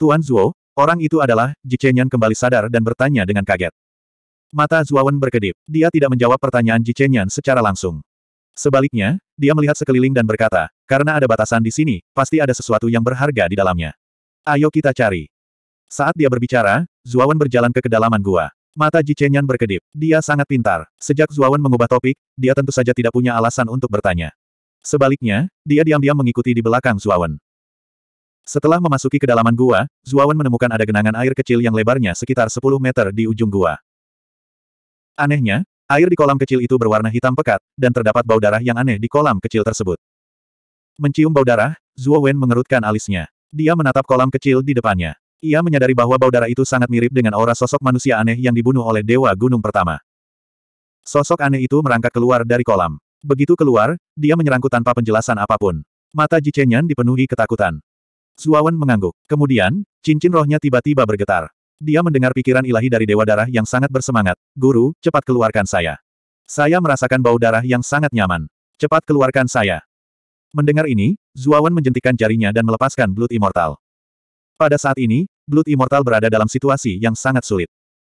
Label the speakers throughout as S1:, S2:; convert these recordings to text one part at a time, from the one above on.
S1: Tuan Zuo, orang itu adalah, Ji Chenyan kembali sadar dan bertanya dengan kaget. Mata Zuawan berkedip. Dia tidak menjawab pertanyaan Ji Chenyan secara langsung. Sebaliknya, dia melihat sekeliling dan berkata, karena ada batasan di sini, pasti ada sesuatu yang berharga di dalamnya. Ayo kita cari. Saat dia berbicara, Zuawan berjalan ke kedalaman gua. Mata Ji Chenyan berkedip. Dia sangat pintar. Sejak Zuawan mengubah topik, dia tentu saja tidak punya alasan untuk bertanya. Sebaliknya, dia diam-diam mengikuti di belakang Zuawan. Setelah memasuki kedalaman gua, Zuawan menemukan ada genangan air kecil yang lebarnya sekitar 10 meter di ujung gua. Anehnya, air di kolam kecil itu berwarna hitam pekat, dan terdapat bau darah yang aneh di kolam kecil tersebut. Mencium bau darah, Zuawan mengerutkan alisnya. Dia menatap kolam kecil di depannya. Ia menyadari bahwa bau darah itu sangat mirip dengan aura sosok manusia aneh yang dibunuh oleh Dewa Gunung Pertama. Sosok aneh itu merangkak keluar dari kolam. Begitu keluar, dia menyerangku tanpa penjelasan apapun. Mata Jicenyan dipenuhi ketakutan. Zuawan mengangguk. Kemudian, cincin rohnya tiba-tiba bergetar. Dia mendengar pikiran ilahi dari Dewa Darah yang sangat bersemangat. Guru, cepat keluarkan saya. Saya merasakan bau darah yang sangat nyaman. Cepat keluarkan saya. Mendengar ini, Zuawan menjentikan jarinya dan melepaskan Blood Immortal. Pada saat ini, Blood Immortal berada dalam situasi yang sangat sulit.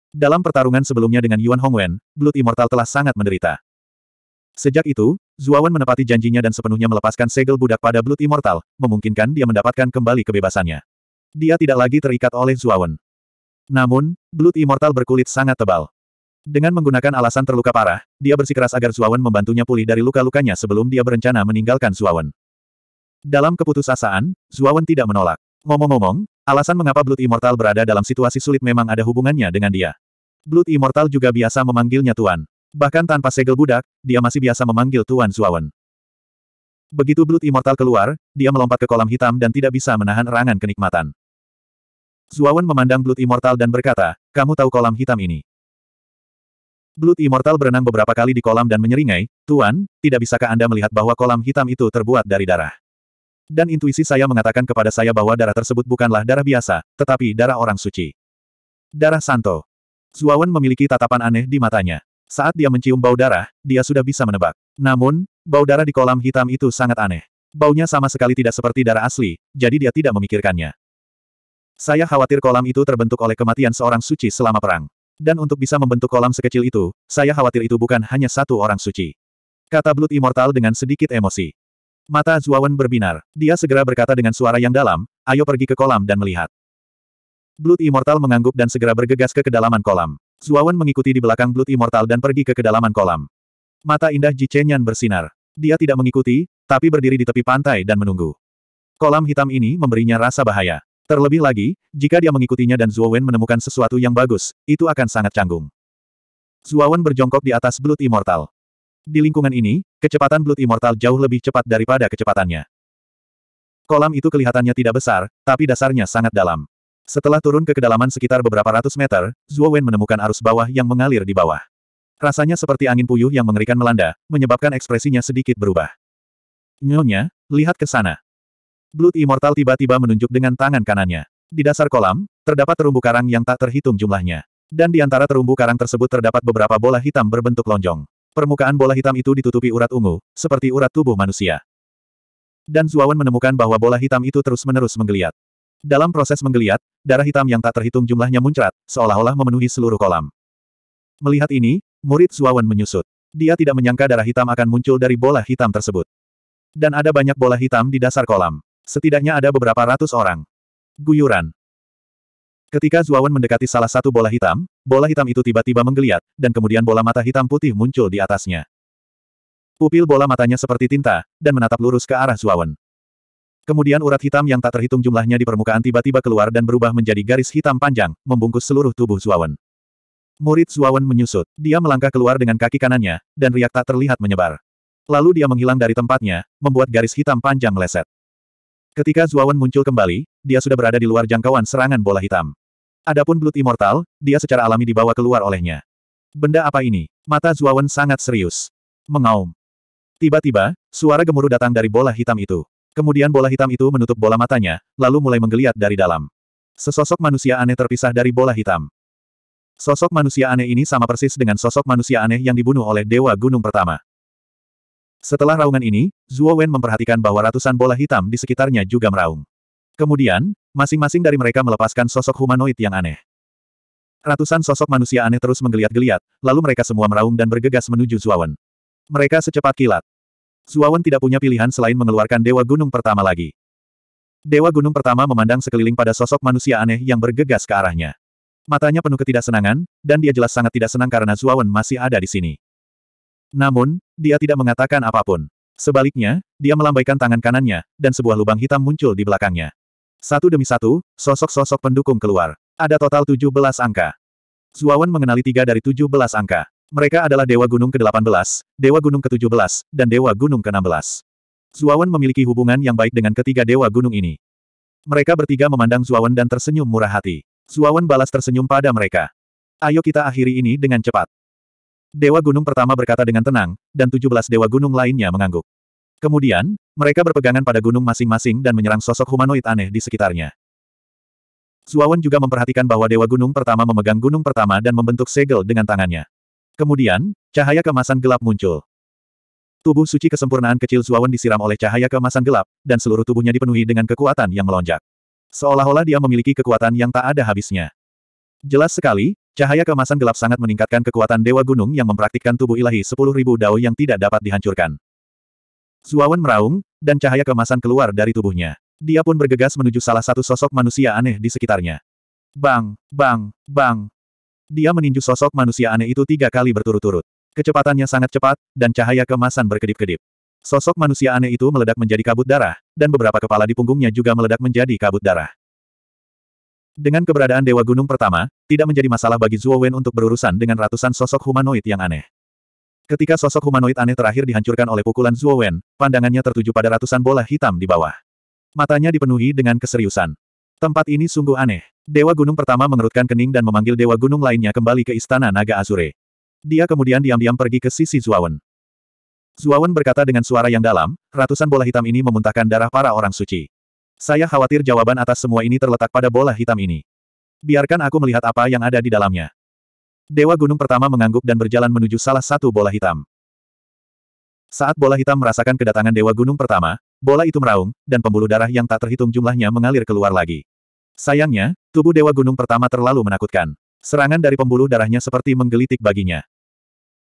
S1: Dalam pertarungan sebelumnya dengan Yuan Hongwen, Blood Immortal telah sangat menderita. Sejak itu, Zuawan menepati janjinya dan sepenuhnya melepaskan segel budak pada Blood Immortal, memungkinkan dia mendapatkan kembali kebebasannya. Dia tidak lagi terikat oleh Zuawan. Namun, Blood Immortal berkulit sangat tebal. Dengan menggunakan alasan terluka parah, dia bersikeras agar Zuawan membantunya pulih dari luka-lukanya sebelum dia berencana meninggalkan Zuawan. Dalam keputusasaan, Zuawan tidak menolak. Ngomong-ngomong, alasan mengapa Blood Immortal berada dalam situasi sulit memang ada hubungannya dengan dia. Blood Immortal juga biasa memanggilnya Tuan. Bahkan tanpa segel budak, dia masih biasa memanggil Tuan Zuawan. Begitu Blood immortal keluar, dia melompat ke kolam hitam dan tidak bisa menahan erangan kenikmatan. Zuawan memandang Blood immortal dan berkata, kamu tahu kolam hitam ini. Blood immortal berenang beberapa kali di kolam dan menyeringai, Tuan, tidak bisakah Anda melihat bahwa kolam hitam itu terbuat dari darah? Dan intuisi saya mengatakan kepada saya bahwa darah tersebut bukanlah darah biasa, tetapi darah orang suci. Darah Santo. Zuawan memiliki tatapan aneh di matanya. Saat dia mencium bau darah, dia sudah bisa menebak. Namun, bau darah di kolam hitam itu sangat aneh. Baunya sama sekali tidak seperti darah asli, jadi dia tidak memikirkannya. Saya khawatir kolam itu terbentuk oleh kematian seorang suci selama perang. Dan untuk bisa membentuk kolam sekecil itu, saya khawatir itu bukan hanya satu orang suci. Kata Blood Immortal dengan sedikit emosi. Mata Zuawan berbinar. Dia segera berkata dengan suara yang dalam, ayo pergi ke kolam dan melihat. Blood Immortal mengangguk dan segera bergegas ke kedalaman kolam. Zuawan mengikuti di belakang Blood Immortal dan pergi ke kedalaman kolam. Mata indah Ji Chenyan bersinar. Dia tidak mengikuti, tapi berdiri di tepi pantai dan menunggu. Kolam hitam ini memberinya rasa bahaya. Terlebih lagi, jika dia mengikutinya dan Zuowen menemukan sesuatu yang bagus, itu akan sangat canggung. Zuawan berjongkok di atas Blood Immortal. Di lingkungan ini, kecepatan Blood Immortal jauh lebih cepat daripada kecepatannya. Kolam itu kelihatannya tidak besar, tapi dasarnya sangat dalam. Setelah turun ke kedalaman sekitar beberapa ratus meter, Zhuo Wen menemukan arus bawah yang mengalir di bawah. Rasanya seperti angin puyuh yang mengerikan melanda, menyebabkan ekspresinya sedikit berubah. Nyonya, lihat ke sana. Blood Immortal tiba-tiba menunjuk dengan tangan kanannya. Di dasar kolam, terdapat terumbu karang yang tak terhitung jumlahnya. Dan di antara terumbu karang tersebut terdapat beberapa bola hitam berbentuk lonjong. Permukaan bola hitam itu ditutupi urat ungu, seperti urat tubuh manusia. Dan Zuawan menemukan bahwa bola hitam itu terus-menerus menggeliat. Dalam proses menggeliat, darah hitam yang tak terhitung jumlahnya muncrat, seolah-olah memenuhi seluruh kolam. Melihat ini, murid Zuawan menyusut. Dia tidak menyangka darah hitam akan muncul dari bola hitam tersebut. Dan ada banyak bola hitam di dasar kolam. Setidaknya ada beberapa ratus orang. Guyuran. Ketika Zuawan mendekati salah satu bola hitam, bola hitam itu tiba-tiba menggeliat, dan kemudian bola mata hitam putih muncul di atasnya. Pupil bola matanya seperti tinta, dan menatap lurus ke arah Zuawan. Kemudian urat hitam yang tak terhitung jumlahnya di permukaan tiba-tiba keluar dan berubah menjadi garis hitam panjang, membungkus seluruh tubuh Zuawan. Murid Zuawan menyusut. Dia melangkah keluar dengan kaki kanannya, dan riak tak terlihat menyebar. Lalu dia menghilang dari tempatnya, membuat garis hitam panjang meleset. Ketika Zuawan muncul kembali, dia sudah berada di luar jangkauan serangan bola hitam. Adapun Blood Immortal, dia secara alami dibawa keluar olehnya. Benda apa ini? Mata Zuawan sangat serius. Mengaum. Tiba-tiba, suara gemuruh datang dari bola hitam itu. Kemudian bola hitam itu menutup bola matanya, lalu mulai menggeliat dari dalam. Sesosok manusia aneh terpisah dari bola hitam. Sosok manusia aneh ini sama persis dengan sosok manusia aneh yang dibunuh oleh Dewa Gunung Pertama. Setelah raungan ini, Zuo Wen memperhatikan bahwa ratusan bola hitam di sekitarnya juga meraung. Kemudian, masing-masing dari mereka melepaskan sosok humanoid yang aneh. Ratusan sosok manusia aneh terus menggeliat-geliat, lalu mereka semua meraung dan bergegas menuju Wen. Mereka secepat kilat. Zuawan tidak punya pilihan selain mengeluarkan Dewa Gunung pertama lagi. Dewa Gunung pertama memandang sekeliling pada sosok manusia aneh yang bergegas ke arahnya. Matanya penuh ketidaksenangan, dan dia jelas sangat tidak senang karena Zuawan masih ada di sini. Namun, dia tidak mengatakan apapun. Sebaliknya, dia melambaikan tangan kanannya, dan sebuah lubang hitam muncul di belakangnya. Satu demi satu, sosok-sosok pendukung keluar. Ada total 17 angka. Zuawan mengenali tiga dari 17 angka. Mereka adalah Dewa Gunung ke-18, Dewa Gunung ke-17, dan Dewa Gunung ke-16. Zuawan memiliki hubungan yang baik dengan ketiga Dewa Gunung ini. Mereka bertiga memandang Zuawan dan tersenyum murah hati. Zuawan balas tersenyum pada mereka. Ayo kita akhiri ini dengan cepat. Dewa Gunung pertama berkata dengan tenang, dan 17 Dewa Gunung lainnya mengangguk. Kemudian, mereka berpegangan pada gunung masing-masing dan menyerang sosok humanoid aneh di sekitarnya. Zuawan juga memperhatikan bahwa Dewa Gunung pertama memegang gunung pertama dan membentuk segel dengan tangannya. Kemudian, cahaya kemasan gelap muncul. Tubuh suci kesempurnaan kecil Zuawan disiram oleh cahaya kemasan gelap, dan seluruh tubuhnya dipenuhi dengan kekuatan yang melonjak. Seolah-olah dia memiliki kekuatan yang tak ada habisnya. Jelas sekali, cahaya kemasan gelap sangat meningkatkan kekuatan Dewa Gunung yang mempraktikkan tubuh ilahi sepuluh ribu dao yang tidak dapat dihancurkan. Zuawan meraung, dan cahaya kemasan keluar dari tubuhnya. Dia pun bergegas menuju salah satu sosok manusia aneh di sekitarnya. Bang, bang, bang, dia meninju sosok manusia aneh itu tiga kali berturut-turut. Kecepatannya sangat cepat, dan cahaya kemasan berkedip-kedip. Sosok manusia aneh itu meledak menjadi kabut darah, dan beberapa kepala di punggungnya juga meledak menjadi kabut darah. Dengan keberadaan Dewa Gunung pertama, tidak menjadi masalah bagi Zhuo Wen untuk berurusan dengan ratusan sosok humanoid yang aneh. Ketika sosok humanoid aneh terakhir dihancurkan oleh pukulan Zhuo Wen, pandangannya tertuju pada ratusan bola hitam di bawah. Matanya dipenuhi dengan keseriusan. Tempat ini sungguh aneh. Dewa Gunung pertama mengerutkan kening dan memanggil Dewa Gunung lainnya kembali ke Istana Naga Azure. Dia kemudian diam-diam pergi ke sisi Zuawan. Zuawan berkata dengan suara yang dalam, ratusan bola hitam ini memuntahkan darah para orang suci. Saya khawatir jawaban atas semua ini terletak pada bola hitam ini. Biarkan aku melihat apa yang ada di dalamnya. Dewa Gunung pertama mengangguk dan berjalan menuju salah satu bola hitam. Saat bola hitam merasakan kedatangan Dewa Gunung pertama, bola itu meraung, dan pembuluh darah yang tak terhitung jumlahnya mengalir keluar lagi. Sayangnya, tubuh Dewa Gunung pertama terlalu menakutkan. Serangan dari pembuluh darahnya seperti menggelitik baginya.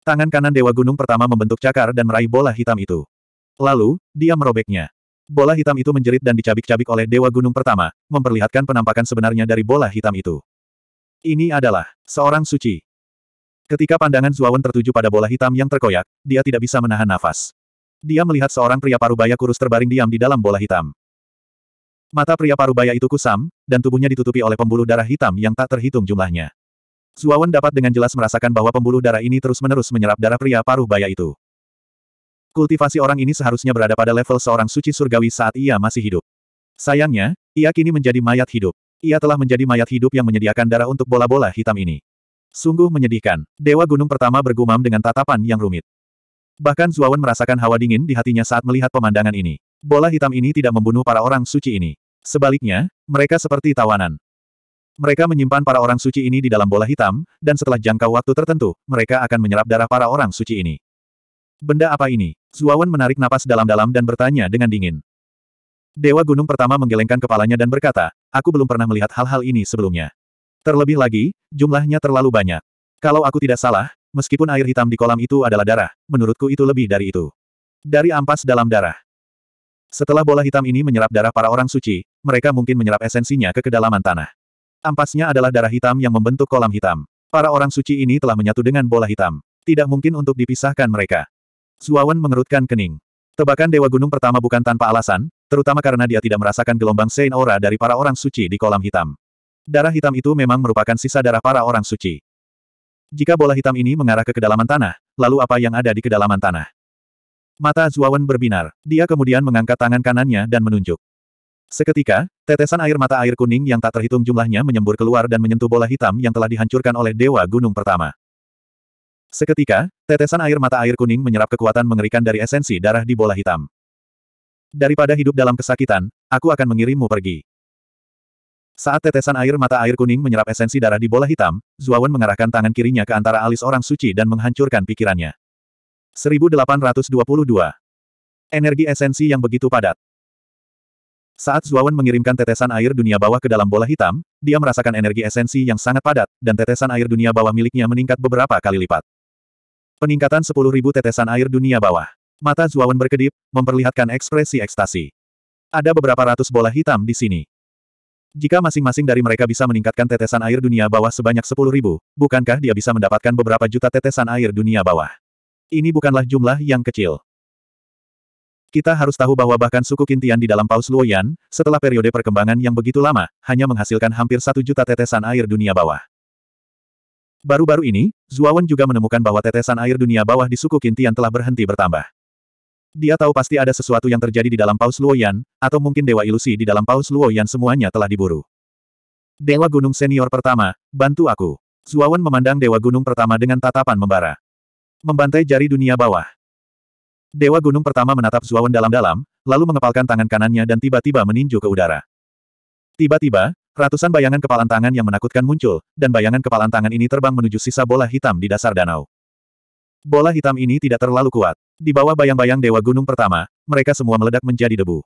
S1: Tangan kanan Dewa Gunung pertama membentuk cakar dan meraih bola hitam itu. Lalu, dia merobeknya. Bola hitam itu menjerit dan dicabik-cabik oleh Dewa Gunung pertama, memperlihatkan penampakan sebenarnya dari bola hitam itu. Ini adalah seorang suci. Ketika pandangan Zuawan tertuju pada bola hitam yang terkoyak, dia tidak bisa menahan nafas. Dia melihat seorang pria parubaya kurus terbaring diam di dalam bola hitam. Mata pria parubaya itu kusam, dan tubuhnya ditutupi oleh pembuluh darah hitam yang tak terhitung jumlahnya. Zuawan dapat dengan jelas merasakan bahwa pembuluh darah ini terus-menerus menyerap darah pria parubaya itu. Kultivasi orang ini seharusnya berada pada level seorang suci surgawi saat ia masih hidup. Sayangnya, ia kini menjadi mayat hidup. Ia telah menjadi mayat hidup yang menyediakan darah untuk bola-bola hitam ini. Sungguh menyedihkan. Dewa gunung pertama bergumam dengan tatapan yang rumit. Bahkan Zuawan merasakan hawa dingin di hatinya saat melihat pemandangan ini. Bola hitam ini tidak membunuh para orang suci ini. Sebaliknya, mereka seperti tawanan. Mereka menyimpan para orang suci ini di dalam bola hitam, dan setelah jangka waktu tertentu, mereka akan menyerap darah para orang suci ini. Benda apa ini? Zuawan menarik napas dalam-dalam dan bertanya dengan dingin. Dewa Gunung pertama menggelengkan kepalanya dan berkata, aku belum pernah melihat hal-hal ini sebelumnya. Terlebih lagi, jumlahnya terlalu banyak. Kalau aku tidak salah, meskipun air hitam di kolam itu adalah darah, menurutku itu lebih dari itu. Dari ampas dalam darah. Setelah bola hitam ini menyerap darah para orang suci, mereka mungkin menyerap esensinya ke kedalaman tanah. Ampasnya adalah darah hitam yang membentuk kolam hitam. Para orang suci ini telah menyatu dengan bola hitam. Tidak mungkin untuk dipisahkan mereka. Zuawan mengerutkan kening. Tebakan Dewa Gunung pertama bukan tanpa alasan, terutama karena dia tidak merasakan gelombang Sein Aura dari para orang suci di kolam hitam. Darah hitam itu memang merupakan sisa darah para orang suci. Jika bola hitam ini mengarah ke kedalaman tanah, lalu apa yang ada di kedalaman tanah? Mata Zuawan berbinar. Dia kemudian mengangkat tangan kanannya dan menunjuk. Seketika, tetesan air mata air kuning yang tak terhitung jumlahnya menyembur keluar dan menyentuh bola hitam yang telah dihancurkan oleh Dewa Gunung Pertama. Seketika, tetesan air mata air kuning menyerap kekuatan mengerikan dari esensi darah di bola hitam. Daripada hidup dalam kesakitan, aku akan mengirimmu pergi. Saat tetesan air mata air kuning menyerap esensi darah di bola hitam, Zuawan mengarahkan tangan kirinya ke antara alis orang suci dan menghancurkan pikirannya. 1822. Energi esensi yang begitu padat. Saat Zuawan mengirimkan tetesan air dunia bawah ke dalam bola hitam, dia merasakan energi esensi yang sangat padat, dan tetesan air dunia bawah miliknya meningkat beberapa kali lipat. Peningkatan 10.000 tetesan air dunia bawah. Mata Zuawan berkedip, memperlihatkan ekspresi ekstasi. Ada beberapa ratus bola hitam di sini. Jika masing-masing dari mereka bisa meningkatkan tetesan air dunia bawah sebanyak sepuluh ribu, bukankah dia bisa mendapatkan beberapa juta tetesan air dunia bawah? Ini bukanlah jumlah yang kecil. Kita harus tahu bahwa bahkan suku Kintian di dalam Paus Luoyan, setelah periode perkembangan yang begitu lama, hanya menghasilkan hampir satu juta tetesan air dunia bawah. Baru-baru ini, Zuawan juga menemukan bahwa tetesan air dunia bawah di suku Kintian telah berhenti bertambah. Dia tahu pasti ada sesuatu yang terjadi di dalam Paus Luoyan, atau mungkin Dewa Ilusi di dalam Paus Luoyan semuanya telah diburu. Dewa Gunung Senior pertama, bantu aku. Zuawan memandang Dewa Gunung pertama dengan tatapan membara. Membantai jari dunia bawah. Dewa Gunung pertama menatap Zuawan dalam-dalam, lalu mengepalkan tangan kanannya dan tiba-tiba meninju ke udara. Tiba-tiba, ratusan bayangan kepalan tangan yang menakutkan muncul, dan bayangan kepalan tangan ini terbang menuju sisa bola hitam di dasar danau. Bola hitam ini tidak terlalu kuat. Di bawah bayang-bayang Dewa Gunung pertama, mereka semua meledak menjadi debu.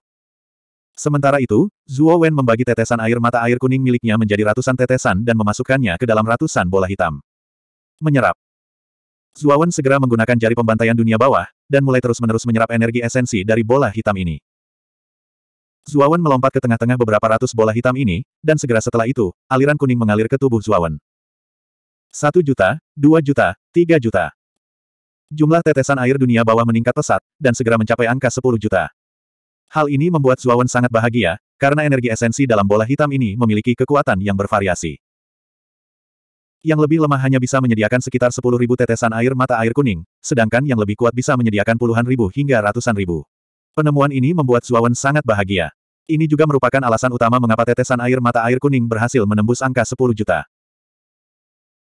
S1: Sementara itu, Zuo Wen membagi tetesan air mata air kuning miliknya menjadi ratusan tetesan dan memasukkannya ke dalam ratusan bola hitam. Menyerap. Zuo Wen segera menggunakan jari pembantaian dunia bawah, dan mulai terus-menerus menyerap energi esensi dari bola hitam ini. Zuawan melompat ke tengah-tengah beberapa ratus bola hitam ini, dan segera setelah itu, aliran kuning mengalir ke tubuh Zuawan. Satu juta, dua juta, tiga juta. Jumlah tetesan air dunia bawah meningkat pesat, dan segera mencapai angka 10 juta. Hal ini membuat Zuawan sangat bahagia, karena energi esensi dalam bola hitam ini memiliki kekuatan yang bervariasi. Yang lebih lemah hanya bisa menyediakan sekitar ribu tetesan air mata air kuning, sedangkan yang lebih kuat bisa menyediakan puluhan ribu hingga ratusan ribu. Penemuan ini membuat Zuawan sangat bahagia. Ini juga merupakan alasan utama mengapa tetesan air mata air kuning berhasil menembus angka 10 juta.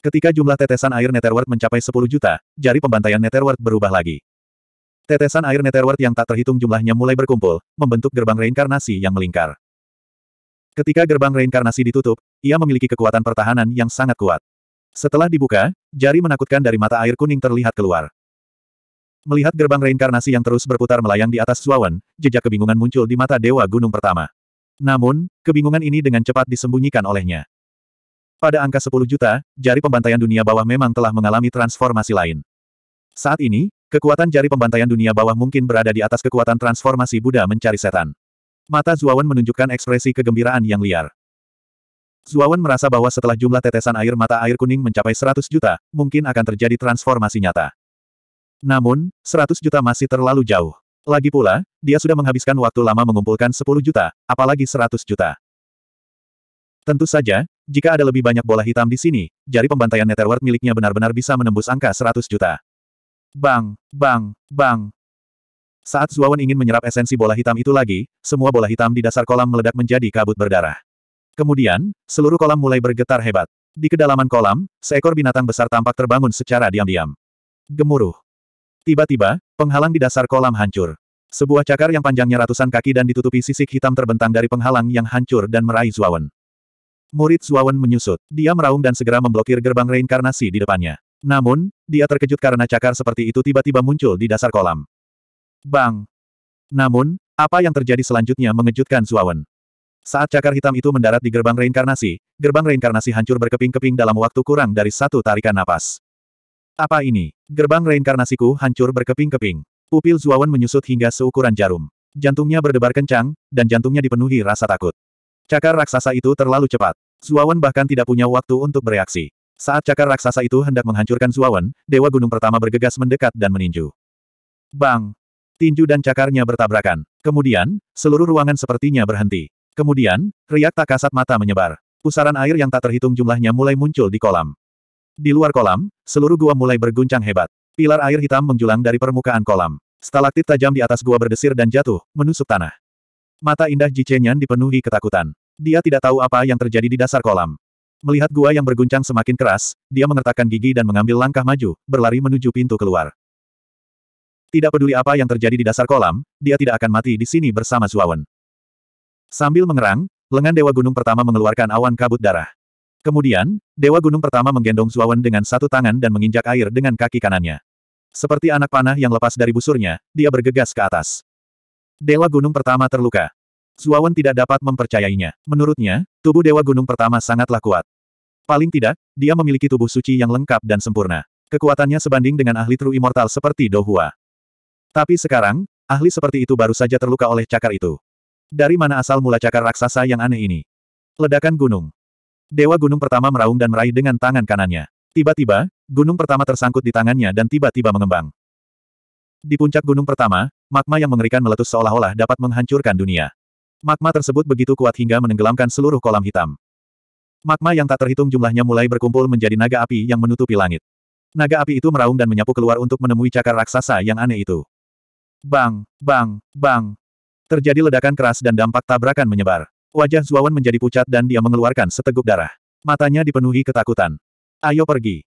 S1: Ketika jumlah tetesan air Netherworld mencapai 10 juta, jari pembantaian Netherworld berubah lagi. Tetesan air Netherworld yang tak terhitung jumlahnya mulai berkumpul, membentuk gerbang reinkarnasi yang melingkar. Ketika gerbang reinkarnasi ditutup, ia memiliki kekuatan pertahanan yang sangat kuat. Setelah dibuka, jari menakutkan dari mata air kuning terlihat keluar. Melihat gerbang reinkarnasi yang terus berputar melayang di atas Zuawan, jejak kebingungan muncul di mata Dewa Gunung Pertama. Namun, kebingungan ini dengan cepat disembunyikan olehnya. Pada angka 10 juta, jari pembantaian dunia bawah memang telah mengalami transformasi lain. Saat ini, kekuatan jari pembantaian dunia bawah mungkin berada di atas kekuatan transformasi Buddha mencari setan. Mata Zuawan menunjukkan ekspresi kegembiraan yang liar. Zuawan merasa bahwa setelah jumlah tetesan air mata air kuning mencapai 100 juta, mungkin akan terjadi transformasi nyata. Namun, 100 juta masih terlalu jauh. Lagi pula, dia sudah menghabiskan waktu lama mengumpulkan 10 juta, apalagi 100 juta. Tentu saja, jika ada lebih banyak bola hitam di sini, jari pembantaian Netherworld miliknya benar-benar bisa menembus angka 100 juta. Bang, bang, bang. Saat Zuawan ingin menyerap esensi bola hitam itu lagi, semua bola hitam di dasar kolam meledak menjadi kabut berdarah. Kemudian, seluruh kolam mulai bergetar hebat. Di kedalaman kolam, seekor binatang besar tampak terbangun secara diam-diam. Gemuruh. Tiba-tiba, penghalang di dasar kolam hancur. Sebuah cakar yang panjangnya ratusan kaki dan ditutupi sisik hitam terbentang dari penghalang yang hancur dan meraih Zuawan. Murid Zuawan menyusut. Dia meraung dan segera memblokir gerbang reinkarnasi di depannya. Namun, dia terkejut karena cakar seperti itu tiba-tiba muncul di dasar kolam. Bang! Namun, apa yang terjadi selanjutnya mengejutkan Zuawan. Saat cakar hitam itu mendarat di gerbang reinkarnasi, gerbang reinkarnasi hancur berkeping-keping dalam waktu kurang dari satu tarikan napas. Apa ini? Gerbang reinkarnasiku hancur berkeping-keping. Pupil Zuawan menyusut hingga seukuran jarum. Jantungnya berdebar kencang, dan jantungnya dipenuhi rasa takut. Cakar raksasa itu terlalu cepat. Zuawan bahkan tidak punya waktu untuk bereaksi. Saat cakar raksasa itu hendak menghancurkan Zuawan, Dewa Gunung Pertama bergegas mendekat dan meninju. Bang! Tinju dan cakarnya bertabrakan. Kemudian, seluruh ruangan sepertinya berhenti. Kemudian, riak tak kasat mata menyebar. Pusaran air yang tak terhitung jumlahnya mulai muncul di kolam. Di luar kolam, seluruh gua mulai berguncang hebat. Pilar air hitam menjulang dari permukaan kolam. Stalaktit tajam di atas gua berdesir dan jatuh, menusuk tanah. Mata indah Ji Chenyan dipenuhi ketakutan. Dia tidak tahu apa yang terjadi di dasar kolam. Melihat gua yang berguncang semakin keras, dia mengertakkan gigi dan mengambil langkah maju, berlari menuju pintu keluar. Tidak peduli apa yang terjadi di dasar kolam, dia tidak akan mati di sini bersama Zuawan. Sambil mengerang, lengan Dewa Gunung pertama mengeluarkan awan kabut darah. Kemudian, Dewa Gunung pertama menggendong Zuawan dengan satu tangan dan menginjak air dengan kaki kanannya. Seperti anak panah yang lepas dari busurnya, dia bergegas ke atas. Dewa Gunung Pertama terluka. Zuawan tidak dapat mempercayainya. Menurutnya, tubuh Dewa Gunung Pertama sangatlah kuat. Paling tidak, dia memiliki tubuh suci yang lengkap dan sempurna. Kekuatannya sebanding dengan ahli True Immortal seperti Dohua. Tapi sekarang, ahli seperti itu baru saja terluka oleh cakar itu. Dari mana asal mula cakar raksasa yang aneh ini? Ledakan gunung. Dewa gunung pertama meraung dan meraih dengan tangan kanannya. Tiba-tiba, gunung pertama tersangkut di tangannya dan tiba-tiba mengembang. Di puncak gunung pertama, Magma yang mengerikan meletus seolah-olah dapat menghancurkan dunia. Magma tersebut begitu kuat hingga menenggelamkan seluruh kolam hitam. Magma yang tak terhitung jumlahnya mulai berkumpul menjadi naga api yang menutupi langit. Naga api itu meraung dan menyapu keluar untuk menemui cakar raksasa yang aneh itu. Bang, bang, bang. Terjadi ledakan keras dan dampak tabrakan menyebar. Wajah Zuawan menjadi pucat dan dia mengeluarkan seteguk darah. Matanya dipenuhi ketakutan. Ayo pergi.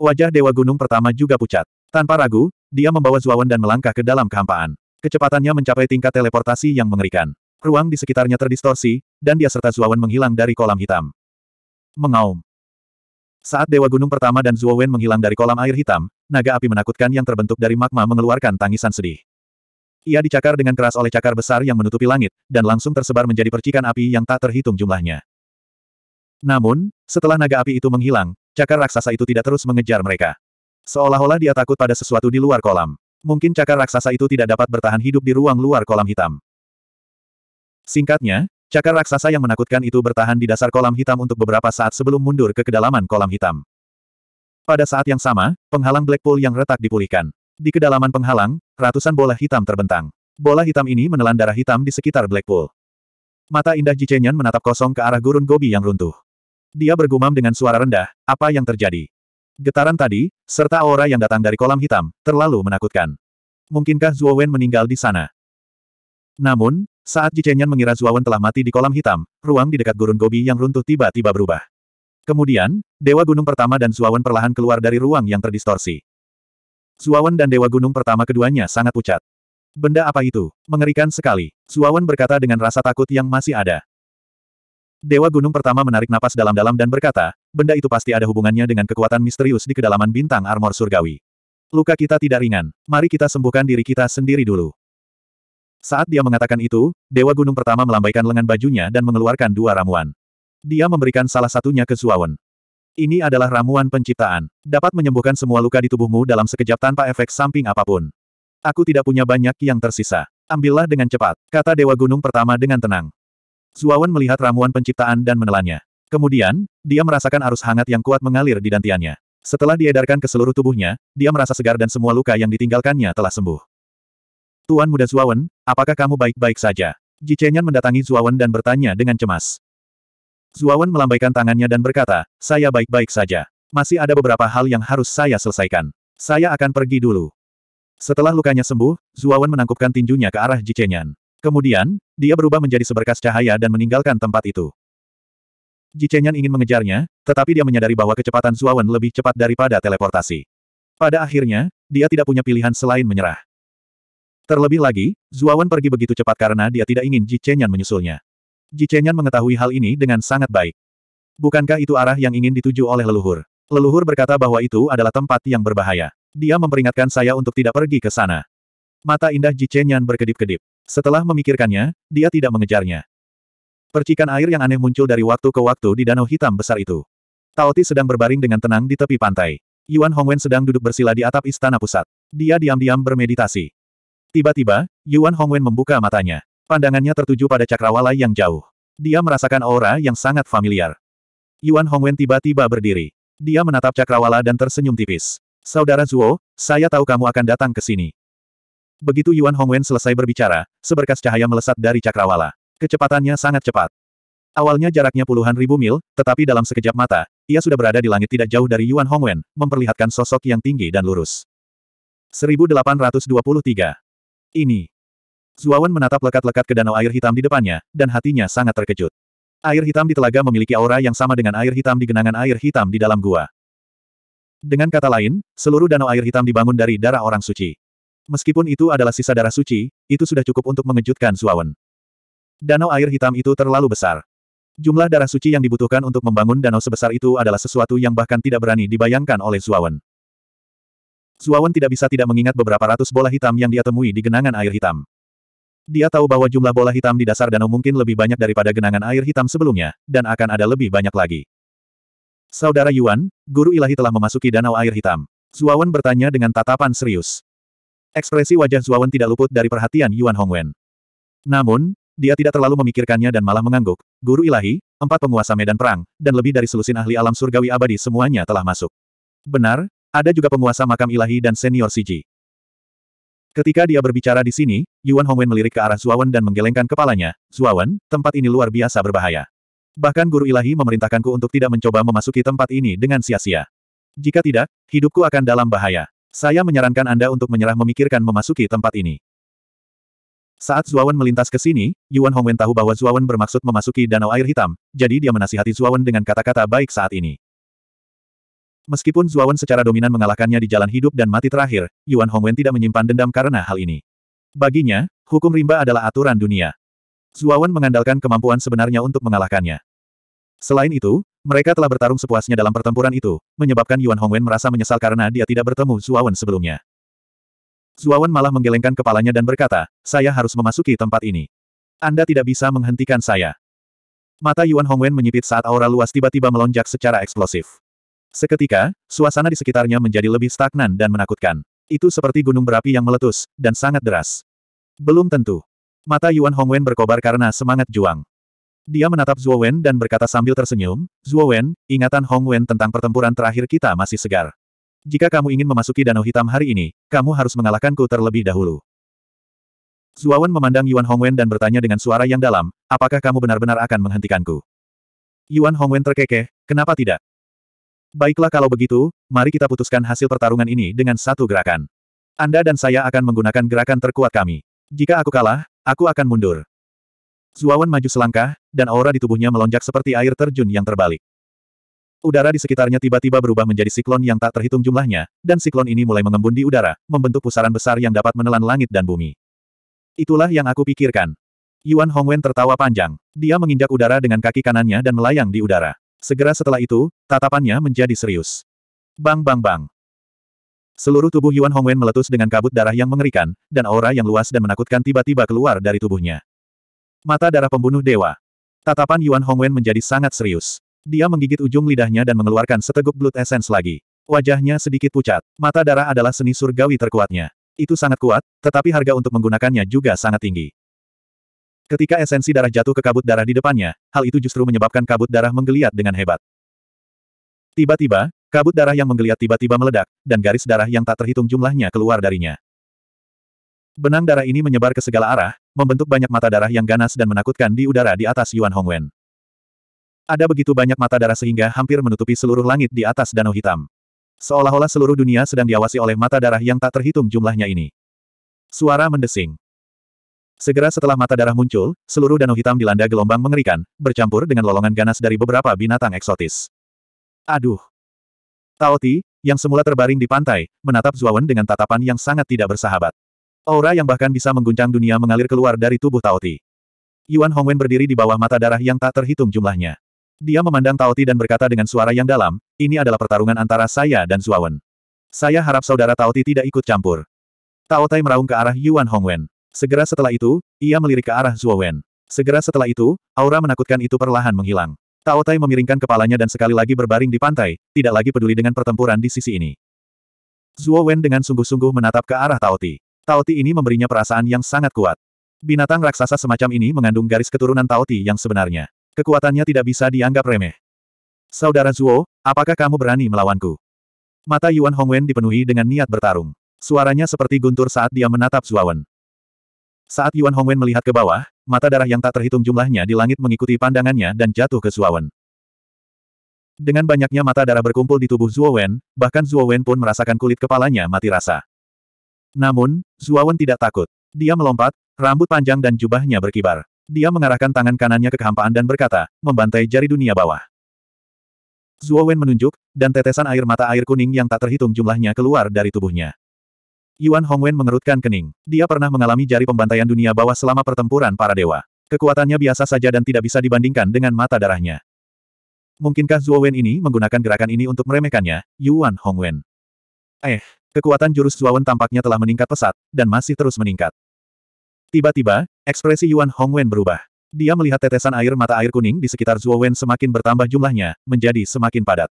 S1: Wajah Dewa Gunung pertama juga pucat. Tanpa ragu, dia membawa Zuawan dan melangkah ke dalam kehampaan. Kecepatannya mencapai tingkat teleportasi yang mengerikan. Ruang di sekitarnya terdistorsi, dan dia serta Zuawan menghilang dari kolam hitam. Mengaum. Saat Dewa Gunung pertama dan Zuowen menghilang dari kolam air hitam, naga api menakutkan yang terbentuk dari magma mengeluarkan tangisan sedih. Ia dicakar dengan keras oleh cakar besar yang menutupi langit, dan langsung tersebar menjadi percikan api yang tak terhitung jumlahnya. Namun, setelah naga api itu menghilang, cakar raksasa itu tidak terus mengejar mereka. Seolah-olah dia takut pada sesuatu di luar kolam. Mungkin cakar raksasa itu tidak dapat bertahan hidup di ruang luar kolam hitam. Singkatnya, cakar raksasa yang menakutkan itu bertahan di dasar kolam hitam untuk beberapa saat sebelum mundur ke kedalaman kolam hitam. Pada saat yang sama, penghalang Blackpool yang retak dipulihkan. Di kedalaman penghalang, ratusan bola hitam terbentang. Bola hitam ini menelan darah hitam di sekitar Blackpool. Mata indah Jichenyan menatap kosong ke arah gurun Gobi yang runtuh. Dia bergumam dengan suara rendah, apa yang terjadi? Getaran tadi, serta aura yang datang dari kolam hitam, terlalu menakutkan. Mungkinkah Zuo Wen meninggal di sana? Namun, saat Chenyan mengira Zuo Wen telah mati di kolam hitam, ruang di dekat gurun Gobi yang runtuh tiba-tiba berubah. Kemudian, Dewa Gunung Pertama dan Zuo Wen perlahan keluar dari ruang yang terdistorsi. Zuo Wen dan Dewa Gunung Pertama keduanya sangat pucat. Benda apa itu? Mengerikan sekali. Wen berkata dengan rasa takut yang masih ada. Dewa Gunung pertama menarik napas dalam-dalam dan berkata, benda itu pasti ada hubungannya dengan kekuatan misterius di kedalaman bintang armor surgawi. Luka kita tidak ringan, mari kita sembuhkan diri kita sendiri dulu. Saat dia mengatakan itu, Dewa Gunung pertama melambaikan lengan bajunya dan mengeluarkan dua ramuan. Dia memberikan salah satunya ke Suawan. Ini adalah ramuan penciptaan. Dapat menyembuhkan semua luka di tubuhmu dalam sekejap tanpa efek samping apapun. Aku tidak punya banyak yang tersisa. Ambillah dengan cepat, kata Dewa Gunung pertama dengan tenang. Zuawan melihat ramuan penciptaan dan menelannya. Kemudian, dia merasakan arus hangat yang kuat mengalir di dantiannya. Setelah diedarkan ke seluruh tubuhnya, dia merasa segar dan semua luka yang ditinggalkannya telah sembuh. Tuan Muda Zuawan, apakah kamu baik-baik saja? Ji Chenyan mendatangi Zuawan dan bertanya dengan cemas. Zuawan melambaikan tangannya dan berkata, saya baik-baik saja. Masih ada beberapa hal yang harus saya selesaikan. Saya akan pergi dulu. Setelah lukanya sembuh, Zuawan menangkupkan tinjunya ke arah Ji Chenyan. Kemudian, dia berubah menjadi seberkas cahaya dan meninggalkan tempat itu. Chenyan ingin mengejarnya, tetapi dia menyadari bahwa kecepatan Zuawan lebih cepat daripada teleportasi. Pada akhirnya, dia tidak punya pilihan selain menyerah. Terlebih lagi, Zuawan pergi begitu cepat karena dia tidak ingin Chenyan menyusulnya. Chenyan mengetahui hal ini dengan sangat baik. Bukankah itu arah yang ingin dituju oleh leluhur? Leluhur berkata bahwa itu adalah tempat yang berbahaya. Dia memperingatkan saya untuk tidak pergi ke sana. Mata indah Chenyan berkedip-kedip. Setelah memikirkannya, dia tidak mengejarnya. Percikan air yang aneh muncul dari waktu ke waktu di danau hitam besar itu. Taoti sedang berbaring dengan tenang di tepi pantai. Yuan Hongwen sedang duduk bersila di atap istana pusat. Dia diam-diam bermeditasi. Tiba-tiba, Yuan Hongwen membuka matanya. Pandangannya tertuju pada Cakrawala yang jauh. Dia merasakan aura yang sangat familiar. Yuan Hongwen tiba-tiba berdiri. Dia menatap cakrawala dan tersenyum tipis. Saudara Zuo, saya tahu kamu akan datang ke sini. Begitu Yuan Hongwen selesai berbicara, seberkas cahaya melesat dari cakrawala. Kecepatannya sangat cepat. Awalnya jaraknya puluhan ribu mil, tetapi dalam sekejap mata, ia sudah berada di langit tidak jauh dari Yuan Hongwen, memperlihatkan sosok yang tinggi dan lurus. 1823. Ini. Zuawan menatap lekat-lekat ke danau air hitam di depannya, dan hatinya sangat terkejut. Air hitam di telaga memiliki aura yang sama dengan air hitam di genangan air hitam di dalam gua. Dengan kata lain, seluruh danau air hitam dibangun dari darah orang suci. Meskipun itu adalah sisa darah suci, itu sudah cukup untuk mengejutkan Suawen. Danau air hitam itu terlalu besar. Jumlah darah suci yang dibutuhkan untuk membangun danau sebesar itu adalah sesuatu yang bahkan tidak berani dibayangkan oleh Suawen. Suawen tidak bisa tidak mengingat beberapa ratus bola hitam yang dia temui di genangan air hitam. Dia tahu bahwa jumlah bola hitam di dasar danau mungkin lebih banyak daripada genangan air hitam sebelumnya, dan akan ada lebih banyak lagi. Saudara Yuan, guru ilahi telah memasuki danau air hitam. Suawan bertanya dengan tatapan serius. Ekspresi wajah Zuawan tidak luput dari perhatian Yuan Hongwen. Namun, dia tidak terlalu memikirkannya dan malah mengangguk. Guru ilahi, empat penguasa medan perang, dan lebih dari selusin ahli alam surgawi abadi semuanya telah masuk. Benar, ada juga penguasa makam ilahi dan senior Siji. Ketika dia berbicara di sini, Yuan Hongwen melirik ke arah Zuawan dan menggelengkan kepalanya. Zuawan, tempat ini luar biasa berbahaya. Bahkan guru ilahi memerintahkanku untuk tidak mencoba memasuki tempat ini dengan sia-sia. Jika tidak, hidupku akan dalam bahaya. Saya menyarankan Anda untuk menyerah memikirkan memasuki tempat ini. Saat Zuawan melintas ke sini, Yuan Hongwen tahu bahwa Zuawan bermaksud memasuki danau air hitam, jadi dia menasihati Zuawan dengan kata-kata baik saat ini. Meskipun Zuawan secara dominan mengalahkannya di jalan hidup dan mati terakhir, Yuan Hongwen tidak menyimpan dendam karena hal ini. Baginya, hukum rimba adalah aturan dunia. Zuawan mengandalkan kemampuan sebenarnya untuk mengalahkannya. Selain itu, mereka telah bertarung sepuasnya dalam pertempuran itu, menyebabkan Yuan Hongwen merasa menyesal karena dia tidak bertemu Zuawan sebelumnya. Zuawan malah menggelengkan kepalanya dan berkata, saya harus memasuki tempat ini. Anda tidak bisa menghentikan saya. Mata Yuan Hongwen menyipit saat aura luas tiba-tiba melonjak secara eksplosif. Seketika, suasana di sekitarnya menjadi lebih stagnan dan menakutkan. Itu seperti gunung berapi yang meletus, dan sangat deras. Belum tentu. Mata Yuan Hongwen berkobar karena semangat juang. Dia menatap Zhuo Wen dan berkata sambil tersenyum, Zhuo Wen, ingatan Hong Wen tentang pertempuran terakhir kita masih segar. Jika kamu ingin memasuki Danau Hitam hari ini, kamu harus mengalahkanku terlebih dahulu. Zhuo Wen memandang Yuan Hong Wen dan bertanya dengan suara yang dalam, apakah kamu benar-benar akan menghentikanku? Yuan Hong Wen terkekeh, kenapa tidak? Baiklah kalau begitu, mari kita putuskan hasil pertarungan ini dengan satu gerakan. Anda dan saya akan menggunakan gerakan terkuat kami. Jika aku kalah, aku akan mundur. Zuawan maju selangkah, dan aura di tubuhnya melonjak seperti air terjun yang terbalik. Udara di sekitarnya tiba-tiba berubah menjadi siklon yang tak terhitung jumlahnya, dan siklon ini mulai mengembun di udara, membentuk pusaran besar yang dapat menelan langit dan bumi. Itulah yang aku pikirkan. Yuan Hongwen tertawa panjang. Dia menginjak udara dengan kaki kanannya dan melayang di udara. Segera setelah itu, tatapannya menjadi serius. Bang bang bang. Seluruh tubuh Yuan Hongwen meletus dengan kabut darah yang mengerikan, dan aura yang luas dan menakutkan tiba-tiba keluar dari tubuhnya. Mata darah pembunuh dewa. Tatapan Yuan Hongwen menjadi sangat serius. Dia menggigit ujung lidahnya dan mengeluarkan seteguk blood essence lagi. Wajahnya sedikit pucat. Mata darah adalah seni surgawi terkuatnya. Itu sangat kuat, tetapi harga untuk menggunakannya juga sangat tinggi. Ketika esensi darah jatuh ke kabut darah di depannya, hal itu justru menyebabkan kabut darah menggeliat dengan hebat. Tiba-tiba, kabut darah yang menggeliat tiba-tiba meledak, dan garis darah yang tak terhitung jumlahnya keluar darinya. Benang darah ini menyebar ke segala arah, membentuk banyak mata darah yang ganas dan menakutkan di udara di atas Yuan Hongwen. Ada begitu banyak mata darah sehingga hampir menutupi seluruh langit di atas danau hitam. Seolah-olah seluruh dunia sedang diawasi oleh mata darah yang tak terhitung jumlahnya ini. Suara mendesing. Segera setelah mata darah muncul, seluruh danau hitam dilanda gelombang mengerikan, bercampur dengan lolongan ganas dari beberapa binatang eksotis. Aduh! Tao Ti, yang semula terbaring di pantai, menatap Zuawan dengan tatapan yang sangat tidak bersahabat. Aura yang bahkan bisa mengguncang dunia mengalir keluar dari tubuh Taoti. Yuan Hongwen berdiri di bawah mata darah yang tak terhitung jumlahnya. Dia memandang Taoti dan berkata dengan suara yang dalam, ini adalah pertarungan antara saya dan Zuawan. Saya harap saudara Taoti tidak ikut campur. Taotai meraung ke arah Yuan Hongwen. Segera setelah itu, ia melirik ke arah Zuawan. Segera setelah itu, aura menakutkan itu perlahan menghilang. Taotai memiringkan kepalanya dan sekali lagi berbaring di pantai, tidak lagi peduli dengan pertempuran di sisi ini. Zuo Wen dengan sungguh-sungguh menatap ke arah Taoti. Taoti ini memberinya perasaan yang sangat kuat. Binatang raksasa semacam ini mengandung garis keturunan Taoti yang sebenarnya. Kekuatannya tidak bisa dianggap remeh. Saudara Zuo, apakah kamu berani melawanku? Mata Yuan Hongwen dipenuhi dengan niat bertarung. Suaranya seperti guntur saat dia menatap Zuawan. Saat Yuan Hongwen melihat ke bawah, mata darah yang tak terhitung jumlahnya di langit mengikuti pandangannya dan jatuh ke Zuawan. Dengan banyaknya mata darah berkumpul di tubuh Zuowen, bahkan Zuowen pun merasakan kulit kepalanya mati rasa. Namun, Zuawan tidak takut. Dia melompat, rambut panjang dan jubahnya berkibar. Dia mengarahkan tangan kanannya ke kehampaan dan berkata, membantai jari dunia bawah. Zuowen menunjuk, dan tetesan air mata air kuning yang tak terhitung jumlahnya keluar dari tubuhnya. Yuan Hongwen mengerutkan kening. Dia pernah mengalami jari pembantaian dunia bawah selama pertempuran para dewa. Kekuatannya biasa saja dan tidak bisa dibandingkan dengan mata darahnya. Mungkinkah Zuowen ini menggunakan gerakan ini untuk meremehkannya, Yuan Hongwen? Eh, Kekuatan jurus Zuawan tampaknya telah meningkat pesat, dan masih terus meningkat. Tiba-tiba, ekspresi Yuan Hongwen berubah. Dia melihat tetesan air mata air kuning di sekitar Zuowen semakin bertambah jumlahnya, menjadi semakin padat.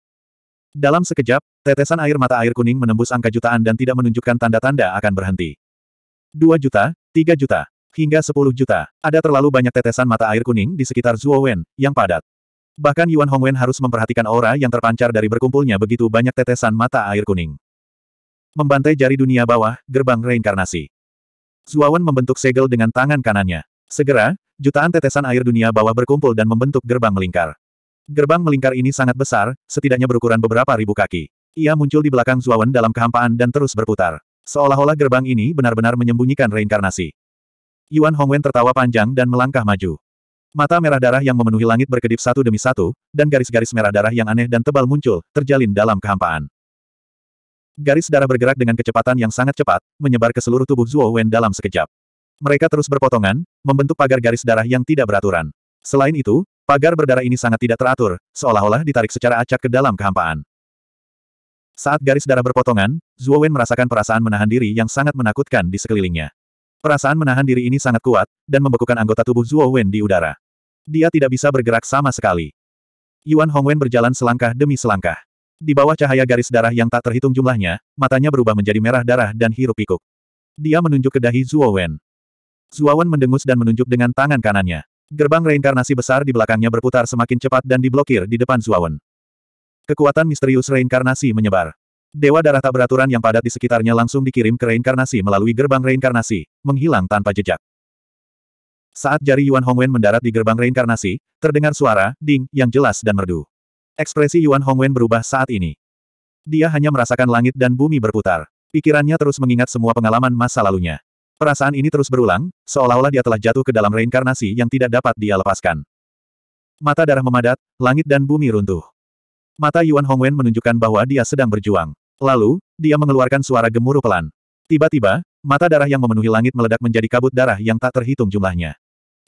S1: Dalam sekejap, tetesan air mata air kuning menembus angka jutaan dan tidak menunjukkan tanda-tanda akan berhenti. 2 juta, 3 juta, hingga 10 juta. Ada terlalu banyak tetesan mata air kuning di sekitar Zhuowen yang padat. Bahkan Yuan Hongwen harus memperhatikan aura yang terpancar dari berkumpulnya begitu banyak tetesan mata air kuning. Membantai jari dunia bawah, gerbang reinkarnasi. Zuawan membentuk segel dengan tangan kanannya. Segera, jutaan tetesan air dunia bawah berkumpul dan membentuk gerbang melingkar. Gerbang melingkar ini sangat besar, setidaknya berukuran beberapa ribu kaki. Ia muncul di belakang Zuawan dalam kehampaan dan terus berputar. Seolah-olah gerbang ini benar-benar menyembunyikan reinkarnasi. Yuan Hongwen tertawa panjang dan melangkah maju. Mata merah darah yang memenuhi langit berkedip satu demi satu, dan garis-garis merah darah yang aneh dan tebal muncul, terjalin dalam kehampaan. Garis darah bergerak dengan kecepatan yang sangat cepat, menyebar ke seluruh tubuh Zuo Wen dalam sekejap. Mereka terus berpotongan, membentuk pagar garis darah yang tidak beraturan. Selain itu, pagar berdarah ini sangat tidak teratur, seolah-olah ditarik secara acak ke dalam kehampaan. Saat garis darah berpotongan, Zuo Wen merasakan perasaan menahan diri yang sangat menakutkan di sekelilingnya. Perasaan menahan diri ini sangat kuat, dan membekukan anggota tubuh Zuo Wen di udara. Dia tidak bisa bergerak sama sekali. Yuan Hongwen berjalan selangkah demi selangkah. Di bawah cahaya garis darah yang tak terhitung jumlahnya, matanya berubah menjadi merah darah dan hirup pikuk. Dia menunjuk ke dahi Zuo Wen. Zuo Wen mendengus dan menunjuk dengan tangan kanannya. Gerbang reinkarnasi besar di belakangnya berputar semakin cepat dan diblokir di depan Zuo Wen. Kekuatan misterius reinkarnasi menyebar. Dewa darah tak beraturan yang padat di sekitarnya langsung dikirim ke reinkarnasi melalui gerbang reinkarnasi, menghilang tanpa jejak. Saat jari Yuan Hongwen mendarat di gerbang reinkarnasi, terdengar suara, ding, yang jelas dan merdu. Ekspresi Yuan Hongwen berubah saat ini. Dia hanya merasakan langit dan bumi berputar. Pikirannya terus mengingat semua pengalaman masa lalunya. Perasaan ini terus berulang, seolah-olah dia telah jatuh ke dalam reinkarnasi yang tidak dapat dia lepaskan. Mata darah memadat, langit dan bumi runtuh. Mata Yuan Hongwen menunjukkan bahwa dia sedang berjuang. Lalu, dia mengeluarkan suara gemuruh pelan. Tiba-tiba, mata darah yang memenuhi langit meledak menjadi kabut darah yang tak terhitung jumlahnya.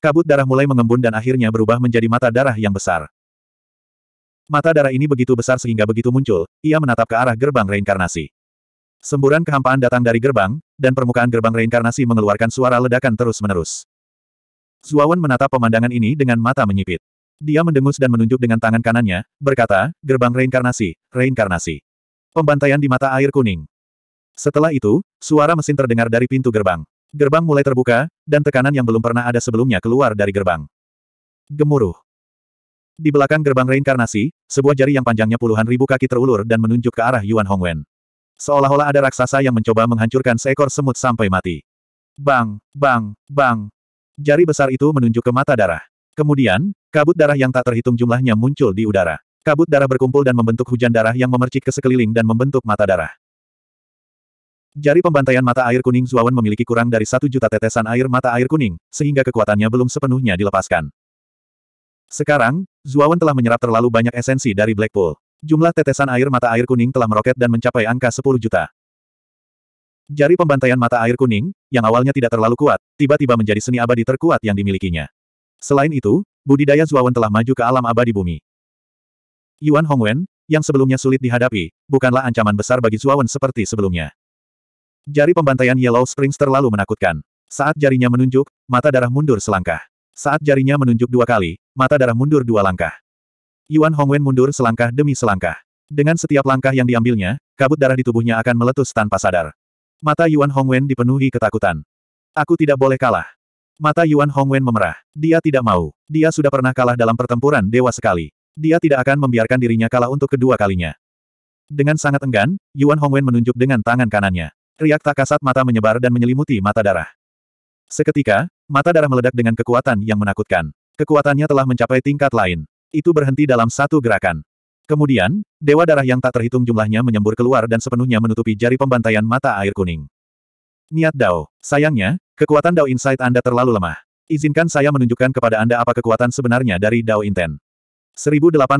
S1: Kabut darah mulai mengembun dan akhirnya berubah menjadi mata darah yang besar. Mata darah ini begitu besar sehingga begitu muncul, ia menatap ke arah gerbang reinkarnasi. Semburan kehampaan datang dari gerbang, dan permukaan gerbang reinkarnasi mengeluarkan suara ledakan terus-menerus. Zuawan menatap pemandangan ini dengan mata menyipit. Dia mendengus dan menunjuk dengan tangan kanannya, berkata, gerbang reinkarnasi, reinkarnasi. Pembantaian di mata air kuning. Setelah itu, suara mesin terdengar dari pintu gerbang. Gerbang mulai terbuka, dan tekanan yang belum pernah ada sebelumnya keluar dari gerbang. Gemuruh. Di belakang gerbang reinkarnasi, sebuah jari yang panjangnya puluhan ribu kaki terulur dan menunjuk ke arah Yuan Hongwen. Seolah-olah ada raksasa yang mencoba menghancurkan seekor semut sampai mati. Bang, bang, bang. Jari besar itu menunjuk ke mata darah. Kemudian, kabut darah yang tak terhitung jumlahnya muncul di udara. Kabut darah berkumpul dan membentuk hujan darah yang memercik ke sekeliling dan membentuk mata darah. Jari pembantaian mata air kuning Zuawan memiliki kurang dari satu juta tetesan air mata air kuning, sehingga kekuatannya belum sepenuhnya dilepaskan. Sekarang, Zuawan telah menyerap terlalu banyak esensi dari Blackpool. Jumlah tetesan air mata air kuning telah meroket dan mencapai angka 10 juta. Jari pembantaian mata air kuning, yang awalnya tidak terlalu kuat, tiba-tiba menjadi seni abadi terkuat yang dimilikinya. Selain itu, budidaya Zuawan telah maju ke alam abadi bumi. Yuan Hongwen, yang sebelumnya sulit dihadapi, bukanlah ancaman besar bagi Zuawan seperti sebelumnya. Jari pembantaian Yellow Springs terlalu menakutkan. Saat jarinya menunjuk, mata darah mundur selangkah. Saat jarinya menunjuk dua kali, mata darah mundur dua langkah. Yuan Hongwen mundur selangkah demi selangkah. Dengan setiap langkah yang diambilnya, kabut darah di tubuhnya akan meletus tanpa sadar. Mata Yuan Hongwen dipenuhi ketakutan. Aku tidak boleh kalah. Mata Yuan Hongwen memerah. Dia tidak mau. Dia sudah pernah kalah dalam pertempuran dewa sekali. Dia tidak akan membiarkan dirinya kalah untuk kedua kalinya. Dengan sangat enggan, Yuan Hongwen menunjuk dengan tangan kanannya. Riak tak kasat mata menyebar dan menyelimuti mata darah. Seketika, mata darah meledak dengan kekuatan yang menakutkan. Kekuatannya telah mencapai tingkat lain. Itu berhenti dalam satu gerakan. Kemudian, dewa darah yang tak terhitung jumlahnya menyembur keluar dan sepenuhnya menutupi jari pembantaian mata air kuning. Niat Dao, sayangnya, kekuatan Dao Insight Anda terlalu lemah. Izinkan saya menunjukkan kepada Anda apa kekuatan sebenarnya dari Dao Inten. 1824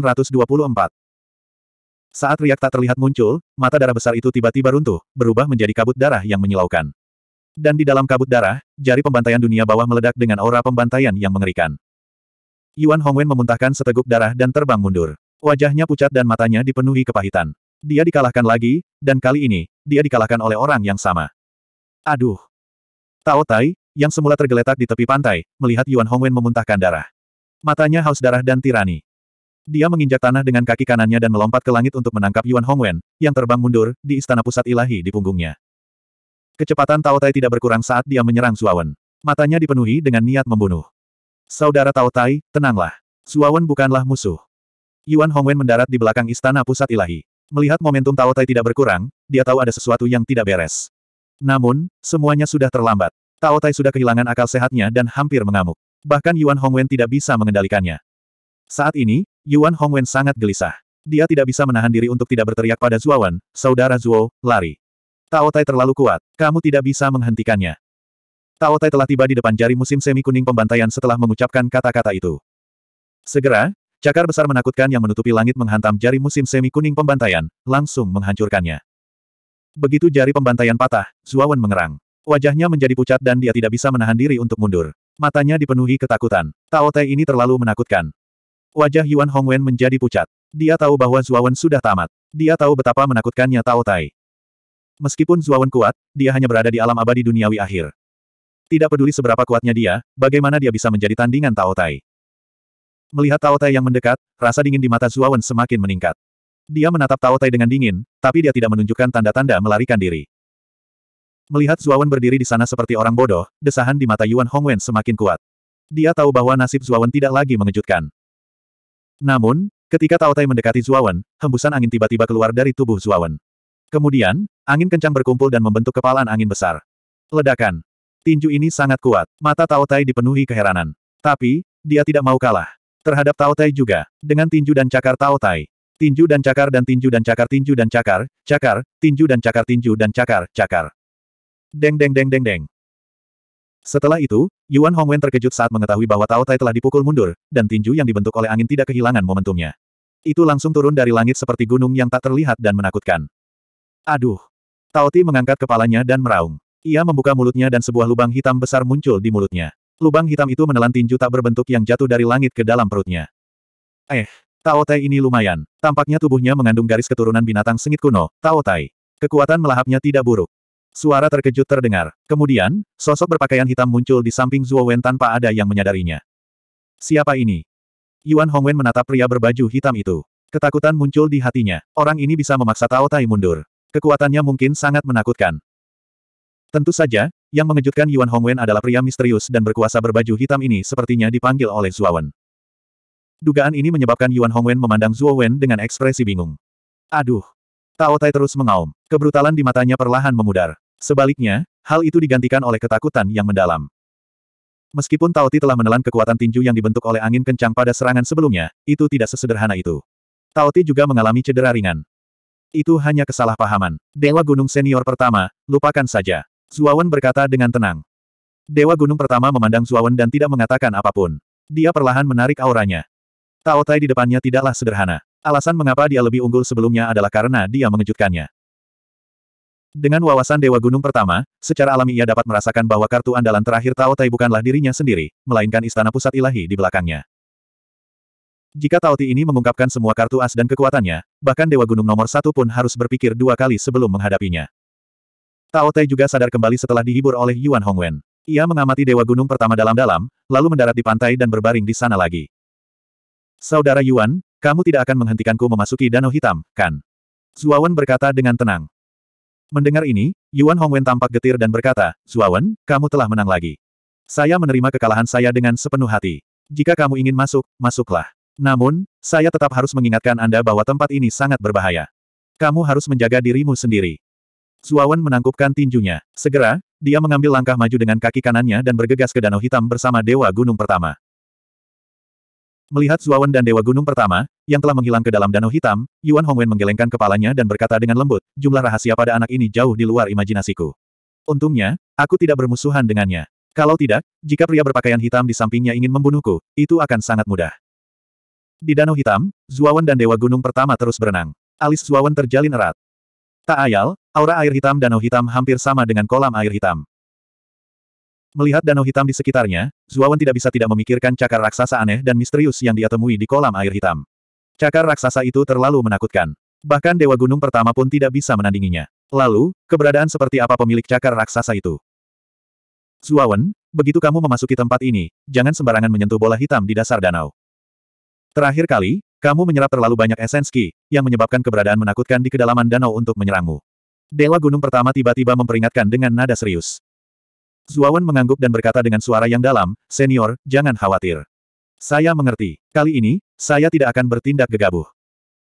S1: Saat riak tak terlihat muncul, mata darah besar itu tiba-tiba runtuh, berubah menjadi kabut darah yang menyilaukan. Dan di dalam kabut darah, jari pembantaian dunia bawah meledak dengan aura pembantaian yang mengerikan. Yuan Hongwen memuntahkan seteguk darah dan terbang mundur. Wajahnya pucat dan matanya dipenuhi kepahitan. Dia dikalahkan lagi, dan kali ini, dia dikalahkan oleh orang yang sama. Aduh! Tao Tai, yang semula tergeletak di tepi pantai, melihat Yuan Hongwen memuntahkan darah. Matanya haus darah dan tirani. Dia menginjak tanah dengan kaki kanannya dan melompat ke langit untuk menangkap Yuan Hongwen, yang terbang mundur, di istana pusat ilahi di punggungnya. Kecepatan Tao Tai tidak berkurang saat dia menyerang Zuawan. Matanya dipenuhi dengan niat membunuh. Saudara Tao Tai, tenanglah. Suawan bukanlah musuh. Yuan Hongwen mendarat di belakang istana pusat ilahi. Melihat momentum Tao Tai tidak berkurang, dia tahu ada sesuatu yang tidak beres. Namun, semuanya sudah terlambat. Tao Tai sudah kehilangan akal sehatnya dan hampir mengamuk. Bahkan Yuan Hongwen tidak bisa mengendalikannya. Saat ini, Yuan Hongwen sangat gelisah. Dia tidak bisa menahan diri untuk tidak berteriak pada Zuawan, saudara Zuo, lari. Tao Tai terlalu kuat, kamu tidak bisa menghentikannya. Tao Tai telah tiba di depan jari musim semi kuning pembantaian setelah mengucapkan kata-kata itu. Segera, cakar besar menakutkan yang menutupi langit menghantam jari musim semi kuning pembantaian, langsung menghancurkannya. Begitu jari pembantaian patah, Zuawan mengerang. Wajahnya menjadi pucat dan dia tidak bisa menahan diri untuk mundur. Matanya dipenuhi ketakutan. Tao Tai ini terlalu menakutkan. Wajah Yuan Hongwen menjadi pucat. Dia tahu bahwa Zuawan sudah tamat. Dia tahu betapa menakutkannya Tao Tai. Meskipun Zuawan kuat, dia hanya berada di alam abadi duniawi akhir. Tidak peduli seberapa kuatnya dia, bagaimana dia bisa menjadi tandingan Tao Tai. Melihat Tao Tai yang mendekat, rasa dingin di mata Zuawan semakin meningkat. Dia menatap Tao Tai dengan dingin, tapi dia tidak menunjukkan tanda-tanda melarikan diri. Melihat Zuawan berdiri di sana seperti orang bodoh, desahan di mata Yuan Hongwen semakin kuat. Dia tahu bahwa nasib Zuawan tidak lagi mengejutkan. Namun, ketika Tao Tai mendekati Zuawan, hembusan angin tiba-tiba keluar dari tubuh Zuawan. Kemudian, angin kencang berkumpul dan membentuk kepalan angin besar. Ledakan. Tinju ini sangat kuat. Mata Tao Tai dipenuhi keheranan. Tapi, dia tidak mau kalah. Terhadap Tao Tai juga, dengan tinju dan cakar Tao Tai. Tinju dan cakar dan tinju dan cakar tinju dan cakar, cakar, tinju dan cakar tinju dan cakar, cakar. Deng deng deng deng deng. Setelah itu, Yuan Hongwen terkejut saat mengetahui bahwa Tao Tai telah dipukul mundur, dan tinju yang dibentuk oleh angin tidak kehilangan momentumnya. Itu langsung turun dari langit seperti gunung yang tak terlihat dan menakutkan. Aduh! Tao Ti mengangkat kepalanya dan meraung. Ia membuka mulutnya dan sebuah lubang hitam besar muncul di mulutnya. Lubang hitam itu menelan tinju tak berbentuk yang jatuh dari langit ke dalam perutnya. Eh, Tao Tai ini lumayan. Tampaknya tubuhnya mengandung garis keturunan binatang sengit kuno, Tao Tai. Kekuatan melahapnya tidak buruk. Suara terkejut terdengar. Kemudian, sosok berpakaian hitam muncul di samping Zuo Wen tanpa ada yang menyadarinya. Siapa ini? Yuan Hongwen menatap pria berbaju hitam itu. Ketakutan muncul di hatinya. Orang ini bisa memaksa Tao Tai mundur. Kekuatannya mungkin sangat menakutkan. Tentu saja, yang mengejutkan Yuan Hongwen adalah pria misterius dan berkuasa berbaju hitam ini sepertinya dipanggil oleh Wen. Dugaan ini menyebabkan Yuan Hongwen memandang Wen dengan ekspresi bingung. Aduh! Tao Tai terus mengaum. Kebrutalan di matanya perlahan memudar. Sebaliknya, hal itu digantikan oleh ketakutan yang mendalam. Meskipun Tao Ti telah menelan kekuatan tinju yang dibentuk oleh angin kencang pada serangan sebelumnya, itu tidak sesederhana itu. Tao Ti juga mengalami cedera ringan. Itu hanya kesalahpahaman. Dewa Gunung Senior pertama, lupakan saja. Zuawan berkata dengan tenang. Dewa Gunung pertama memandang Zuawan dan tidak mengatakan apapun. Dia perlahan menarik auranya. Tao Tai di depannya tidaklah sederhana. Alasan mengapa dia lebih unggul sebelumnya adalah karena dia mengejutkannya. Dengan wawasan Dewa Gunung pertama, secara alami ia dapat merasakan bahwa kartu andalan terakhir Tao Tai bukanlah dirinya sendiri, melainkan istana pusat ilahi di belakangnya. Jika Tao Ti ini mengungkapkan semua kartu as dan kekuatannya, bahkan Dewa Gunung nomor satu pun harus berpikir dua kali sebelum menghadapinya. Tao Te juga sadar kembali setelah dihibur oleh Yuan Hongwen. Ia mengamati Dewa Gunung pertama dalam-dalam, lalu mendarat di pantai dan berbaring di sana lagi. Saudara Yuan, kamu tidak akan menghentikanku memasuki danau hitam, kan? Zuawan berkata dengan tenang. Mendengar ini, Yuan Hongwen tampak getir dan berkata, Zuawan, kamu telah menang lagi. Saya menerima kekalahan saya dengan sepenuh hati. Jika kamu ingin masuk, masuklah. Namun, saya tetap harus mengingatkan Anda bahwa tempat ini sangat berbahaya. Kamu harus menjaga dirimu sendiri. Zuawan menangkupkan tinjunya. Segera, dia mengambil langkah maju dengan kaki kanannya dan bergegas ke Danau Hitam bersama Dewa Gunung Pertama. Melihat Zuawan dan Dewa Gunung Pertama, yang telah menghilang ke dalam Danau Hitam, Yuan Hongwen menggelengkan kepalanya dan berkata dengan lembut, jumlah rahasia pada anak ini jauh di luar imajinasiku. Untungnya, aku tidak bermusuhan dengannya. Kalau tidak, jika pria berpakaian hitam di sampingnya ingin membunuhku, itu akan sangat mudah. Di Danau Hitam, Zuawan dan Dewa Gunung Pertama terus berenang. Alis Zuawan terjalin erat. Tak ayal, aura air hitam danau hitam hampir sama dengan kolam air hitam. Melihat danau hitam di sekitarnya, Zuawan tidak bisa tidak memikirkan cakar raksasa aneh dan misterius yang dia temui di kolam air hitam. Cakar raksasa itu terlalu menakutkan. Bahkan Dewa Gunung pertama pun tidak bisa menandinginya. Lalu, keberadaan seperti apa pemilik cakar raksasa itu? Zuawan, begitu kamu memasuki tempat ini, jangan sembarangan menyentuh bola hitam di dasar danau. Terakhir kali, kamu menyerap terlalu banyak esenski, yang menyebabkan keberadaan menakutkan di kedalaman danau untuk menyerangmu. Dewa Gunung pertama tiba-tiba memperingatkan dengan nada serius. Zuawan mengangguk dan berkata dengan suara yang dalam, Senior, jangan khawatir. Saya mengerti. Kali ini, saya tidak akan bertindak gegabah.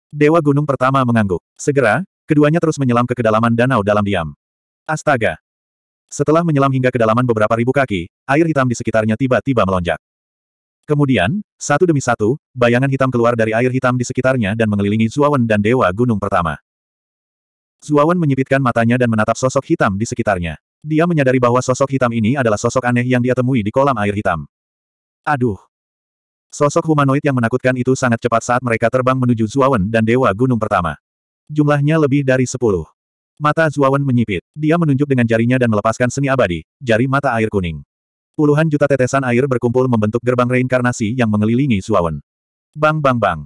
S1: Dewa Gunung pertama mengangguk. Segera, keduanya terus menyelam ke kedalaman danau dalam diam. Astaga! Setelah menyelam hingga kedalaman beberapa ribu kaki, air hitam di sekitarnya tiba-tiba melonjak. Kemudian, satu demi satu, bayangan hitam keluar dari air hitam di sekitarnya dan mengelilingi Zuawan dan Dewa Gunung pertama. Zuawan menyipitkan matanya dan menatap sosok hitam di sekitarnya. Dia menyadari bahwa sosok hitam ini adalah sosok aneh yang dia temui di kolam air hitam. Aduh. Sosok humanoid yang menakutkan itu sangat cepat saat mereka terbang menuju Zuawan dan Dewa Gunung pertama. Jumlahnya lebih dari sepuluh. Mata Zuawan menyipit. Dia menunjuk dengan jarinya dan melepaskan seni abadi, jari mata air kuning. Puluhan juta tetesan air berkumpul membentuk gerbang reinkarnasi yang mengelilingi Suawen. Bang bang bang.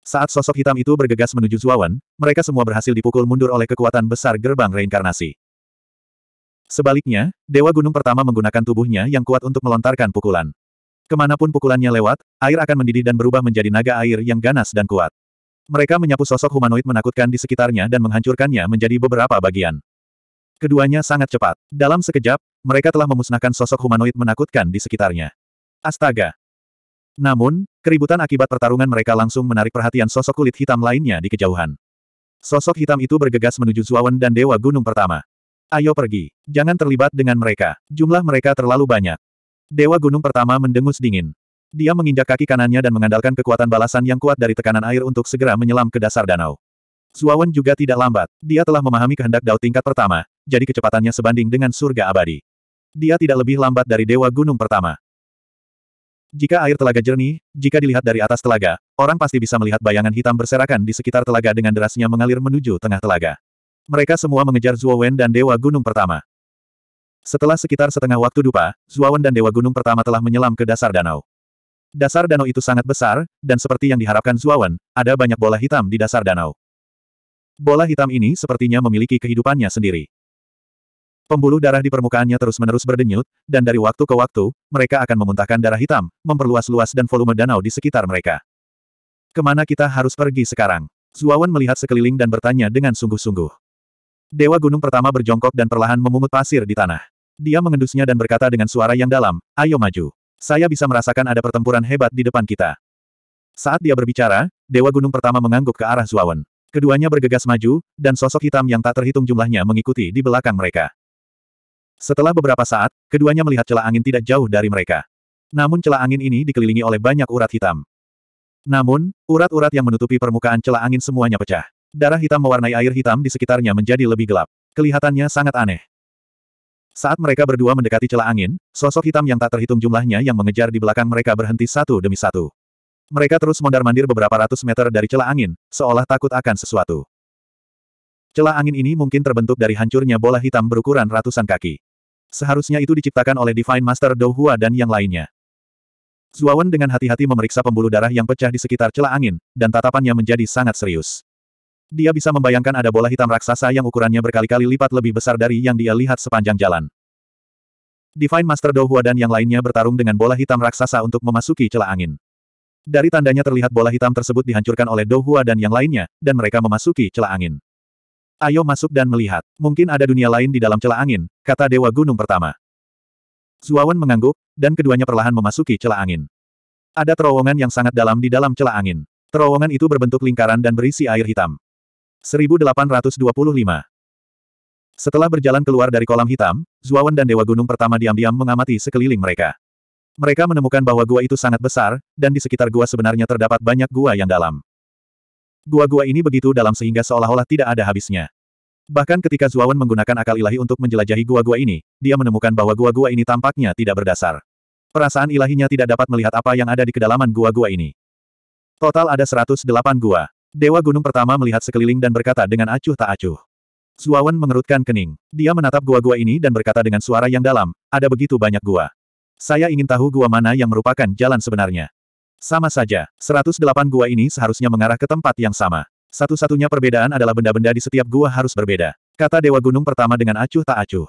S1: Saat sosok hitam itu bergegas menuju Zuawan, mereka semua berhasil dipukul mundur oleh kekuatan besar gerbang reinkarnasi. Sebaliknya, Dewa Gunung pertama menggunakan tubuhnya yang kuat untuk melontarkan pukulan. Kemanapun pukulannya lewat, air akan mendidih dan berubah menjadi naga air yang ganas dan kuat. Mereka menyapu sosok humanoid menakutkan di sekitarnya dan menghancurkannya menjadi beberapa bagian. Keduanya sangat cepat. Dalam sekejap, mereka telah memusnahkan sosok humanoid menakutkan di sekitarnya. Astaga! Namun, keributan akibat pertarungan mereka langsung menarik perhatian sosok kulit hitam lainnya di kejauhan. Sosok hitam itu bergegas menuju Zuawan dan Dewa Gunung pertama. Ayo pergi. Jangan terlibat dengan mereka. Jumlah mereka terlalu banyak. Dewa Gunung pertama mendengus dingin. Dia menginjak kaki kanannya dan mengandalkan kekuatan balasan yang kuat dari tekanan air untuk segera menyelam ke dasar danau. Suawan juga tidak lambat. Dia telah memahami kehendak Dao tingkat pertama, jadi kecepatannya sebanding dengan surga abadi. Dia tidak lebih lambat dari Dewa Gunung pertama. Jika air telaga jernih, jika dilihat dari atas telaga, orang pasti bisa melihat bayangan hitam berserakan di sekitar telaga dengan derasnya mengalir menuju tengah telaga. Mereka semua mengejar Zuowen dan Dewa Gunung pertama. Setelah sekitar setengah waktu dupa, Zuowen dan Dewa Gunung pertama telah menyelam ke dasar danau. Dasar danau itu sangat besar, dan seperti yang diharapkan Zuowen, ada banyak bola hitam di dasar danau. Bola hitam ini sepertinya memiliki kehidupannya sendiri. Pembuluh darah di permukaannya terus-menerus berdenyut, dan dari waktu ke waktu, mereka akan memuntahkan darah hitam, memperluas-luas dan volume danau di sekitar mereka. Kemana kita harus pergi sekarang? Zuawan melihat sekeliling dan bertanya dengan sungguh-sungguh. Dewa gunung pertama berjongkok dan perlahan memungut pasir di tanah. Dia mengendusnya dan berkata dengan suara yang dalam, ayo maju. Saya bisa merasakan ada pertempuran hebat di depan kita. Saat dia berbicara, Dewa Gunung Pertama mengangguk ke arah Zuawan. Keduanya bergegas maju, dan sosok hitam yang tak terhitung jumlahnya mengikuti di belakang mereka. Setelah beberapa saat, keduanya melihat celah angin tidak jauh dari mereka. Namun celah angin ini dikelilingi oleh banyak urat hitam. Namun, urat-urat yang menutupi permukaan celah angin semuanya pecah. Darah hitam mewarnai air hitam di sekitarnya menjadi lebih gelap. Kelihatannya sangat aneh. Saat mereka berdua mendekati celah angin, sosok hitam yang tak terhitung jumlahnya yang mengejar di belakang mereka berhenti satu demi satu. Mereka terus mondar-mandir beberapa ratus meter dari celah angin, seolah takut akan sesuatu. Celah angin ini mungkin terbentuk dari hancurnya bola hitam berukuran ratusan kaki. Seharusnya itu diciptakan oleh Divine Master Dou Hua dan yang lainnya. Zuawan dengan hati-hati memeriksa pembuluh darah yang pecah di sekitar celah angin, dan tatapannya menjadi sangat serius. Dia bisa membayangkan ada bola hitam raksasa yang ukurannya berkali-kali lipat lebih besar dari yang dia lihat sepanjang jalan. Divine Master Dohua dan yang lainnya bertarung dengan bola hitam raksasa untuk memasuki celah angin. Dari tandanya terlihat bola hitam tersebut dihancurkan oleh Douhua dan yang lainnya, dan mereka memasuki celah angin. Ayo masuk dan melihat. Mungkin ada dunia lain di dalam celah angin, kata Dewa Gunung pertama. Zuawan mengangguk, dan keduanya perlahan memasuki celah angin. Ada terowongan yang sangat dalam di dalam celah angin. Terowongan itu berbentuk lingkaran dan berisi air hitam. 1825 Setelah berjalan keluar dari kolam hitam, Zuawan dan Dewa Gunung pertama diam-diam mengamati sekeliling mereka. Mereka menemukan bahwa gua itu sangat besar, dan di sekitar gua sebenarnya terdapat banyak gua yang dalam. Gua-gua ini begitu dalam sehingga seolah-olah tidak ada habisnya. Bahkan ketika Zuawan menggunakan akal ilahi untuk menjelajahi gua-gua ini, dia menemukan bahwa gua-gua ini tampaknya tidak berdasar. Perasaan ilahinya tidak dapat melihat apa yang ada di kedalaman gua-gua ini. Total ada 108 gua. Dewa Gunung pertama melihat sekeliling dan berkata dengan acuh tak acuh. Zuawan mengerutkan kening. Dia menatap gua-gua ini dan berkata dengan suara yang dalam, ada begitu banyak gua. Saya ingin tahu gua mana yang merupakan jalan sebenarnya. Sama saja, 108 gua ini seharusnya mengarah ke tempat yang sama. Satu-satunya perbedaan adalah benda-benda di setiap gua harus berbeda. Kata Dewa Gunung pertama dengan acuh tak acuh.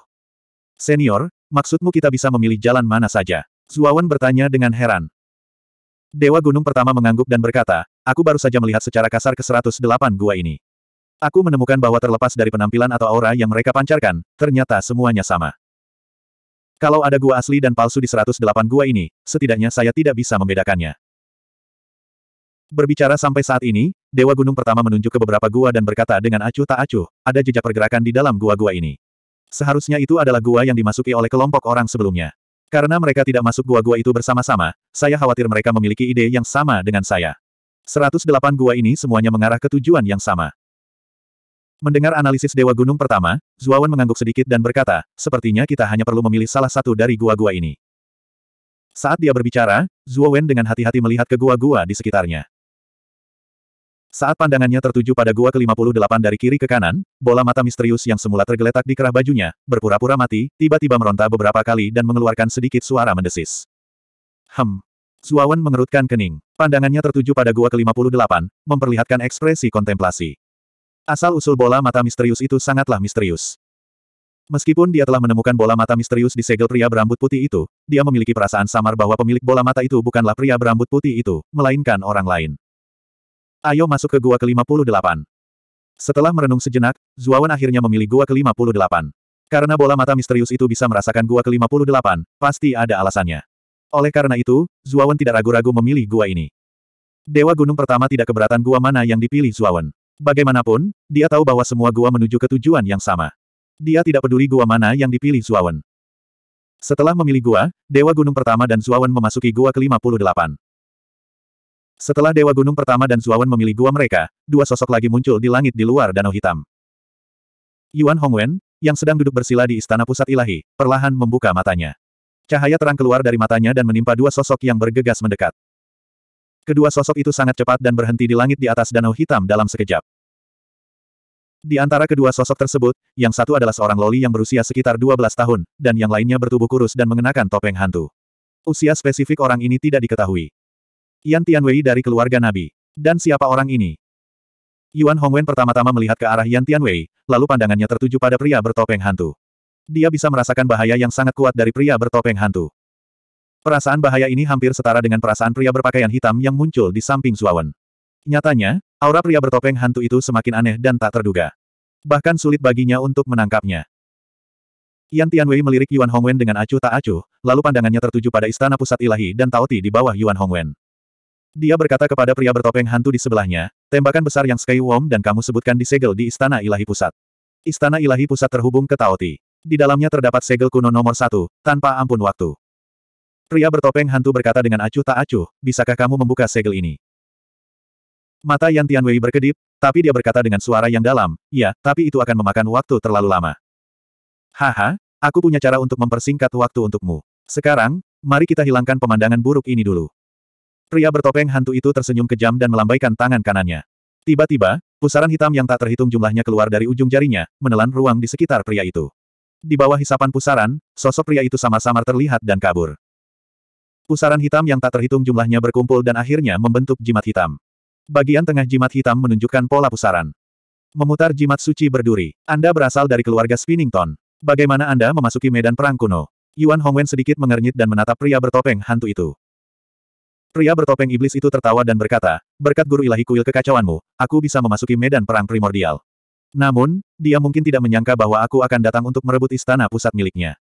S1: Senior, maksudmu kita bisa memilih jalan mana saja? Zuawan bertanya dengan heran. Dewa Gunung pertama mengangguk dan berkata, aku baru saja melihat secara kasar ke 108 gua ini. Aku menemukan bahwa terlepas dari penampilan atau aura yang mereka pancarkan, ternyata semuanya sama. Kalau ada gua asli dan palsu di 108 gua ini, setidaknya saya tidak bisa membedakannya. Berbicara sampai saat ini, Dewa Gunung pertama menunjuk ke beberapa gua dan berkata dengan acuh tak acuh, ada jejak pergerakan di dalam gua-gua ini. Seharusnya itu adalah gua yang dimasuki oleh kelompok orang sebelumnya. Karena mereka tidak masuk gua-gua itu bersama-sama, saya khawatir mereka memiliki ide yang sama dengan saya. 108 gua ini semuanya mengarah ke tujuan yang sama. Mendengar analisis Dewa Gunung pertama, Zuawan mengangguk sedikit dan berkata, sepertinya kita hanya perlu memilih salah satu dari gua-gua ini. Saat dia berbicara, Zuawan dengan hati-hati melihat ke gua-gua di sekitarnya. Saat pandangannya tertuju pada gua ke-58 dari kiri ke kanan, bola mata misterius yang semula tergeletak di kerah bajunya, berpura-pura mati, tiba-tiba meronta beberapa kali dan mengeluarkan sedikit suara mendesis. Hem. Zuawan mengerutkan kening. Pandangannya tertuju pada gua ke-58, memperlihatkan ekspresi kontemplasi. Asal-usul bola mata misterius itu sangatlah misterius. Meskipun dia telah menemukan bola mata misterius di segel pria berambut putih itu, dia memiliki perasaan samar bahwa pemilik bola mata itu bukanlah pria berambut putih itu, melainkan orang lain. Ayo masuk ke gua ke-58. Setelah merenung sejenak, Zuawan akhirnya memilih gua ke-58. Karena bola mata misterius itu bisa merasakan gua ke-58, pasti ada alasannya. Oleh karena itu, Zuawan tidak ragu-ragu memilih gua ini. Dewa Gunung pertama tidak keberatan gua mana yang dipilih Zuawan. Bagaimanapun, dia tahu bahwa semua gua menuju ke tujuan yang sama. Dia tidak peduli gua mana yang dipilih Zuawan. Setelah memilih gua, Dewa Gunung Pertama dan Zuawan memasuki gua ke-58. Setelah Dewa Gunung Pertama dan Zuawan memilih gua mereka, dua sosok lagi muncul di langit di luar Danau Hitam. Yuan Hongwen, yang sedang duduk bersila di Istana Pusat Ilahi, perlahan membuka matanya. Cahaya terang keluar dari matanya dan menimpa dua sosok yang bergegas mendekat. Kedua sosok itu sangat cepat dan berhenti di langit di atas danau hitam dalam sekejap. Di antara kedua sosok tersebut, yang satu adalah seorang loli yang berusia sekitar 12 tahun, dan yang lainnya bertubuh kurus dan mengenakan topeng hantu. Usia spesifik orang ini tidak diketahui. Yan Tianwei dari keluarga Nabi. Dan siapa orang ini? Yuan Hongwen pertama-tama melihat ke arah Yan Tianwei, lalu pandangannya tertuju pada pria bertopeng hantu. Dia bisa merasakan bahaya yang sangat kuat dari pria bertopeng hantu. Perasaan bahaya ini hampir setara dengan perasaan pria berpakaian hitam yang muncul di samping Zuawan. Nyatanya, aura pria bertopeng hantu itu semakin aneh dan tak terduga. Bahkan sulit baginya untuk menangkapnya. Yan Tianwei melirik Yuan Hongwen dengan acuh tak acuh, lalu pandangannya tertuju pada istana pusat ilahi dan Taoti di bawah Yuan Hongwen. Dia berkata kepada pria bertopeng hantu di sebelahnya, tembakan besar yang Skywom dan kamu sebutkan disegel di istana ilahi pusat. Istana ilahi pusat terhubung ke Taoti. Di dalamnya terdapat segel kuno nomor satu, tanpa ampun waktu. Pria bertopeng hantu berkata dengan acuh tak acuh, bisakah kamu membuka segel ini? Mata Yan Tianwei berkedip, tapi dia berkata dengan suara yang dalam, ya, tapi itu akan memakan waktu terlalu lama. Haha, aku punya cara untuk mempersingkat waktu untukmu. Sekarang, mari kita hilangkan pemandangan buruk ini dulu. Pria bertopeng hantu itu tersenyum kejam dan melambaikan tangan kanannya. Tiba-tiba, pusaran hitam yang tak terhitung jumlahnya keluar dari ujung jarinya, menelan ruang di sekitar pria itu. Di bawah hisapan pusaran, sosok pria itu samar-samar terlihat dan kabur. Pusaran hitam yang tak terhitung jumlahnya berkumpul dan akhirnya membentuk jimat hitam. Bagian tengah jimat hitam menunjukkan pola pusaran. Memutar jimat suci berduri. Anda berasal dari keluarga Spinnington. Bagaimana Anda memasuki medan perang kuno? Yuan Hongwen sedikit mengernyit dan menatap pria bertopeng hantu itu. Pria bertopeng iblis itu tertawa dan berkata, berkat guru ilahi kuil kekacauanmu, aku bisa memasuki medan perang primordial. Namun, dia mungkin tidak menyangka bahwa aku akan datang untuk merebut istana pusat miliknya.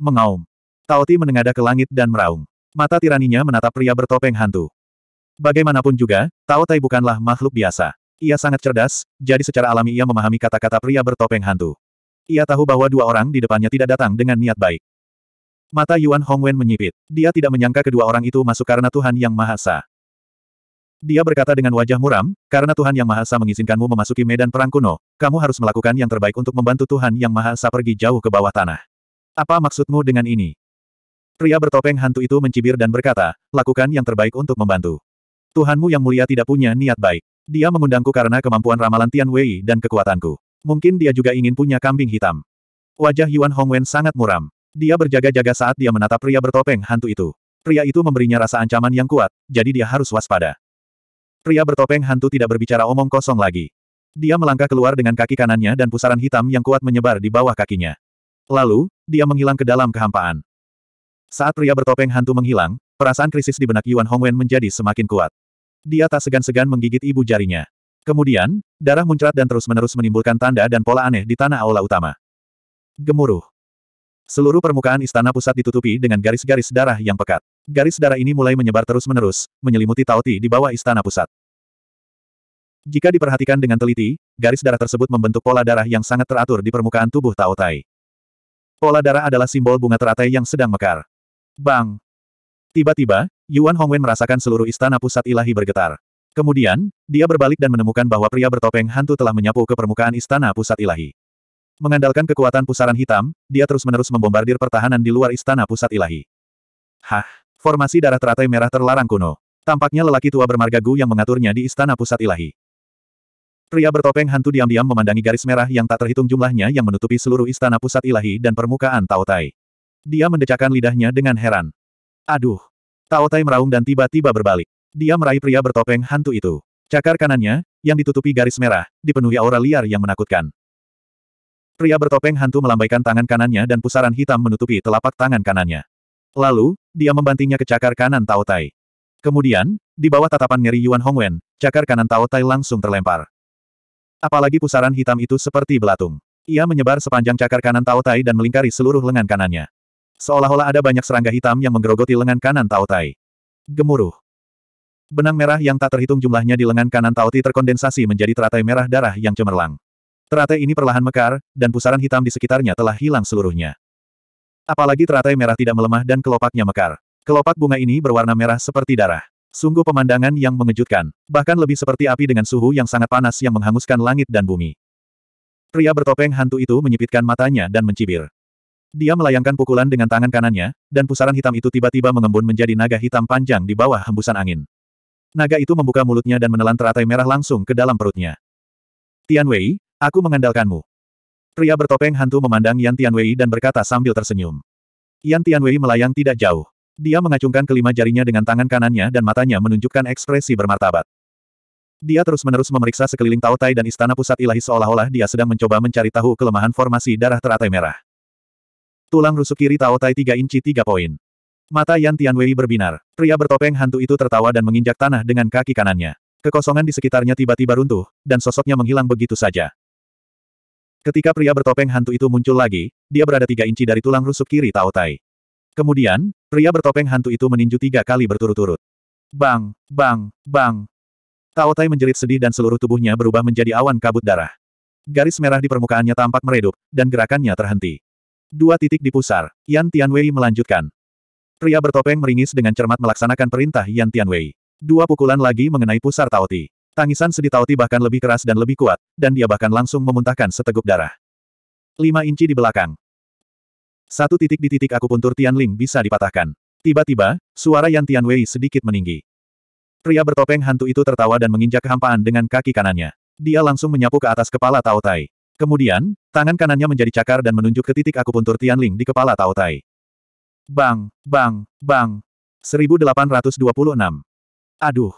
S1: Mengaum. Taoti menengadah ke langit dan meraung. Mata tiraninya menatap pria bertopeng hantu. Bagaimanapun juga, Tao Tai bukanlah makhluk biasa. Ia sangat cerdas, jadi secara alami ia memahami kata-kata pria bertopeng hantu. Ia tahu bahwa dua orang di depannya tidak datang dengan niat baik. Mata Yuan Hongwen menyipit. Dia tidak menyangka kedua orang itu masuk karena Tuhan Yang Maha Esa. Dia berkata dengan wajah muram, karena Tuhan Yang Maha Esa mengizinkanmu memasuki medan perang kuno, kamu harus melakukan yang terbaik untuk membantu Tuhan Yang Maha Esa pergi jauh ke bawah tanah. Apa maksudmu dengan ini? Pria bertopeng hantu itu mencibir dan berkata, lakukan yang terbaik untuk membantu. Tuhanmu yang mulia tidak punya niat baik. Dia mengundangku karena kemampuan ramalan Tian Wei dan kekuatanku. Mungkin dia juga ingin punya kambing hitam. Wajah Yuan Hongwen sangat muram. Dia berjaga-jaga saat dia menatap pria bertopeng hantu itu. Pria itu memberinya rasa ancaman yang kuat, jadi dia harus waspada. Pria bertopeng hantu tidak berbicara omong kosong lagi. Dia melangkah keluar dengan kaki kanannya dan pusaran hitam yang kuat menyebar di bawah kakinya. Lalu, dia menghilang ke dalam kehampaan. Saat pria bertopeng hantu menghilang, perasaan krisis di benak Yuan Hongwen menjadi semakin kuat. Dia tak segan-segan menggigit ibu jarinya. Kemudian, darah muncrat dan terus-menerus menimbulkan tanda dan pola aneh di tanah aula utama. Gemuruh. Seluruh permukaan istana pusat ditutupi dengan garis-garis darah yang pekat. Garis darah ini mulai menyebar terus-menerus, menyelimuti Tauti di bawah istana pusat. Jika diperhatikan dengan teliti, garis darah tersebut membentuk pola darah yang sangat teratur di permukaan tubuh Tao Pola darah adalah simbol bunga teratai yang sedang mekar. Bang! Tiba-tiba, Yuan Hongwen merasakan seluruh istana pusat ilahi bergetar. Kemudian, dia berbalik dan menemukan bahwa pria bertopeng hantu telah menyapu ke permukaan istana pusat ilahi. Mengandalkan kekuatan pusaran hitam, dia terus-menerus membombardir pertahanan di luar istana pusat ilahi. Hah, formasi darah teratai merah terlarang kuno. Tampaknya lelaki tua bermarga Gu yang mengaturnya di istana pusat ilahi. Pria bertopeng hantu diam-diam memandangi garis merah yang tak terhitung jumlahnya yang menutupi seluruh istana pusat ilahi dan permukaan Tao Tai. Dia mendecakkan lidahnya dengan heran. Aduh! Tao Tai meraung dan tiba-tiba berbalik. Dia meraih pria bertopeng hantu itu. Cakar kanannya, yang ditutupi garis merah, dipenuhi aura liar yang menakutkan. Pria bertopeng hantu melambaikan tangan kanannya dan pusaran hitam menutupi telapak tangan kanannya. Lalu, dia membantingnya ke cakar kanan Tao Tai. Kemudian, di bawah tatapan ngeri Yuan Hongwen, cakar kanan Tao Tai langsung terlempar. Apalagi pusaran hitam itu seperti belatung. Ia menyebar sepanjang cakar kanan Tao Tai dan melingkari seluruh lengan kanannya. Seolah-olah ada banyak serangga hitam yang menggerogoti lengan kanan Tao Gemuruh. Benang merah yang tak terhitung jumlahnya di lengan kanan Tao terkondensasi menjadi teratai merah darah yang cemerlang. Teratai ini perlahan mekar, dan pusaran hitam di sekitarnya telah hilang seluruhnya. Apalagi teratai merah tidak melemah dan kelopaknya mekar. Kelopak bunga ini berwarna merah seperti darah. Sungguh pemandangan yang mengejutkan, bahkan lebih seperti api dengan suhu yang sangat panas yang menghanguskan langit dan bumi. Pria bertopeng hantu itu menyipitkan matanya dan mencibir. Dia melayangkan pukulan dengan tangan kanannya, dan pusaran hitam itu tiba-tiba mengembun menjadi naga hitam panjang di bawah hembusan angin. Naga itu membuka mulutnya dan menelan teratai merah langsung ke dalam perutnya. Tian Wei, aku mengandalkanmu. Pria bertopeng hantu memandang Yan Tian Wei dan berkata sambil tersenyum. Yan Tian Wei melayang tidak jauh. Dia mengacungkan kelima jarinya dengan tangan kanannya dan matanya menunjukkan ekspresi bermartabat. Dia terus-menerus memeriksa sekeliling Taotai dan istana pusat ilahi seolah-olah dia sedang mencoba mencari tahu kelemahan formasi darah teratai merah. Tulang rusuk kiri Tao Tai 3 inci 3 poin. Mata Yan Tianwei berbinar. Pria bertopeng hantu itu tertawa dan menginjak tanah dengan kaki kanannya. Kekosongan di sekitarnya tiba-tiba runtuh, dan sosoknya menghilang begitu saja. Ketika pria bertopeng hantu itu muncul lagi, dia berada tiga inci dari tulang rusuk kiri Tao Tai. Kemudian, pria bertopeng hantu itu meninju tiga kali berturut-turut. Bang, bang, bang. Tao Tai menjerit sedih dan seluruh tubuhnya berubah menjadi awan kabut darah. Garis merah di permukaannya tampak meredup, dan gerakannya terhenti. Dua titik di pusar, Yan Tianwei melanjutkan. Pria bertopeng meringis dengan cermat melaksanakan perintah Yan Tianwei. Dua pukulan lagi mengenai pusar Taoti. Tangisan sedih Taoti bahkan lebih keras dan lebih kuat, dan dia bahkan langsung memuntahkan seteguk darah. Lima inci di belakang. Satu titik di titik aku puntur Tianling bisa dipatahkan. Tiba-tiba, suara Yan Tianwei sedikit meninggi. Pria bertopeng hantu itu tertawa dan menginjak kehampaan dengan kaki kanannya. Dia langsung menyapu ke atas kepala Tao Tai. Kemudian, tangan kanannya menjadi cakar dan menunjuk ke titik akupuntur Tianling di kepala Tao Tai. Bang, bang, bang. 1826. Aduh.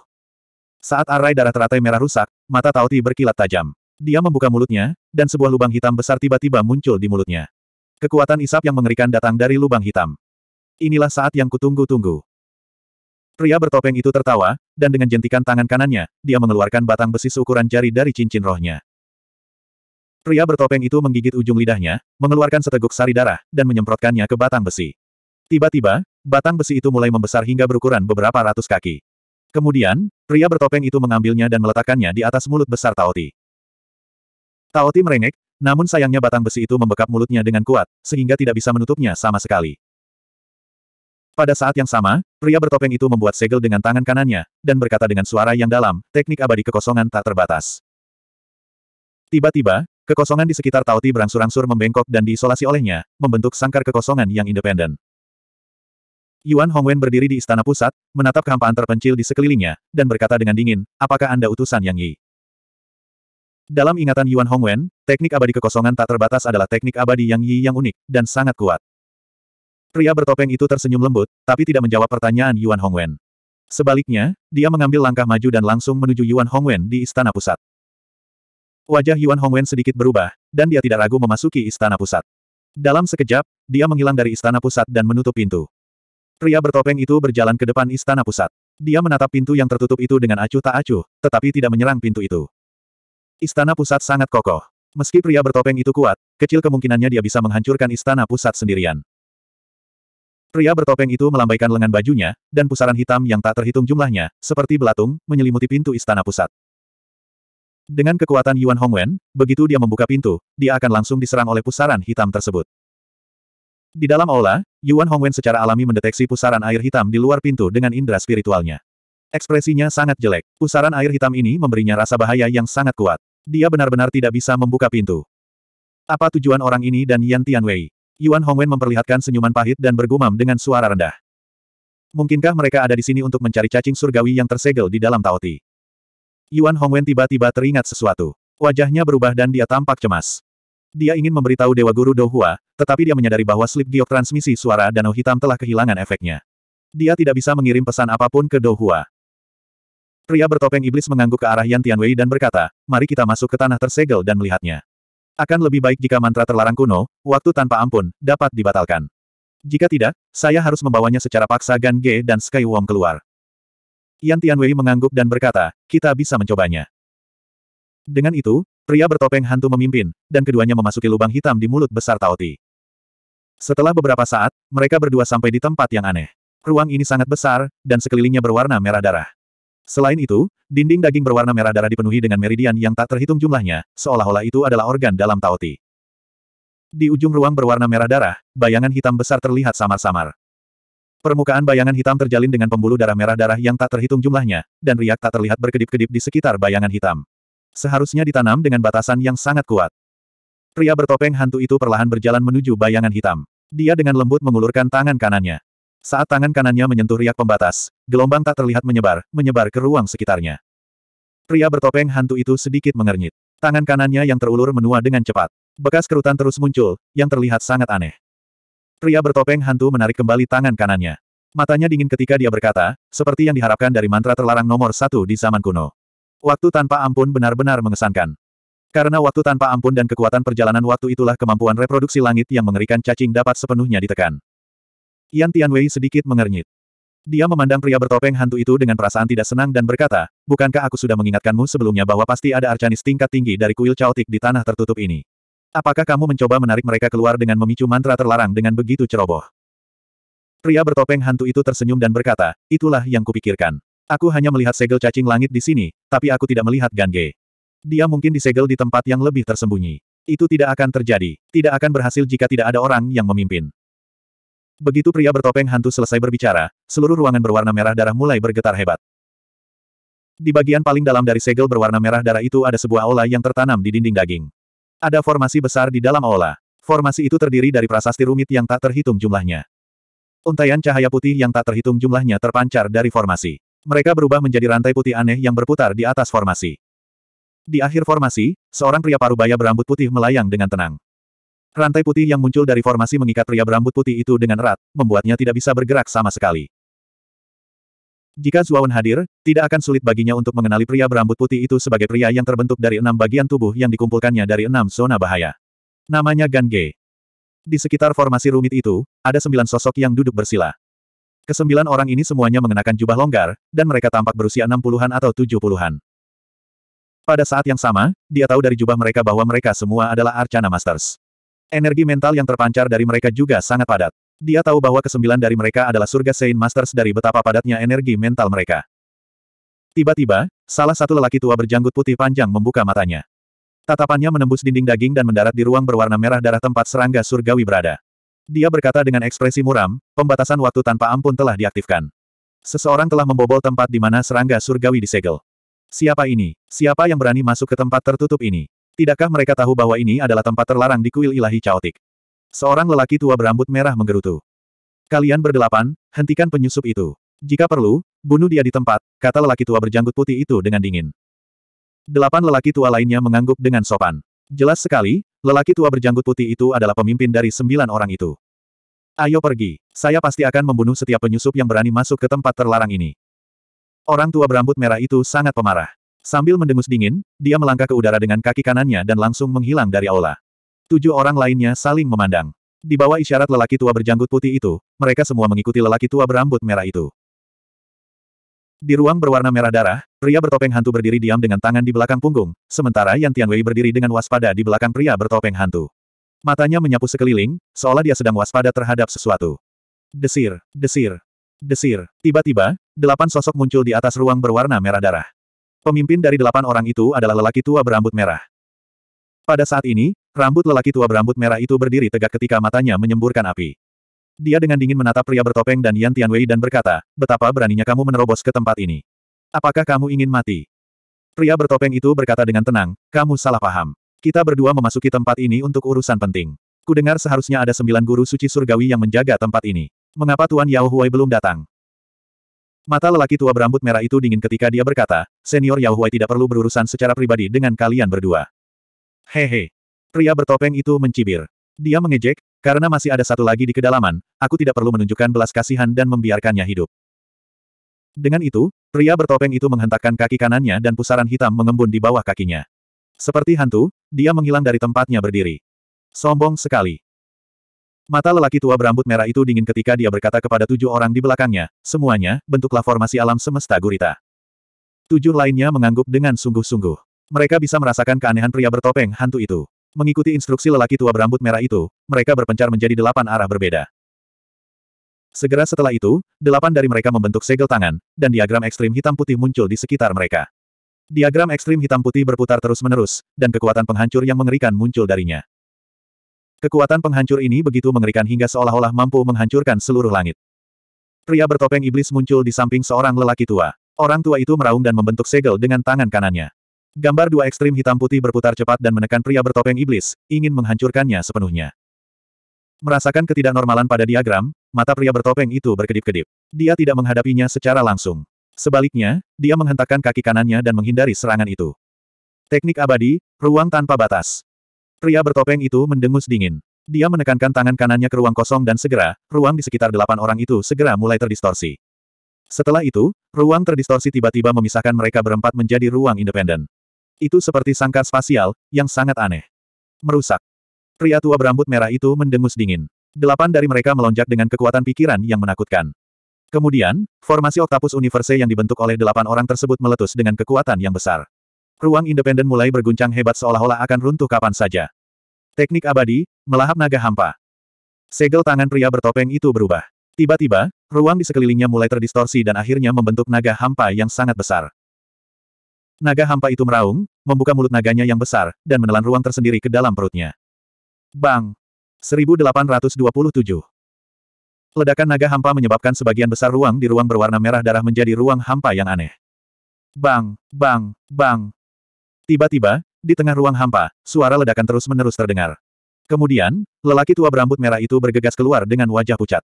S1: Saat arai darah teratai merah rusak, mata Tao Ti berkilat tajam. Dia membuka mulutnya, dan sebuah lubang hitam besar tiba-tiba muncul di mulutnya. Kekuatan isap yang mengerikan datang dari lubang hitam. Inilah saat yang kutunggu-tunggu. Pria bertopeng itu tertawa, dan dengan jentikan tangan kanannya, dia mengeluarkan batang besi seukuran jari dari cincin rohnya. Pria bertopeng itu menggigit ujung lidahnya, mengeluarkan seteguk sari darah, dan menyemprotkannya ke batang besi. Tiba-tiba, batang besi itu mulai membesar hingga berukuran beberapa ratus kaki. Kemudian, pria bertopeng itu mengambilnya dan meletakkannya di atas mulut besar Taoti. Taoti merengek, namun sayangnya batang besi itu membekap mulutnya dengan kuat, sehingga tidak bisa menutupnya sama sekali. Pada saat yang sama, pria bertopeng itu membuat segel dengan tangan kanannya, dan berkata dengan suara yang dalam, teknik abadi kekosongan tak terbatas. Tiba-tiba, Kekosongan di sekitar Tauti berangsur-angsur membengkok dan diisolasi olehnya, membentuk sangkar kekosongan yang independen. Yuan Hongwen berdiri di istana pusat, menatap kehampaan terpencil di sekelilingnya, dan berkata dengan dingin, apakah Anda utusan Yang Yi? Dalam ingatan Yuan Hongwen, teknik abadi kekosongan tak terbatas adalah teknik abadi Yang Yi yang unik, dan sangat kuat. Pria bertopeng itu tersenyum lembut, tapi tidak menjawab pertanyaan Yuan Hongwen. Sebaliknya, dia mengambil langkah maju dan langsung menuju Yuan Hongwen di istana pusat. Wajah Yuan Hongwen sedikit berubah, dan dia tidak ragu memasuki istana pusat. Dalam sekejap, dia menghilang dari istana pusat dan menutup pintu. Pria bertopeng itu berjalan ke depan istana pusat. Dia menatap pintu yang tertutup itu dengan acuh tak acuh, tetapi tidak menyerang pintu itu. Istana pusat sangat kokoh. Meski pria bertopeng itu kuat, kecil kemungkinannya dia bisa menghancurkan istana pusat sendirian. Pria bertopeng itu melambaikan lengan bajunya, dan pusaran hitam yang tak terhitung jumlahnya, seperti belatung, menyelimuti pintu istana pusat. Dengan kekuatan Yuan Hongwen, begitu dia membuka pintu, dia akan langsung diserang oleh pusaran hitam tersebut. Di dalam aula, Yuan Hongwen secara alami mendeteksi pusaran air hitam di luar pintu dengan indera spiritualnya. Ekspresinya sangat jelek. Pusaran air hitam ini memberinya rasa bahaya yang sangat kuat. Dia benar-benar tidak bisa membuka pintu. Apa tujuan orang ini dan Yan Tianwei? Yuan Hongwen memperlihatkan senyuman pahit dan bergumam dengan suara rendah. Mungkinkah mereka ada di sini untuk mencari cacing surgawi yang tersegel di dalam Taoti? Yuan Hongwen tiba-tiba teringat sesuatu. Wajahnya berubah dan dia tampak cemas. Dia ingin memberitahu Dewa Guru Dohua, tetapi dia menyadari bahwa slip giok transmisi suara danau hitam telah kehilangan efeknya. Dia tidak bisa mengirim pesan apapun ke Dohua. Pria bertopeng iblis mengangguk ke arah Yan Tianwei dan berkata, mari kita masuk ke tanah tersegel dan melihatnya. Akan lebih baik jika mantra terlarang kuno, waktu tanpa ampun, dapat dibatalkan. Jika tidak, saya harus membawanya secara paksa Gan Ge dan Sky Wong keluar. Yan Tianwei mengangguk dan berkata, kita bisa mencobanya. Dengan itu, pria bertopeng hantu memimpin, dan keduanya memasuki lubang hitam di mulut besar Taoti. Setelah beberapa saat, mereka berdua sampai di tempat yang aneh. Ruang ini sangat besar, dan sekelilingnya berwarna merah darah. Selain itu, dinding daging berwarna merah darah dipenuhi dengan meridian yang tak terhitung jumlahnya, seolah-olah itu adalah organ dalam Taoti. Di ujung ruang berwarna merah darah, bayangan hitam besar terlihat samar-samar. Permukaan bayangan hitam terjalin dengan pembuluh darah merah darah yang tak terhitung jumlahnya, dan riak tak terlihat berkedip-kedip di sekitar bayangan hitam. Seharusnya ditanam dengan batasan yang sangat kuat. Pria bertopeng hantu itu perlahan berjalan menuju bayangan hitam. Dia dengan lembut mengulurkan tangan kanannya. Saat tangan kanannya menyentuh riak pembatas, gelombang tak terlihat menyebar, menyebar ke ruang sekitarnya. Pria bertopeng hantu itu sedikit mengernyit. Tangan kanannya yang terulur menua dengan cepat. Bekas kerutan terus muncul, yang terlihat sangat aneh. Pria bertopeng hantu menarik kembali tangan kanannya. Matanya dingin ketika dia berkata, seperti yang diharapkan dari mantra terlarang nomor satu di zaman kuno. Waktu tanpa ampun benar-benar mengesankan. Karena waktu tanpa ampun dan kekuatan perjalanan waktu itulah kemampuan reproduksi langit yang mengerikan cacing dapat sepenuhnya ditekan. Yan Tianwei sedikit mengernyit. Dia memandang pria bertopeng hantu itu dengan perasaan tidak senang dan berkata, Bukankah aku sudah mengingatkanmu sebelumnya bahwa pasti ada arcanis tingkat tinggi dari kuil caotik di tanah tertutup ini? Apakah kamu mencoba menarik mereka keluar dengan memicu mantra terlarang dengan begitu ceroboh? Pria bertopeng hantu itu tersenyum dan berkata, itulah yang kupikirkan. Aku hanya melihat segel cacing langit di sini, tapi aku tidak melihat Gange. Dia mungkin disegel di tempat yang lebih tersembunyi. Itu tidak akan terjadi, tidak akan berhasil jika tidak ada orang yang memimpin. Begitu pria bertopeng hantu selesai berbicara, seluruh ruangan berwarna merah darah mulai bergetar hebat. Di bagian paling dalam dari segel berwarna merah darah itu ada sebuah aula yang tertanam di dinding daging. Ada formasi besar di dalam aula. Formasi itu terdiri dari prasasti rumit yang tak terhitung jumlahnya. Untaian cahaya putih yang tak terhitung jumlahnya terpancar dari formasi. Mereka berubah menjadi rantai putih aneh yang berputar di atas formasi. Di akhir formasi, seorang pria parubaya berambut putih melayang dengan tenang. Rantai putih yang muncul dari formasi mengikat pria berambut putih itu dengan erat, membuatnya tidak bisa bergerak sama sekali. Jika Zuawan hadir, tidak akan sulit baginya untuk mengenali pria berambut putih itu sebagai pria yang terbentuk dari enam bagian tubuh yang dikumpulkannya dari enam zona bahaya. Namanya Gan Ge. Di sekitar formasi rumit itu, ada sembilan sosok yang duduk bersila. Kesembilan orang ini semuanya mengenakan jubah longgar, dan mereka tampak berusia enam puluhan atau tujuh puluhan. Pada saat yang sama, dia tahu dari jubah mereka bahwa mereka semua adalah Arcana Masters. Energi mental yang terpancar dari mereka juga sangat padat. Dia tahu bahwa kesembilan dari mereka adalah surga Saint Masters dari betapa padatnya energi mental mereka. Tiba-tiba, salah satu lelaki tua berjanggut putih panjang membuka matanya. Tatapannya menembus dinding daging dan mendarat di ruang berwarna merah darah tempat serangga surgawi berada. Dia berkata dengan ekspresi muram, pembatasan waktu tanpa ampun telah diaktifkan. Seseorang telah membobol tempat di mana serangga surgawi disegel. Siapa ini? Siapa yang berani masuk ke tempat tertutup ini? Tidakkah mereka tahu bahwa ini adalah tempat terlarang di kuil ilahi caotik? Seorang lelaki tua berambut merah menggerutu. Kalian berdelapan, hentikan penyusup itu. Jika perlu, bunuh dia di tempat, kata lelaki tua berjanggut putih itu dengan dingin. Delapan lelaki tua lainnya mengangguk dengan sopan. Jelas sekali, lelaki tua berjanggut putih itu adalah pemimpin dari sembilan orang itu. Ayo pergi, saya pasti akan membunuh setiap penyusup yang berani masuk ke tempat terlarang ini. Orang tua berambut merah itu sangat pemarah. Sambil mendengus dingin, dia melangkah ke udara dengan kaki kanannya dan langsung menghilang dari aula. Tujuh orang lainnya saling memandang. Di bawah isyarat lelaki tua berjanggut putih itu, mereka semua mengikuti lelaki tua berambut merah itu. Di ruang berwarna merah darah, pria bertopeng hantu berdiri diam dengan tangan di belakang punggung, sementara Yan Tianwei berdiri dengan waspada di belakang pria bertopeng hantu. Matanya menyapu sekeliling, seolah dia sedang waspada terhadap sesuatu. Desir, desir, desir. Tiba-tiba, delapan sosok muncul di atas ruang berwarna merah darah. Pemimpin dari delapan orang itu adalah lelaki tua berambut merah. Pada saat ini, Rambut lelaki tua berambut merah itu berdiri tegak ketika matanya menyemburkan api. Dia dengan dingin menatap pria bertopeng dan Yan Tianwei dan berkata, betapa beraninya kamu menerobos ke tempat ini. Apakah kamu ingin mati? Pria bertopeng itu berkata dengan tenang, kamu salah paham. Kita berdua memasuki tempat ini untuk urusan penting. Kudengar seharusnya ada sembilan guru suci surgawi yang menjaga tempat ini. Mengapa Tuan Yao Huai belum datang? Mata lelaki tua berambut merah itu dingin ketika dia berkata, Senior Yao Huai tidak perlu berurusan secara pribadi dengan kalian berdua. Hehe, Pria bertopeng itu mencibir. Dia mengejek, karena masih ada satu lagi di kedalaman, aku tidak perlu menunjukkan belas kasihan dan membiarkannya hidup. Dengan itu, pria bertopeng itu menghentakkan kaki kanannya dan pusaran hitam mengembun di bawah kakinya. Seperti hantu, dia menghilang dari tempatnya berdiri. Sombong sekali. Mata lelaki tua berambut merah itu dingin ketika dia berkata kepada tujuh orang di belakangnya, semuanya, bentuklah formasi alam semesta gurita. Tujuh lainnya mengangguk dengan sungguh-sungguh. Mereka bisa merasakan keanehan pria bertopeng hantu itu. Mengikuti instruksi lelaki tua berambut merah itu, mereka berpencar menjadi delapan arah berbeda. Segera setelah itu, delapan dari mereka membentuk segel tangan, dan diagram ekstrim hitam putih muncul di sekitar mereka. Diagram ekstrim hitam putih berputar terus-menerus, dan kekuatan penghancur yang mengerikan muncul darinya. Kekuatan penghancur ini begitu mengerikan hingga seolah-olah mampu menghancurkan seluruh langit. Pria bertopeng iblis muncul di samping seorang lelaki tua. Orang tua itu meraung dan membentuk segel dengan tangan kanannya. Gambar dua ekstrim hitam putih berputar cepat dan menekan pria bertopeng iblis, ingin menghancurkannya sepenuhnya. Merasakan ketidaknormalan pada diagram, mata pria bertopeng itu berkedip-kedip. Dia tidak menghadapinya secara langsung. Sebaliknya, dia menghentakkan kaki kanannya dan menghindari serangan itu. Teknik abadi, ruang tanpa batas. Pria bertopeng itu mendengus dingin. Dia menekankan tangan kanannya ke ruang kosong dan segera, ruang di sekitar delapan orang itu segera mulai terdistorsi. Setelah itu, ruang terdistorsi tiba-tiba memisahkan mereka berempat menjadi ruang independen. Itu seperti sangka spasial, yang sangat aneh. Merusak. Pria tua berambut merah itu mendengus dingin. Delapan dari mereka melonjak dengan kekuatan pikiran yang menakutkan. Kemudian, formasi Octopus Universe yang dibentuk oleh delapan orang tersebut meletus dengan kekuatan yang besar. Ruang independen mulai berguncang hebat seolah-olah akan runtuh kapan saja. Teknik abadi, melahap naga hampa. Segel tangan pria bertopeng itu berubah. Tiba-tiba, ruang di sekelilingnya mulai terdistorsi dan akhirnya membentuk naga hampa yang sangat besar. Naga hampa itu meraung, membuka mulut naganya yang besar, dan menelan ruang tersendiri ke dalam perutnya. Bang! 1827. Ledakan naga hampa menyebabkan sebagian besar ruang di ruang berwarna merah darah menjadi ruang hampa yang aneh. Bang! Bang! Bang! Tiba-tiba, di tengah ruang hampa, suara ledakan terus-menerus terdengar. Kemudian, lelaki tua berambut merah itu bergegas keluar dengan wajah pucat.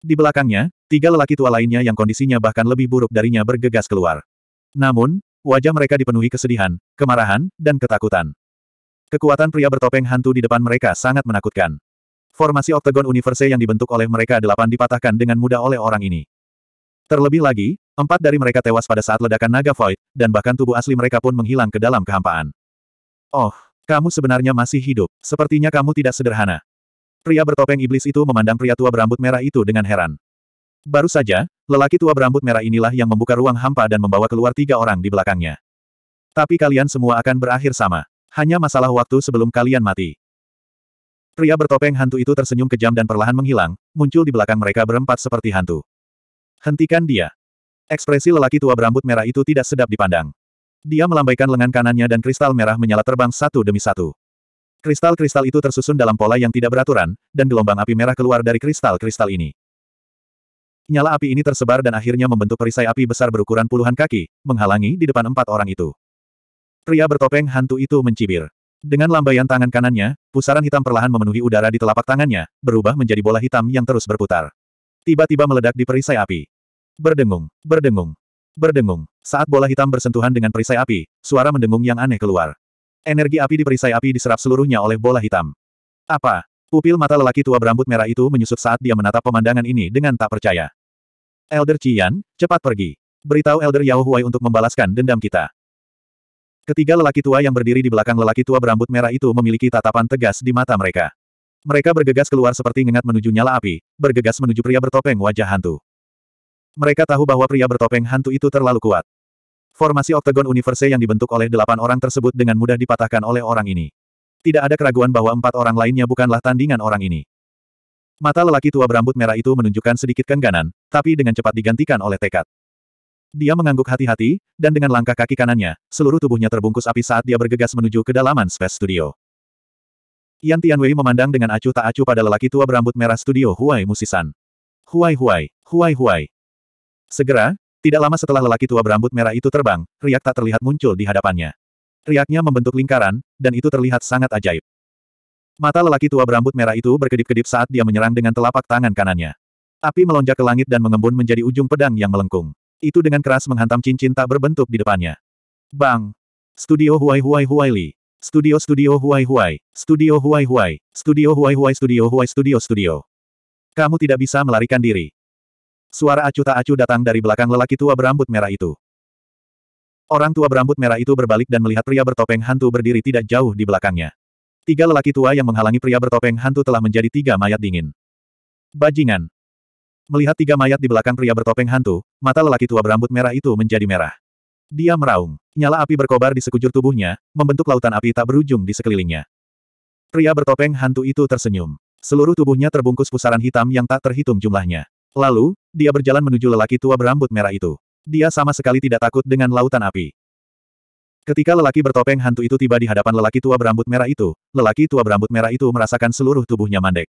S1: Di belakangnya, tiga lelaki tua lainnya yang kondisinya bahkan lebih buruk darinya bergegas keluar. Namun, wajah mereka dipenuhi kesedihan, kemarahan, dan ketakutan. Kekuatan pria bertopeng hantu di depan mereka sangat menakutkan. Formasi oktagon universe yang dibentuk oleh mereka delapan dipatahkan dengan mudah oleh orang ini. Terlebih lagi, empat dari mereka tewas pada saat ledakan naga void, dan bahkan tubuh asli mereka pun menghilang ke dalam kehampaan. Oh, kamu sebenarnya masih hidup, sepertinya kamu tidak sederhana. Pria bertopeng iblis itu memandang pria tua berambut merah itu dengan heran. Baru saja, lelaki tua berambut merah inilah yang membuka ruang hampa dan membawa keluar tiga orang di belakangnya. Tapi kalian semua akan berakhir sama. Hanya masalah waktu sebelum kalian mati. Pria bertopeng hantu itu tersenyum kejam dan perlahan menghilang, muncul di belakang mereka berempat seperti hantu. Hentikan dia. Ekspresi lelaki tua berambut merah itu tidak sedap dipandang. Dia melambaikan lengan kanannya dan kristal merah menyala terbang satu demi satu. Kristal-kristal itu tersusun dalam pola yang tidak beraturan, dan gelombang api merah keluar dari kristal-kristal ini nyala api ini tersebar dan akhirnya membentuk perisai api besar berukuran puluhan kaki, menghalangi di depan empat orang itu. Pria bertopeng hantu itu mencibir. Dengan lambaian tangan kanannya, pusaran hitam perlahan memenuhi udara di telapak tangannya, berubah menjadi bola hitam yang terus berputar. Tiba-tiba meledak di perisai api. Berdengung, berdengung, berdengung. Saat bola hitam bersentuhan dengan perisai api, suara mendengung yang aneh keluar. Energi api di perisai api diserap seluruhnya oleh bola hitam. Apa? Pupil mata lelaki tua berambut merah itu menyusut saat dia menatap pemandangan ini dengan tak percaya. Elder Qian, cepat pergi. Beritahu Elder Yao Huai untuk membalaskan dendam kita. Ketiga lelaki tua yang berdiri di belakang lelaki tua berambut merah itu memiliki tatapan tegas di mata mereka. Mereka bergegas keluar seperti ngengat menuju nyala api, bergegas menuju pria bertopeng wajah hantu. Mereka tahu bahwa pria bertopeng hantu itu terlalu kuat. Formasi oktagon universe yang dibentuk oleh delapan orang tersebut dengan mudah dipatahkan oleh orang ini. Tidak ada keraguan bahwa empat orang lainnya bukanlah tandingan orang ini. Mata lelaki tua berambut merah itu menunjukkan sedikit kengganan, tapi dengan cepat digantikan oleh tekad. Dia mengangguk hati-hati, dan dengan langkah kaki kanannya, seluruh tubuhnya terbungkus api saat dia bergegas menuju ke dalaman Space Studio. Yan Tianwei memandang dengan acuh tak acuh pada lelaki tua berambut merah studio Huai Musisan. Huai Huai, Huai Huai. Segera, tidak lama setelah lelaki tua berambut merah itu terbang, riak tak terlihat muncul di hadapannya. Riaknya membentuk lingkaran, dan itu terlihat sangat ajaib. Mata lelaki tua berambut merah itu berkedip-kedip saat dia menyerang dengan telapak tangan kanannya. Api melonjak ke langit dan mengembun menjadi ujung pedang yang melengkung. Itu dengan keras menghantam cincin tak berbentuk di depannya. Bang! Studio Huai Huai Huai Li. Studio Studio Huai Huai. Studio Huai Huai. Studio Huai Huai Studio Huai Studio Studio. Kamu tidak bisa melarikan diri. Suara acuh tak acuh datang dari belakang lelaki tua berambut merah itu. Orang tua berambut merah itu berbalik dan melihat pria bertopeng hantu berdiri tidak jauh di belakangnya. Tiga lelaki tua yang menghalangi pria bertopeng hantu telah menjadi tiga mayat dingin. Bajingan. Melihat tiga mayat di belakang pria bertopeng hantu, mata lelaki tua berambut merah itu menjadi merah. Dia meraung. Nyala api berkobar di sekujur tubuhnya, membentuk lautan api tak berujung di sekelilingnya. Pria bertopeng hantu itu tersenyum. Seluruh tubuhnya terbungkus pusaran hitam yang tak terhitung jumlahnya. Lalu, dia berjalan menuju lelaki tua berambut merah itu. Dia sama sekali tidak takut dengan lautan api. Ketika lelaki bertopeng hantu itu tiba di hadapan lelaki tua berambut merah itu, lelaki tua berambut merah itu merasakan seluruh tubuhnya mandek.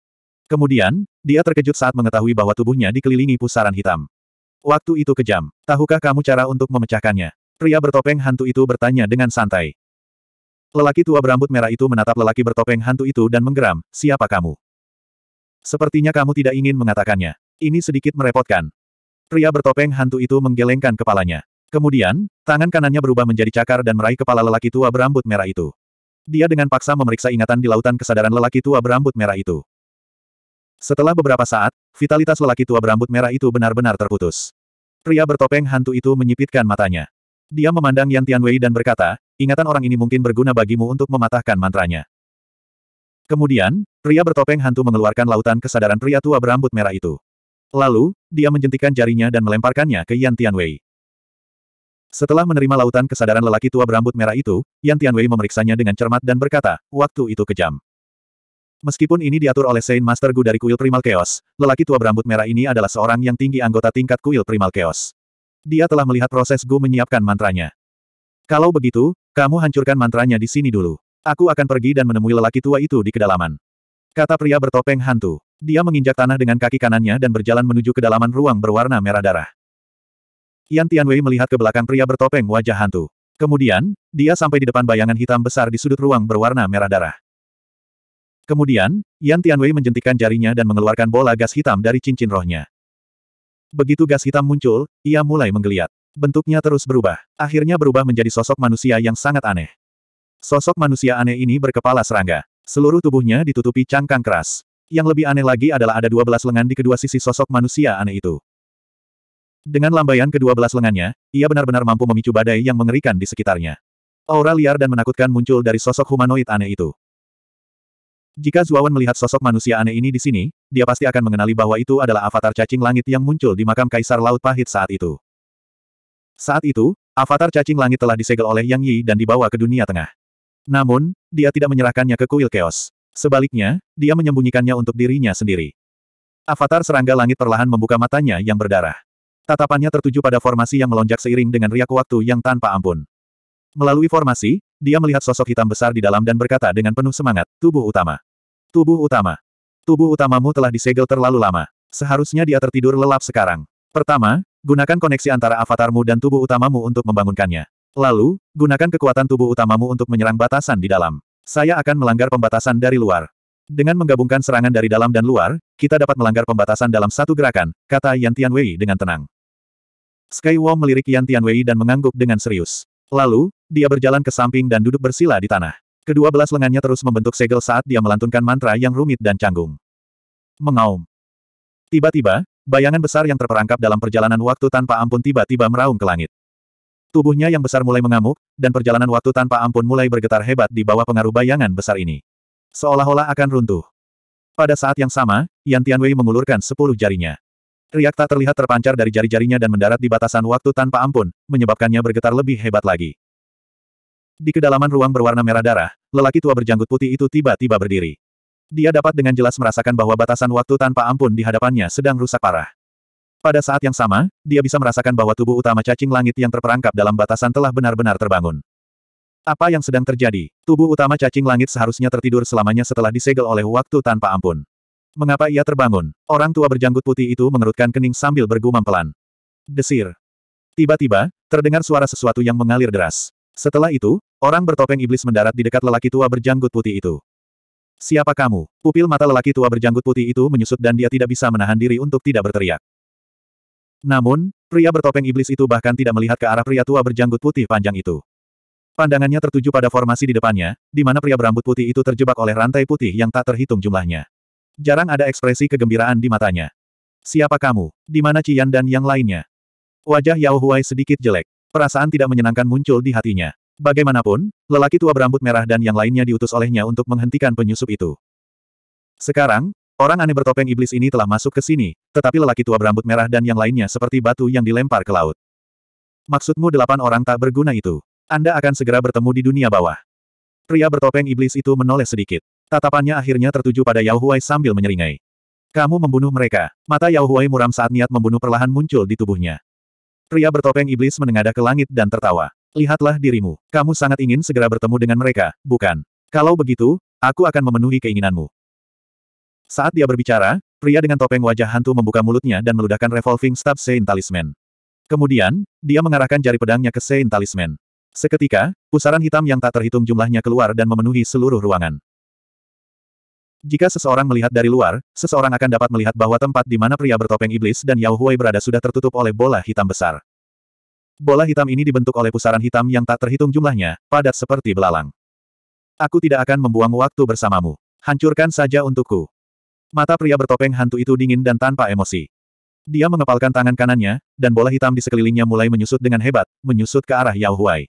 S1: Kemudian, dia terkejut saat mengetahui bahwa tubuhnya dikelilingi pusaran hitam. Waktu itu kejam. Tahukah kamu cara untuk memecahkannya? Pria bertopeng hantu itu bertanya dengan santai. Lelaki tua berambut merah itu menatap lelaki bertopeng hantu itu dan menggeram, siapa kamu? Sepertinya kamu tidak ingin mengatakannya. Ini sedikit merepotkan. Pria bertopeng hantu itu menggelengkan kepalanya. Kemudian, tangan kanannya berubah menjadi cakar dan meraih kepala lelaki tua berambut merah itu. Dia dengan paksa memeriksa ingatan di lautan kesadaran lelaki tua berambut merah itu. Setelah beberapa saat, vitalitas lelaki tua berambut merah itu benar-benar terputus. Pria bertopeng hantu itu menyipitkan matanya. Dia memandang Yan Tianwei dan berkata, ingatan orang ini mungkin berguna bagimu untuk mematahkan mantranya. Kemudian, pria bertopeng hantu mengeluarkan lautan kesadaran pria tua berambut merah itu. Lalu, dia menjentikan jarinya dan melemparkannya ke Yan Tianwei. Setelah menerima lautan kesadaran lelaki tua berambut merah itu, Yan Tianwei memeriksanya dengan cermat dan berkata, waktu itu kejam. Meskipun ini diatur oleh Saint Master Gu dari kuil Primal Chaos, lelaki tua berambut merah ini adalah seorang yang tinggi anggota tingkat kuil Primal Chaos. Dia telah melihat proses Gu menyiapkan mantranya. Kalau begitu, kamu hancurkan mantranya di sini dulu. Aku akan pergi dan menemui lelaki tua itu di kedalaman. Kata pria bertopeng hantu. Dia menginjak tanah dengan kaki kanannya dan berjalan menuju kedalaman ruang berwarna merah darah. Yan Tianwei melihat ke belakang pria bertopeng wajah hantu. Kemudian, dia sampai di depan bayangan hitam besar di sudut ruang berwarna merah darah. Kemudian, Yan Tianwei menjentikan jarinya dan mengeluarkan bola gas hitam dari cincin rohnya. Begitu gas hitam muncul, ia mulai menggeliat. Bentuknya terus berubah. Akhirnya berubah menjadi sosok manusia yang sangat aneh. Sosok manusia aneh ini berkepala serangga. Seluruh tubuhnya ditutupi cangkang keras. Yang lebih aneh lagi adalah ada 12 lengan di kedua sisi sosok manusia aneh itu. Dengan lambaian kedua belas lengannya, ia benar-benar mampu memicu badai yang mengerikan di sekitarnya. Aura liar dan menakutkan muncul dari sosok humanoid aneh itu. Jika Zuawan melihat sosok manusia aneh ini di sini, dia pasti akan mengenali bahwa itu adalah avatar cacing langit yang muncul di makam Kaisar Laut Pahit saat itu. Saat itu, avatar cacing langit telah disegel oleh Yang Yi dan dibawa ke dunia tengah. Namun, dia tidak menyerahkannya ke kuil Chaos. Sebaliknya, dia menyembunyikannya untuk dirinya sendiri. Avatar serangga langit perlahan membuka matanya yang berdarah. Tatapannya tertuju pada formasi yang melonjak seiring dengan riak waktu yang tanpa ampun. Melalui formasi, dia melihat sosok hitam besar di dalam dan berkata dengan penuh semangat, tubuh utama. Tubuh utama. Tubuh utamamu telah disegel terlalu lama. Seharusnya dia tertidur lelap sekarang. Pertama, gunakan koneksi antara avatarmu dan tubuh utamamu untuk membangunkannya. Lalu, gunakan kekuatan tubuh utamamu untuk menyerang batasan di dalam. Saya akan melanggar pembatasan dari luar. Dengan menggabungkan serangan dari dalam dan luar, kita dapat melanggar pembatasan dalam satu gerakan, kata Yan Tianwei dengan tenang. Sky Wo melirik Yan Tianwei dan mengangguk dengan serius. Lalu, dia berjalan ke samping dan duduk bersila di tanah. Kedua belas lengannya terus membentuk segel saat dia melantunkan mantra yang rumit dan canggung. Mengaum. Tiba-tiba, bayangan besar yang terperangkap dalam perjalanan waktu tanpa ampun tiba-tiba meraung ke langit. Tubuhnya yang besar mulai mengamuk, dan perjalanan waktu tanpa ampun mulai bergetar hebat di bawah pengaruh bayangan besar ini. Seolah-olah akan runtuh. Pada saat yang sama, Yan Tianwei mengulurkan sepuluh jarinya. Riak tak terlihat terpancar dari jari-jarinya dan mendarat di batasan waktu tanpa ampun, menyebabkannya bergetar lebih hebat lagi. Di kedalaman ruang berwarna merah darah, lelaki tua berjanggut putih itu tiba-tiba berdiri. Dia dapat dengan jelas merasakan bahwa batasan waktu tanpa ampun di hadapannya sedang rusak parah. Pada saat yang sama, dia bisa merasakan bahwa tubuh utama cacing langit yang terperangkap dalam batasan telah benar-benar terbangun. Apa yang sedang terjadi? Tubuh utama cacing langit seharusnya tertidur selamanya setelah disegel oleh waktu tanpa ampun. Mengapa ia terbangun? Orang tua berjanggut putih itu mengerutkan kening sambil bergumam pelan. Desir. Tiba-tiba, terdengar suara sesuatu yang mengalir deras. Setelah itu, orang bertopeng iblis mendarat di dekat lelaki tua berjanggut putih itu. Siapa kamu? Pupil mata lelaki tua berjanggut putih itu menyusut dan dia tidak bisa menahan diri untuk tidak berteriak. Namun, pria bertopeng iblis itu bahkan tidak melihat ke arah pria tua berjanggut putih panjang itu. Pandangannya tertuju pada formasi di depannya, di mana pria berambut putih itu terjebak oleh rantai putih yang tak terhitung jumlahnya. Jarang ada ekspresi kegembiraan di matanya. Siapa kamu? Di mana Cian dan yang lainnya? Wajah Yao Huai sedikit jelek. Perasaan tidak menyenangkan muncul di hatinya. Bagaimanapun, lelaki tua berambut merah dan yang lainnya diutus olehnya untuk menghentikan penyusup itu. Sekarang, orang aneh bertopeng iblis ini telah masuk ke sini, tetapi lelaki tua berambut merah dan yang lainnya seperti batu yang dilempar ke laut. Maksudmu delapan orang tak berguna itu? Anda akan segera bertemu di dunia bawah. Pria bertopeng iblis itu menoleh sedikit. Tatapannya akhirnya tertuju pada Yao Huai sambil menyeringai. Kamu membunuh mereka. Mata Yao Huai muram saat niat membunuh perlahan muncul di tubuhnya. Pria bertopeng iblis menengadah ke langit dan tertawa. Lihatlah dirimu. Kamu sangat ingin segera bertemu dengan mereka, bukan? Kalau begitu, aku akan memenuhi keinginanmu. Saat dia berbicara, pria dengan topeng wajah hantu membuka mulutnya dan meludahkan revolving stab Saint Talisman. Kemudian, dia mengarahkan jari pedangnya ke Saint Talisman. Seketika, pusaran hitam yang tak terhitung jumlahnya keluar dan memenuhi seluruh ruangan. Jika seseorang melihat dari luar, seseorang akan dapat melihat bahwa tempat di mana pria bertopeng iblis dan Yao Huai berada sudah tertutup oleh bola hitam besar. Bola hitam ini dibentuk oleh pusaran hitam yang tak terhitung jumlahnya, padat seperti belalang. Aku tidak akan membuang waktu bersamamu. Hancurkan saja untukku. Mata pria bertopeng hantu itu dingin dan tanpa emosi. Dia mengepalkan tangan kanannya, dan bola hitam di sekelilingnya mulai menyusut dengan hebat, menyusut ke arah Yao Huai.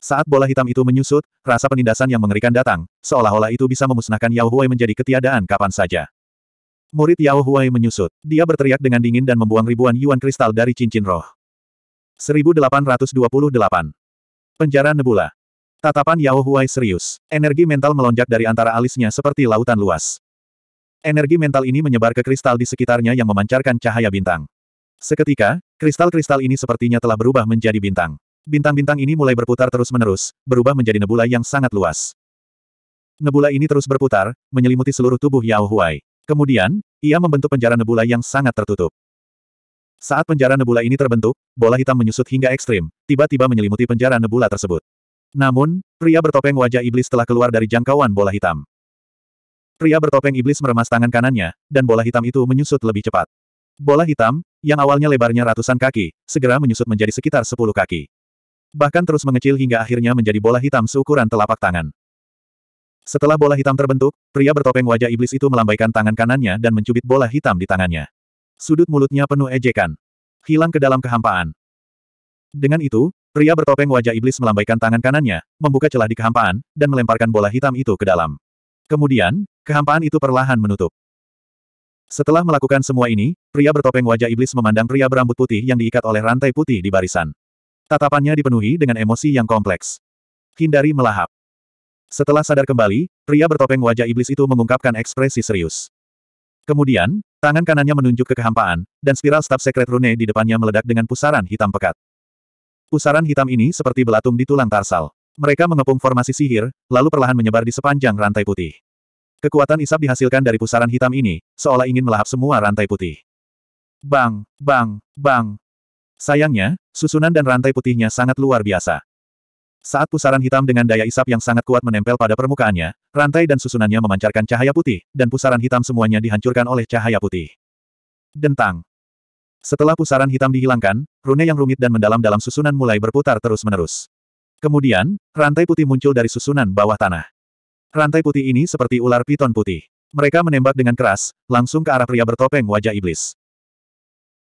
S1: Saat bola hitam itu menyusut, rasa penindasan yang mengerikan datang, seolah-olah itu bisa memusnahkan Yao Huai menjadi ketiadaan kapan saja. Murid Yao Huai menyusut. Dia berteriak dengan dingin dan membuang ribuan yuan kristal dari cincin roh. 1828. Penjara Nebula. Tatapan Yao Huai serius. Energi mental melonjak dari antara alisnya seperti lautan luas. Energi mental ini menyebar ke kristal di sekitarnya yang memancarkan cahaya bintang. Seketika, kristal-kristal ini sepertinya telah berubah menjadi bintang. Bintang-bintang ini mulai berputar terus-menerus, berubah menjadi nebula yang sangat luas. Nebula ini terus berputar, menyelimuti seluruh tubuh Yao Huai. Kemudian, ia membentuk penjara nebula yang sangat tertutup. Saat penjara nebula ini terbentuk, bola hitam menyusut hingga ekstrim, tiba-tiba menyelimuti penjara nebula tersebut. Namun, pria bertopeng wajah iblis telah keluar dari jangkauan bola hitam. Pria bertopeng iblis meremas tangan kanannya, dan bola hitam itu menyusut lebih cepat. Bola hitam, yang awalnya lebarnya ratusan kaki, segera menyusut menjadi sekitar sepuluh kaki. Bahkan terus mengecil hingga akhirnya menjadi bola hitam seukuran telapak tangan. Setelah bola hitam terbentuk, pria bertopeng wajah iblis itu melambaikan tangan kanannya dan mencubit bola hitam di tangannya. Sudut mulutnya penuh ejekan. Hilang ke dalam kehampaan. Dengan itu, pria bertopeng wajah iblis melambaikan tangan kanannya, membuka celah di kehampaan, dan melemparkan bola hitam itu ke dalam. Kemudian, kehampaan itu perlahan menutup. Setelah melakukan semua ini, pria bertopeng wajah iblis memandang pria berambut putih yang diikat oleh rantai putih di barisan. Tatapannya dipenuhi dengan emosi yang kompleks. Hindari melahap. Setelah sadar kembali, pria bertopeng wajah iblis itu mengungkapkan ekspresi serius. Kemudian, tangan kanannya menunjuk ke kehampaan, dan spiral staf sekret rune di depannya meledak dengan pusaran hitam pekat. Pusaran hitam ini seperti belatung di tulang tarsal. Mereka mengepung formasi sihir, lalu perlahan menyebar di sepanjang rantai putih. Kekuatan isap dihasilkan dari pusaran hitam ini, seolah ingin melahap semua rantai putih. Bang, bang, bang, Sayangnya, susunan dan rantai putihnya sangat luar biasa. Saat pusaran hitam dengan daya isap yang sangat kuat menempel pada permukaannya, rantai dan susunannya memancarkan cahaya putih, dan pusaran hitam semuanya dihancurkan oleh cahaya putih. Dentang. Setelah pusaran hitam dihilangkan, rune yang rumit dan mendalam dalam susunan mulai berputar terus-menerus. Kemudian, rantai putih muncul dari susunan bawah tanah. Rantai putih ini seperti ular piton putih. Mereka menembak dengan keras, langsung ke arah pria bertopeng wajah iblis.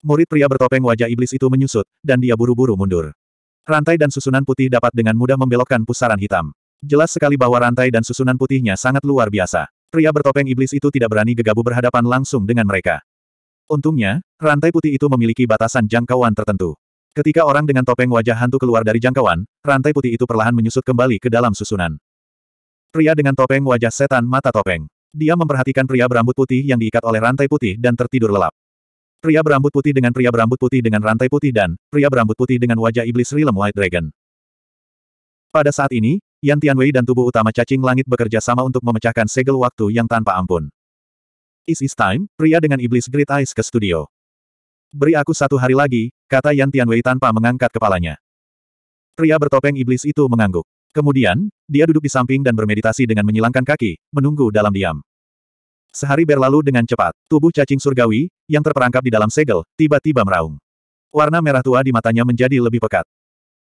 S1: Murid pria bertopeng wajah iblis itu menyusut, dan dia buru-buru mundur. Rantai dan susunan putih dapat dengan mudah membelokkan pusaran hitam. Jelas sekali bahwa rantai dan susunan putihnya sangat luar biasa. Pria bertopeng iblis itu tidak berani gegabah berhadapan langsung dengan mereka. Untungnya, rantai putih itu memiliki batasan jangkauan tertentu. Ketika orang dengan topeng wajah hantu keluar dari jangkauan, rantai putih itu perlahan menyusut kembali ke dalam susunan. Pria dengan topeng wajah setan mata topeng. Dia memperhatikan pria berambut putih yang diikat oleh rantai putih dan tertidur lelap. Pria berambut putih dengan pria berambut putih dengan rantai putih dan pria berambut putih dengan wajah iblis Realm White Dragon. Pada saat ini, Yan Tianwei dan tubuh utama cacing langit bekerja sama untuk memecahkan segel waktu yang tanpa ampun. Is is time, pria dengan iblis Great Eyes ke studio. Beri aku satu hari lagi, kata Yan Tianwei tanpa mengangkat kepalanya. Pria bertopeng iblis itu mengangguk. Kemudian, dia duduk di samping dan bermeditasi dengan menyilangkan kaki, menunggu dalam diam. Sehari berlalu dengan cepat. Tubuh cacing surgawi, yang terperangkap di dalam segel, tiba-tiba meraung. Warna merah tua di matanya menjadi lebih pekat.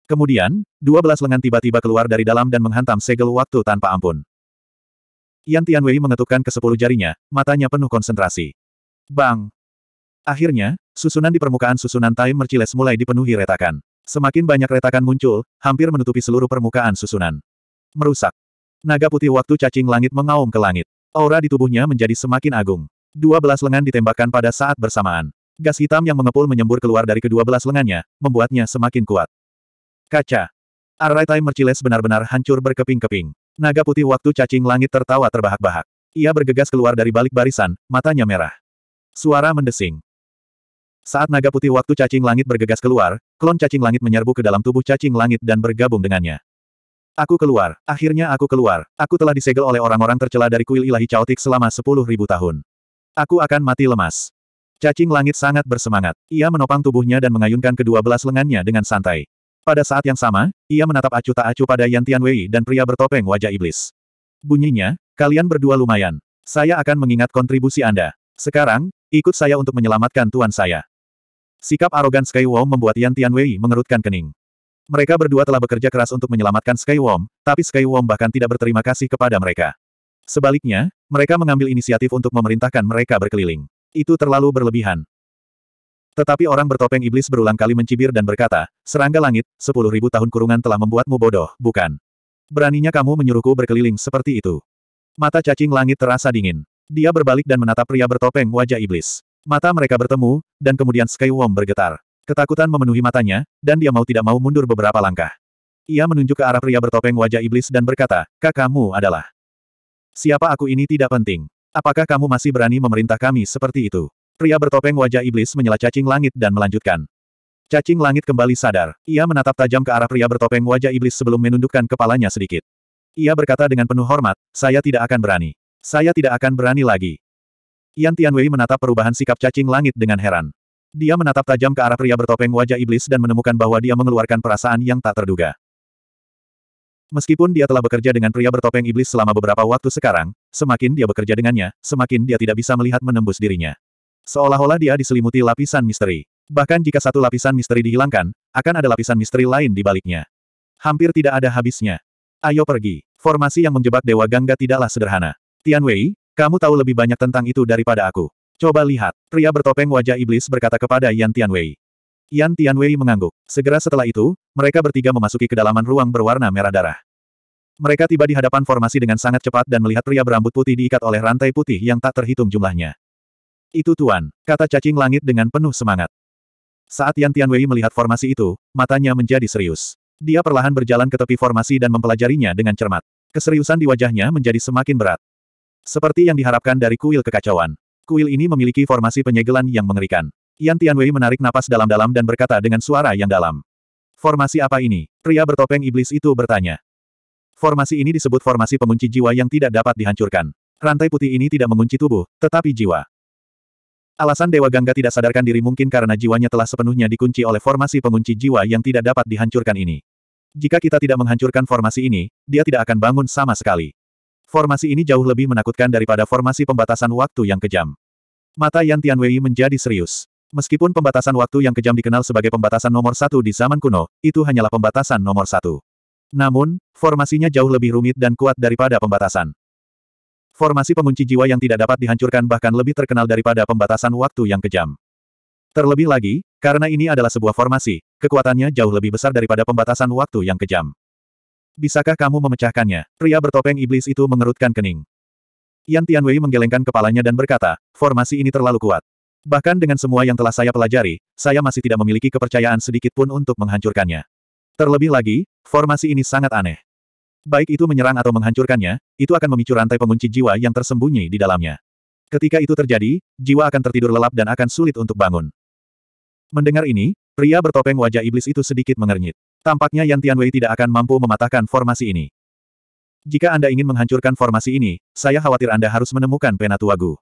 S1: Kemudian, dua belas lengan tiba-tiba keluar dari dalam dan menghantam segel waktu tanpa ampun. Yan Tianwei mengetukkan ke sepuluh jarinya, matanya penuh konsentrasi. Bang! Akhirnya, susunan di permukaan susunan Time Merciles mulai dipenuhi retakan. Semakin banyak retakan muncul, hampir menutupi seluruh permukaan susunan. Merusak. Naga putih waktu cacing langit mengaum ke langit. Aura di tubuhnya menjadi semakin agung. Dua belas lengan ditembakkan pada saat bersamaan. Gas hitam yang mengepul menyembur keluar dari kedua belas lengannya, membuatnya semakin kuat. Kaca. time Merciles benar-benar hancur berkeping-keping. Naga putih waktu cacing langit tertawa terbahak-bahak. Ia bergegas keluar dari balik barisan, matanya merah. Suara mendesing. Saat naga putih waktu cacing langit bergegas keluar, klon cacing langit menyerbu ke dalam tubuh cacing langit dan bergabung dengannya. Aku keluar. Akhirnya aku keluar. Aku telah disegel oleh orang-orang tercela dari kuil ilahi caotik selama sepuluh ribu tahun. Aku akan mati lemas. Cacing langit sangat bersemangat. Ia menopang tubuhnya dan mengayunkan kedua belas lengannya dengan santai. Pada saat yang sama, ia menatap acuh tak acuh pada Yan Tianwei dan pria bertopeng wajah iblis. Bunyinya, kalian berdua lumayan. Saya akan mengingat kontribusi Anda. Sekarang, ikut saya untuk menyelamatkan tuan saya. Sikap arogan Sky membuat Yan Tianwei mengerutkan kening. Mereka berdua telah bekerja keras untuk menyelamatkan Skywom, tapi Skywom bahkan tidak berterima kasih kepada mereka. Sebaliknya, mereka mengambil inisiatif untuk memerintahkan mereka berkeliling. Itu terlalu berlebihan. Tetapi orang bertopeng iblis berulang kali mencibir dan berkata, Serangga langit, sepuluh ribu tahun kurungan telah membuatmu bodoh, bukan? Beraninya kamu menyuruhku berkeliling seperti itu. Mata cacing langit terasa dingin. Dia berbalik dan menatap pria bertopeng wajah iblis. Mata mereka bertemu, dan kemudian Skywom bergetar. Ketakutan memenuhi matanya, dan dia mau tidak mau mundur beberapa langkah. Ia menunjuk ke arah pria bertopeng wajah iblis dan berkata, kakakmu adalah. Siapa aku ini tidak penting. Apakah kamu masih berani memerintah kami seperti itu? Pria bertopeng wajah iblis menyela cacing langit dan melanjutkan. Cacing langit kembali sadar. Ia menatap tajam ke arah pria bertopeng wajah iblis sebelum menundukkan kepalanya sedikit. Ia berkata dengan penuh hormat, saya tidak akan berani. Saya tidak akan berani lagi. Yan Tianwei menatap perubahan sikap cacing langit dengan heran. Dia menatap tajam ke arah pria bertopeng wajah iblis dan menemukan bahwa dia mengeluarkan perasaan yang tak terduga. Meskipun dia telah bekerja dengan pria bertopeng iblis selama beberapa waktu sekarang, semakin dia bekerja dengannya, semakin dia tidak bisa melihat menembus dirinya. Seolah-olah dia diselimuti lapisan misteri. Bahkan jika satu lapisan misteri dihilangkan, akan ada lapisan misteri lain di baliknya. Hampir tidak ada habisnya. Ayo pergi. Formasi yang menjebak Dewa Gangga tidaklah sederhana. Tian Wei, kamu tahu lebih banyak tentang itu daripada aku. Coba lihat, pria bertopeng wajah iblis berkata kepada Yan Tianwei. Yan Tianwei mengangguk. Segera setelah itu, mereka bertiga memasuki kedalaman ruang berwarna merah darah. Mereka tiba di hadapan formasi dengan sangat cepat dan melihat pria berambut putih diikat oleh rantai putih yang tak terhitung jumlahnya. Itu tuan, kata cacing langit dengan penuh semangat. Saat Yan Tianwei melihat formasi itu, matanya menjadi serius. Dia perlahan berjalan ke tepi formasi dan mempelajarinya dengan cermat. Keseriusan di wajahnya menjadi semakin berat. Seperti yang diharapkan dari kuil kekacauan, Kuil ini memiliki formasi penyegelan yang mengerikan. Yan Tianwei menarik napas dalam-dalam dan berkata dengan suara yang dalam. Formasi apa ini? Pria bertopeng iblis itu bertanya. Formasi ini disebut formasi pengunci jiwa yang tidak dapat dihancurkan. Rantai putih ini tidak mengunci tubuh, tetapi jiwa. Alasan Dewa Gangga tidak sadarkan diri mungkin karena jiwanya telah sepenuhnya dikunci oleh formasi pengunci jiwa yang tidak dapat dihancurkan ini. Jika kita tidak menghancurkan formasi ini, dia tidak akan bangun sama sekali. Formasi ini jauh lebih menakutkan daripada formasi pembatasan waktu yang kejam. Mata Yan Tianwei menjadi serius. Meskipun pembatasan waktu yang kejam dikenal sebagai pembatasan nomor satu di zaman kuno, itu hanyalah pembatasan nomor satu. Namun, formasinya jauh lebih rumit dan kuat daripada pembatasan. Formasi pengunci jiwa yang tidak dapat dihancurkan bahkan lebih terkenal daripada pembatasan waktu yang kejam. Terlebih lagi, karena ini adalah sebuah formasi, kekuatannya jauh lebih besar daripada pembatasan waktu yang kejam. Bisakah kamu memecahkannya? Pria bertopeng iblis itu mengerutkan kening. Yan Tianwei menggelengkan kepalanya dan berkata, formasi ini terlalu kuat. Bahkan dengan semua yang telah saya pelajari, saya masih tidak memiliki kepercayaan sedikit pun untuk menghancurkannya. Terlebih lagi, formasi ini sangat aneh. Baik itu menyerang atau menghancurkannya, itu akan memicu rantai pengunci jiwa yang tersembunyi di dalamnya. Ketika itu terjadi, jiwa akan tertidur lelap dan akan sulit untuk bangun. Mendengar ini, pria bertopeng wajah iblis itu sedikit mengernyit. Tampaknya Yan Tianwei tidak akan mampu mematahkan formasi ini. Jika Anda ingin menghancurkan formasi ini, saya khawatir Anda harus menemukan Penatuagu.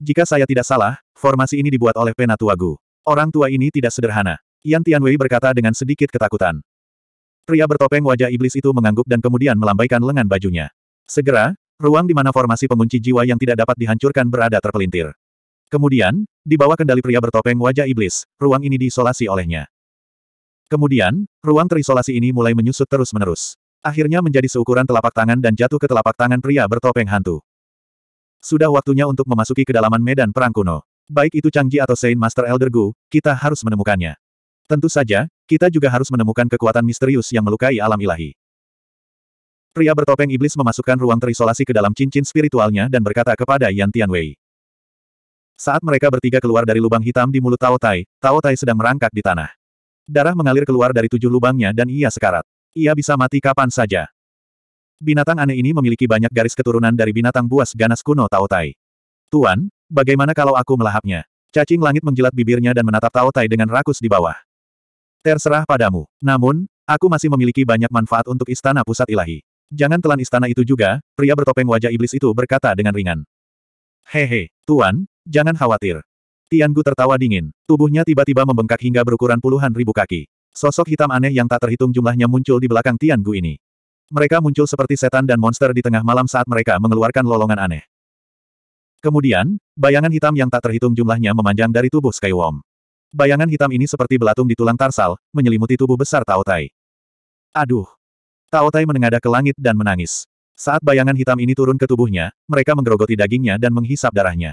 S1: Jika saya tidak salah, formasi ini dibuat oleh Penatuagu. Orang tua ini tidak sederhana. Yan Tianwei berkata dengan sedikit ketakutan. Pria bertopeng wajah iblis itu mengangguk dan kemudian melambaikan lengan bajunya. Segera, ruang di mana formasi pengunci jiwa yang tidak dapat dihancurkan berada terpelintir. Kemudian, di bawah kendali pria bertopeng wajah iblis, ruang ini diisolasi olehnya. Kemudian, ruang terisolasi ini mulai menyusut terus-menerus. Akhirnya menjadi seukuran telapak tangan dan jatuh ke telapak tangan pria bertopeng hantu. Sudah waktunya untuk memasuki kedalaman medan perang kuno. Baik itu Changji atau Saint Master Elder Gu, kita harus menemukannya. Tentu saja, kita juga harus menemukan kekuatan misterius yang melukai alam ilahi. Pria bertopeng iblis memasukkan ruang terisolasi ke dalam cincin spiritualnya dan berkata kepada Yan Tianwei. Saat mereka bertiga keluar dari lubang hitam di mulut Tao Tai, Tao Tai sedang merangkak di tanah. Darah mengalir keluar dari tujuh lubangnya dan ia sekarat. Ia bisa mati kapan saja. Binatang aneh ini memiliki banyak garis keturunan dari binatang buas ganas kuno Taotai. Tuan, bagaimana kalau aku melahapnya? Cacing langit menjilat bibirnya dan menatap Taotai dengan rakus di bawah. Terserah padamu. Namun, aku masih memiliki banyak manfaat untuk istana pusat ilahi. Jangan telan istana itu juga, pria bertopeng wajah iblis itu berkata dengan ringan. Hehe, Tuan, jangan khawatir. Tianggu tertawa dingin. Tubuhnya tiba-tiba membengkak hingga berukuran puluhan ribu kaki. Sosok hitam aneh yang tak terhitung jumlahnya muncul di belakang Tianggu ini. Mereka muncul seperti setan dan monster di tengah malam saat mereka mengeluarkan lolongan aneh. Kemudian, bayangan hitam yang tak terhitung jumlahnya memanjang dari tubuh Skywom. Bayangan hitam ini seperti belatung di tulang tarsal, menyelimuti tubuh besar Taotai. Aduh! Taotai menengadah ke langit dan menangis. Saat bayangan hitam ini turun ke tubuhnya, mereka menggerogoti dagingnya dan menghisap darahnya.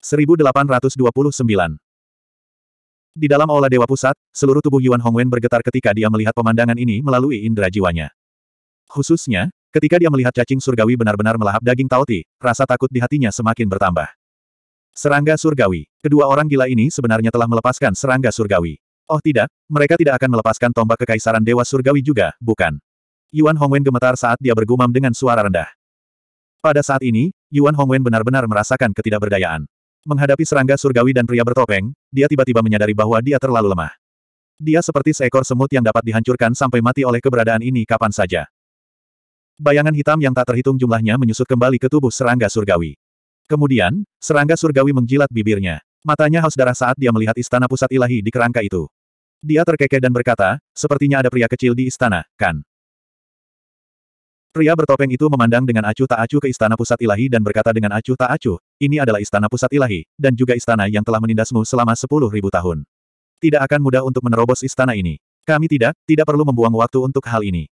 S1: 1829. Di dalam aula Dewa Pusat, seluruh tubuh Yuan Hongwen bergetar ketika dia melihat pemandangan ini melalui indera jiwanya. Khususnya, ketika dia melihat cacing surgawi benar-benar melahap daging tauti, rasa takut di hatinya semakin bertambah. Serangga surgawi. Kedua orang gila ini sebenarnya telah melepaskan serangga surgawi. Oh tidak, mereka tidak akan melepaskan tombak kekaisaran Dewa Surgawi juga, bukan? Yuan Hongwen gemetar saat dia bergumam dengan suara rendah. Pada saat ini, Yuan Hongwen benar-benar merasakan ketidakberdayaan. Menghadapi serangga surgawi dan pria bertopeng, dia tiba-tiba menyadari bahwa dia terlalu lemah. Dia seperti seekor semut yang dapat dihancurkan sampai mati oleh keberadaan ini kapan saja. Bayangan hitam yang tak terhitung jumlahnya menyusut kembali ke tubuh serangga surgawi. Kemudian, serangga surgawi menjilat bibirnya. Matanya haus darah saat dia melihat istana pusat ilahi di kerangka itu. Dia terkekeh dan berkata, sepertinya ada pria kecil di istana, kan? Pria bertopeng itu memandang dengan acuh tak acuh ke istana pusat ilahi dan berkata dengan acuh tak acuh, ini adalah istana pusat ilahi, dan juga istana yang telah menindasmu selama sepuluh ribu tahun. Tidak akan mudah untuk menerobos istana ini. Kami tidak, tidak perlu membuang waktu untuk hal ini.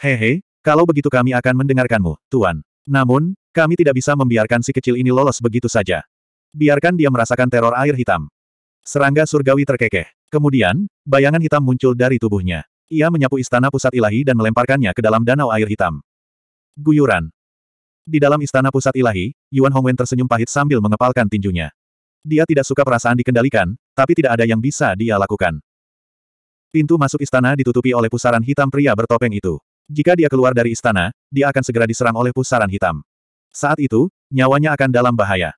S1: Hehe, kalau begitu kami akan mendengarkanmu, Tuan. Namun, kami tidak bisa membiarkan si kecil ini lolos begitu saja. Biarkan dia merasakan teror air hitam. Serangga surgawi terkekeh. Kemudian, bayangan hitam muncul dari tubuhnya. Ia menyapu istana pusat ilahi dan melemparkannya ke dalam danau air hitam. Guyuran. Di dalam istana pusat ilahi, Yuan Hongwen tersenyum pahit sambil mengepalkan tinjunya. Dia tidak suka perasaan dikendalikan, tapi tidak ada yang bisa dia lakukan. Pintu masuk istana ditutupi oleh pusaran hitam pria bertopeng itu. Jika dia keluar dari istana, dia akan segera diserang oleh pusaran hitam. Saat itu, nyawanya akan dalam bahaya.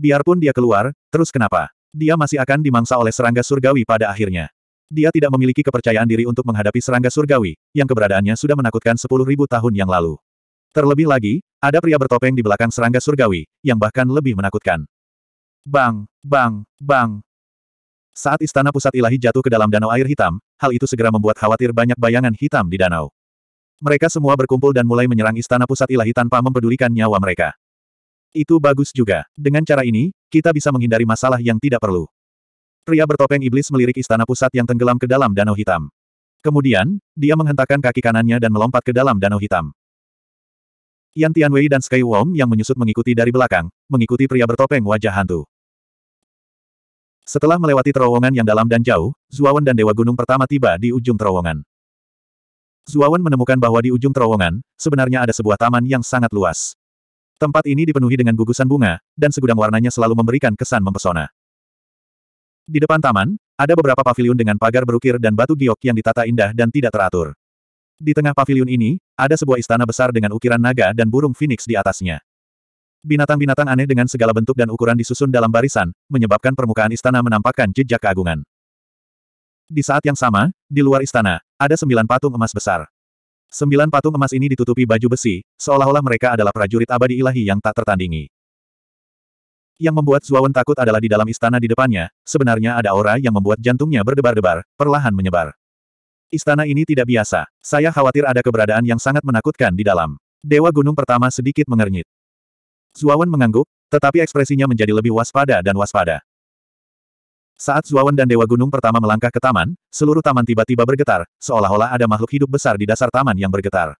S1: Biarpun dia keluar, terus kenapa? Dia masih akan dimangsa oleh serangga surgawi pada akhirnya. Dia tidak memiliki kepercayaan diri untuk menghadapi serangga surgawi, yang keberadaannya sudah menakutkan 10.000 tahun yang lalu. Terlebih lagi, ada pria bertopeng di belakang serangga surgawi, yang bahkan lebih menakutkan. Bang, bang, bang. Saat istana pusat ilahi jatuh ke dalam danau air hitam, hal itu segera membuat khawatir banyak bayangan hitam di danau. Mereka semua berkumpul dan mulai menyerang istana pusat ilahi tanpa mempedulikan nyawa mereka. Itu bagus juga. Dengan cara ini, kita bisa menghindari masalah yang tidak perlu. Pria bertopeng iblis melirik istana pusat yang tenggelam ke dalam danau hitam. Kemudian, dia menghentakkan kaki kanannya dan melompat ke dalam danau hitam. Yan Tianwei dan Sky Wong yang menyusut mengikuti dari belakang, mengikuti pria bertopeng wajah hantu. Setelah melewati terowongan yang dalam dan jauh, Zuawan dan Dewa Gunung pertama tiba di ujung terowongan. Zuawan menemukan bahwa di ujung terowongan, sebenarnya ada sebuah taman yang sangat luas. Tempat ini dipenuhi dengan gugusan bunga, dan segudang warnanya selalu memberikan kesan mempesona. Di depan taman, ada beberapa paviliun dengan pagar berukir dan batu giok yang ditata indah dan tidak teratur. Di tengah pavilion ini, ada sebuah istana besar dengan ukiran naga dan burung phoenix di atasnya. Binatang-binatang aneh dengan segala bentuk dan ukuran disusun dalam barisan, menyebabkan permukaan istana menampakkan jejak keagungan. Di saat yang sama, di luar istana, ada sembilan patung emas besar. Sembilan patung emas ini ditutupi baju besi, seolah-olah mereka adalah prajurit abadi ilahi yang tak tertandingi. Yang membuat Zuawan takut adalah di dalam istana di depannya, sebenarnya ada aura yang membuat jantungnya berdebar-debar, perlahan menyebar. Istana ini tidak biasa. Saya khawatir ada keberadaan yang sangat menakutkan di dalam. Dewa Gunung Pertama sedikit mengernyit. Zuawan mengangguk, tetapi ekspresinya menjadi lebih waspada dan waspada. Saat Zuawan dan Dewa Gunung Pertama melangkah ke taman, seluruh taman tiba-tiba bergetar, seolah-olah ada makhluk hidup besar di dasar taman yang bergetar.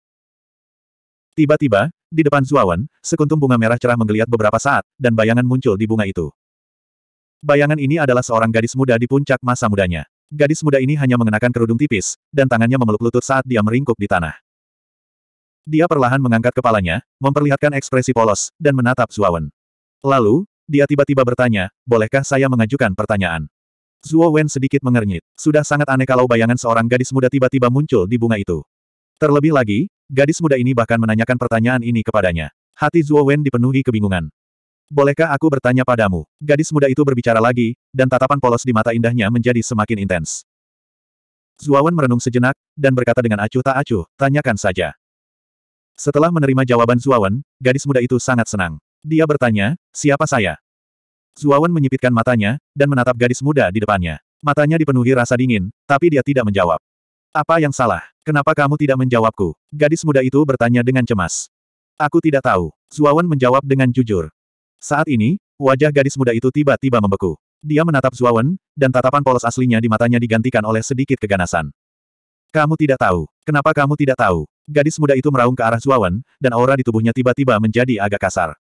S1: Tiba-tiba, di depan Zuawan, sekuntum bunga merah cerah menggeliat beberapa saat, dan bayangan muncul di bunga itu. Bayangan ini adalah seorang gadis muda di puncak masa mudanya. Gadis muda ini hanya mengenakan kerudung tipis, dan tangannya memeluk lutut saat dia meringkuk di tanah. Dia perlahan mengangkat kepalanya, memperlihatkan ekspresi polos, dan menatap Zuowen. Lalu, dia tiba-tiba bertanya, bolehkah saya mengajukan pertanyaan? Zhuo Wen sedikit mengernyit. Sudah sangat aneh kalau bayangan seorang gadis muda tiba-tiba muncul di bunga itu. Terlebih lagi, gadis muda ini bahkan menanyakan pertanyaan ini kepadanya. Hati Zhuo Wen dipenuhi kebingungan. Bolehkah aku bertanya padamu? Gadis muda itu berbicara lagi, dan tatapan polos di mata indahnya menjadi semakin intens. Zuawan merenung sejenak, dan berkata dengan acuh tak acuh, tanyakan saja. Setelah menerima jawaban Zuawan, gadis muda itu sangat senang. Dia bertanya, siapa saya? Zuawan menyipitkan matanya, dan menatap gadis muda di depannya. Matanya dipenuhi rasa dingin, tapi dia tidak menjawab. Apa yang salah? Kenapa kamu tidak menjawabku? Gadis muda itu bertanya dengan cemas. Aku tidak tahu. Zuawan menjawab dengan jujur. Saat ini, wajah gadis muda itu tiba-tiba membeku. Dia menatap Zuawan, dan tatapan polos aslinya di matanya digantikan oleh sedikit keganasan. Kamu tidak tahu. Kenapa kamu tidak tahu? Gadis muda itu meraung ke arah Zuawan, dan aura di tubuhnya tiba-tiba menjadi agak kasar.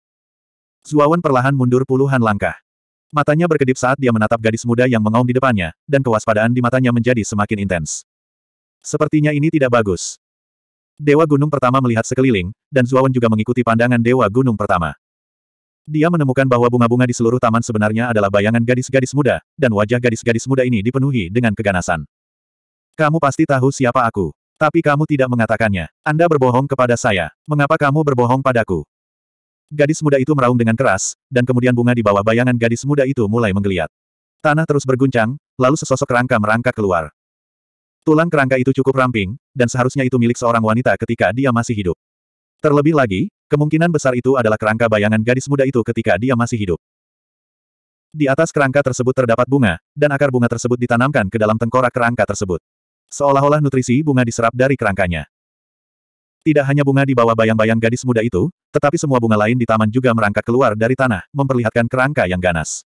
S1: Zuawan perlahan mundur puluhan langkah. Matanya berkedip saat dia menatap gadis muda yang mengaum di depannya, dan kewaspadaan di matanya menjadi semakin intens. Sepertinya ini tidak bagus. Dewa Gunung Pertama melihat sekeliling, dan Zuawan juga mengikuti pandangan Dewa Gunung Pertama. Dia menemukan bahwa bunga-bunga di seluruh taman sebenarnya adalah bayangan gadis-gadis muda, dan wajah gadis-gadis muda ini dipenuhi dengan keganasan. Kamu pasti tahu siapa aku. Tapi kamu tidak mengatakannya. Anda berbohong kepada saya. Mengapa kamu berbohong padaku? Gadis muda itu meraung dengan keras, dan kemudian bunga di bawah bayangan gadis muda itu mulai menggeliat. Tanah terus berguncang, lalu sesosok kerangka merangkak keluar. Tulang kerangka itu cukup ramping, dan seharusnya itu milik seorang wanita ketika dia masih hidup. Terlebih lagi, Kemungkinan besar itu adalah kerangka bayangan gadis muda itu ketika dia masih hidup. Di atas kerangka tersebut terdapat bunga, dan akar bunga tersebut ditanamkan ke dalam tengkorak kerangka tersebut. Seolah-olah nutrisi bunga diserap dari kerangkanya. Tidak hanya bunga di bawah bayang-bayang gadis muda itu, tetapi semua bunga lain di taman juga merangkak keluar dari tanah, memperlihatkan kerangka yang ganas.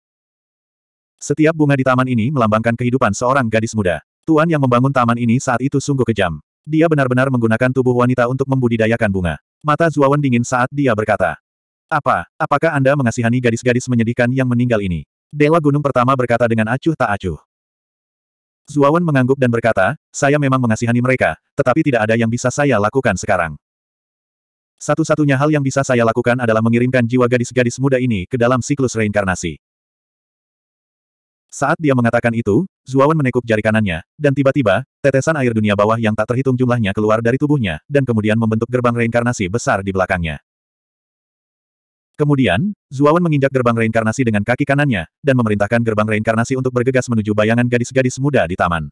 S1: Setiap bunga di taman ini melambangkan kehidupan seorang gadis muda. Tuan yang membangun taman ini saat itu sungguh kejam. Dia benar-benar menggunakan tubuh wanita untuk membudidayakan bunga. Mata Zuawan dingin saat dia berkata. Apa, apakah Anda mengasihani gadis-gadis menyedihkan yang meninggal ini? Dewa Gunung pertama berkata dengan acuh tak acuh. Zuawan mengangguk dan berkata, saya memang mengasihani mereka, tetapi tidak ada yang bisa saya lakukan sekarang. Satu-satunya hal yang bisa saya lakukan adalah mengirimkan jiwa gadis-gadis muda ini ke dalam siklus reinkarnasi. Saat dia mengatakan itu, Zuawan menekuk jari kanannya, dan tiba-tiba, tetesan air dunia bawah yang tak terhitung jumlahnya keluar dari tubuhnya, dan kemudian membentuk gerbang reinkarnasi besar di belakangnya. Kemudian, Zuawan menginjak gerbang reinkarnasi dengan kaki kanannya, dan memerintahkan gerbang reinkarnasi untuk bergegas menuju bayangan gadis-gadis muda di taman.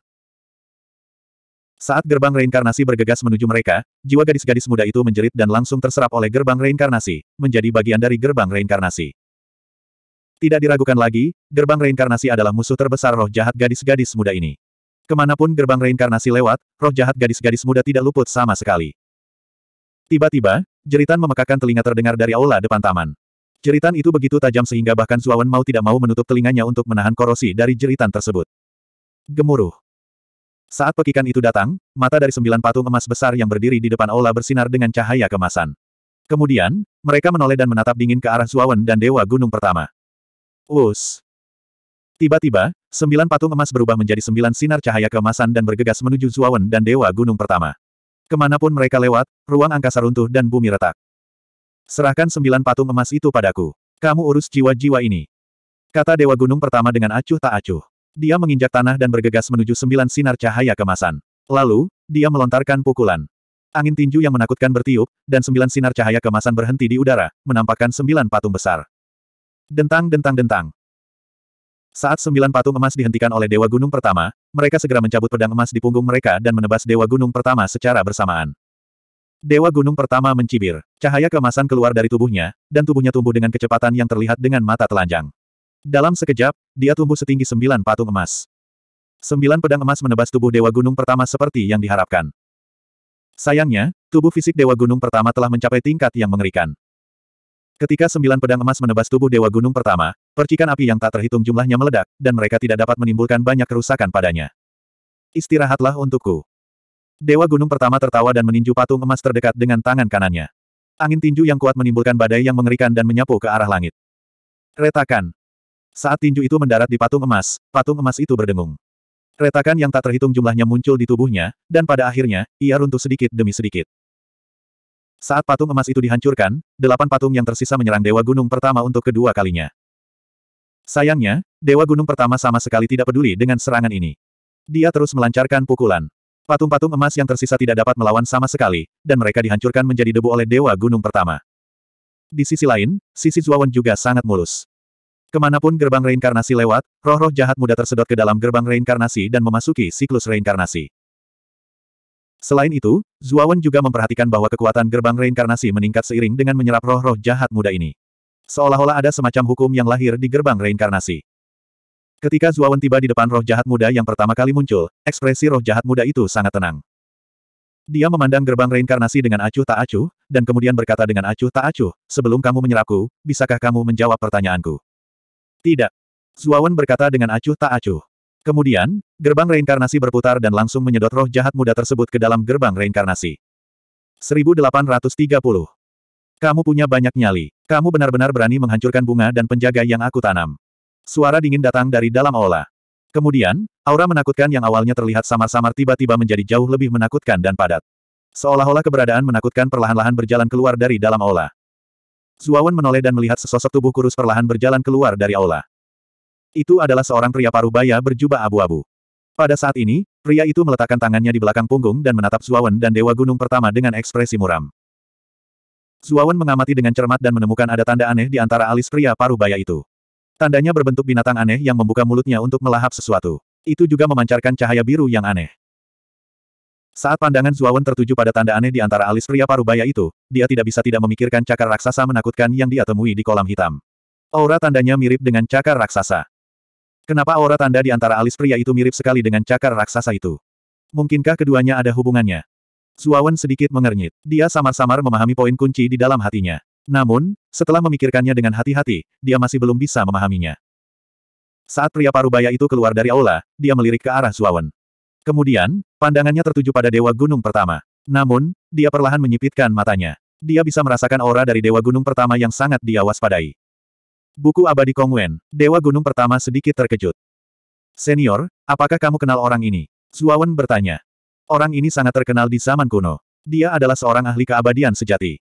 S1: Saat gerbang reinkarnasi bergegas menuju mereka, jiwa gadis-gadis muda itu menjerit dan langsung terserap oleh gerbang reinkarnasi, menjadi bagian dari gerbang reinkarnasi. Tidak diragukan lagi, gerbang reinkarnasi adalah musuh terbesar roh jahat gadis-gadis muda ini. Kemanapun gerbang reinkarnasi lewat, roh jahat gadis-gadis muda tidak luput sama sekali. Tiba-tiba, jeritan memekakan telinga terdengar dari aula depan taman. Jeritan itu begitu tajam sehingga bahkan Zuawan mau tidak mau menutup telinganya untuk menahan korosi dari jeritan tersebut. Gemuruh. Saat pekikan itu datang, mata dari sembilan patung emas besar yang berdiri di depan aula bersinar dengan cahaya kemasan. Kemudian, mereka menoleh dan menatap dingin ke arah Zuawan dan Dewa Gunung Pertama. Us. Tiba-tiba, sembilan patung emas berubah menjadi sembilan sinar cahaya kemasan dan bergegas menuju Zuawan dan Dewa Gunung Pertama. Kemanapun mereka lewat, ruang angkasa runtuh dan bumi retak. Serahkan sembilan patung emas itu padaku. Kamu urus jiwa-jiwa ini. Kata Dewa Gunung Pertama dengan acuh tak acuh. Dia menginjak tanah dan bergegas menuju sembilan sinar cahaya kemasan. Lalu, dia melontarkan pukulan. Angin tinju yang menakutkan bertiup, dan sembilan sinar cahaya kemasan berhenti di udara, menampakkan sembilan patung besar. Dentang dentang dentang. Saat sembilan patung emas dihentikan oleh Dewa Gunung Pertama, mereka segera mencabut pedang emas di punggung mereka dan menebas Dewa Gunung Pertama secara bersamaan. Dewa Gunung Pertama mencibir. Cahaya kemasan keluar dari tubuhnya, dan tubuhnya tumbuh dengan kecepatan yang terlihat dengan mata telanjang. Dalam sekejap, dia tumbuh setinggi sembilan patung emas. Sembilan pedang emas menebas tubuh Dewa Gunung Pertama seperti yang diharapkan. Sayangnya, tubuh fisik Dewa Gunung Pertama telah mencapai tingkat yang mengerikan. Ketika sembilan pedang emas menebas tubuh Dewa Gunung pertama, percikan api yang tak terhitung jumlahnya meledak, dan mereka tidak dapat menimbulkan banyak kerusakan padanya. Istirahatlah untukku. Dewa Gunung pertama tertawa dan meninju patung emas terdekat dengan tangan kanannya. Angin tinju yang kuat menimbulkan badai yang mengerikan dan menyapu ke arah langit. Retakan. Saat tinju itu mendarat di patung emas, patung emas itu berdengung. Retakan yang tak terhitung jumlahnya muncul di tubuhnya, dan pada akhirnya, ia runtuh sedikit demi sedikit. Saat patung emas itu dihancurkan, delapan patung yang tersisa menyerang Dewa Gunung Pertama untuk kedua kalinya. Sayangnya, Dewa Gunung Pertama sama sekali tidak peduli dengan serangan ini. Dia terus melancarkan pukulan. Patung-patung emas yang tersisa tidak dapat melawan sama sekali, dan mereka dihancurkan menjadi debu oleh Dewa Gunung Pertama. Di sisi lain, sisi Zuawan juga sangat mulus. Kemanapun gerbang reinkarnasi lewat, roh-roh jahat muda tersedot ke dalam gerbang reinkarnasi dan memasuki siklus reinkarnasi. Selain itu, Zuawan juga memperhatikan bahwa kekuatan gerbang reinkarnasi meningkat seiring dengan menyerap roh-roh jahat muda ini. Seolah-olah ada semacam hukum yang lahir di gerbang reinkarnasi. Ketika Zuawan tiba di depan roh jahat muda yang pertama kali muncul, ekspresi roh jahat muda itu sangat tenang. Dia memandang gerbang reinkarnasi dengan acuh tak acuh, dan kemudian berkata dengan acuh tak acuh, sebelum kamu menyerapku, bisakah kamu menjawab pertanyaanku? Tidak. Zuawan berkata dengan acuh tak acuh. Kemudian, gerbang reinkarnasi berputar dan langsung menyedot roh jahat muda tersebut ke dalam gerbang reinkarnasi. 1830. Kamu punya banyak nyali. Kamu benar-benar berani menghancurkan bunga dan penjaga yang aku tanam. Suara dingin datang dari dalam aula. Kemudian, aura menakutkan yang awalnya terlihat samar-samar tiba-tiba menjadi jauh lebih menakutkan dan padat. Seolah-olah keberadaan menakutkan perlahan-lahan berjalan keluar dari dalam aula. Zuawan menoleh dan melihat sesosok tubuh kurus perlahan berjalan keluar dari aula. Itu adalah seorang pria parubaya berjubah abu-abu. Pada saat ini, pria itu meletakkan tangannya di belakang punggung dan menatap Zuawan dan Dewa Gunung pertama dengan ekspresi muram. Zuawan mengamati dengan cermat dan menemukan ada tanda aneh di antara alis pria parubaya itu. Tandanya berbentuk binatang aneh yang membuka mulutnya untuk melahap sesuatu. Itu juga memancarkan cahaya biru yang aneh. Saat pandangan Zuawan tertuju pada tanda aneh di antara alis pria parubaya itu, dia tidak bisa tidak memikirkan cakar raksasa menakutkan yang dia temui di kolam hitam. Aura tandanya mirip dengan cakar raksasa. Kenapa aura tanda di antara alis pria itu mirip sekali dengan cakar raksasa itu? Mungkinkah keduanya ada hubungannya? Zuawan sedikit mengernyit. Dia samar-samar memahami poin kunci di dalam hatinya. Namun, setelah memikirkannya dengan hati-hati, dia masih belum bisa memahaminya. Saat pria parubaya itu keluar dari aula, dia melirik ke arah Zuawan. Kemudian, pandangannya tertuju pada Dewa Gunung Pertama. Namun, dia perlahan menyipitkan matanya. Dia bisa merasakan aura dari Dewa Gunung Pertama yang sangat dia waspadai. Buku abadi Kongwen, Dewa Gunung pertama sedikit terkejut. Senior, apakah kamu kenal orang ini? Zuawan bertanya. Orang ini sangat terkenal di zaman kuno. Dia adalah seorang ahli keabadian sejati.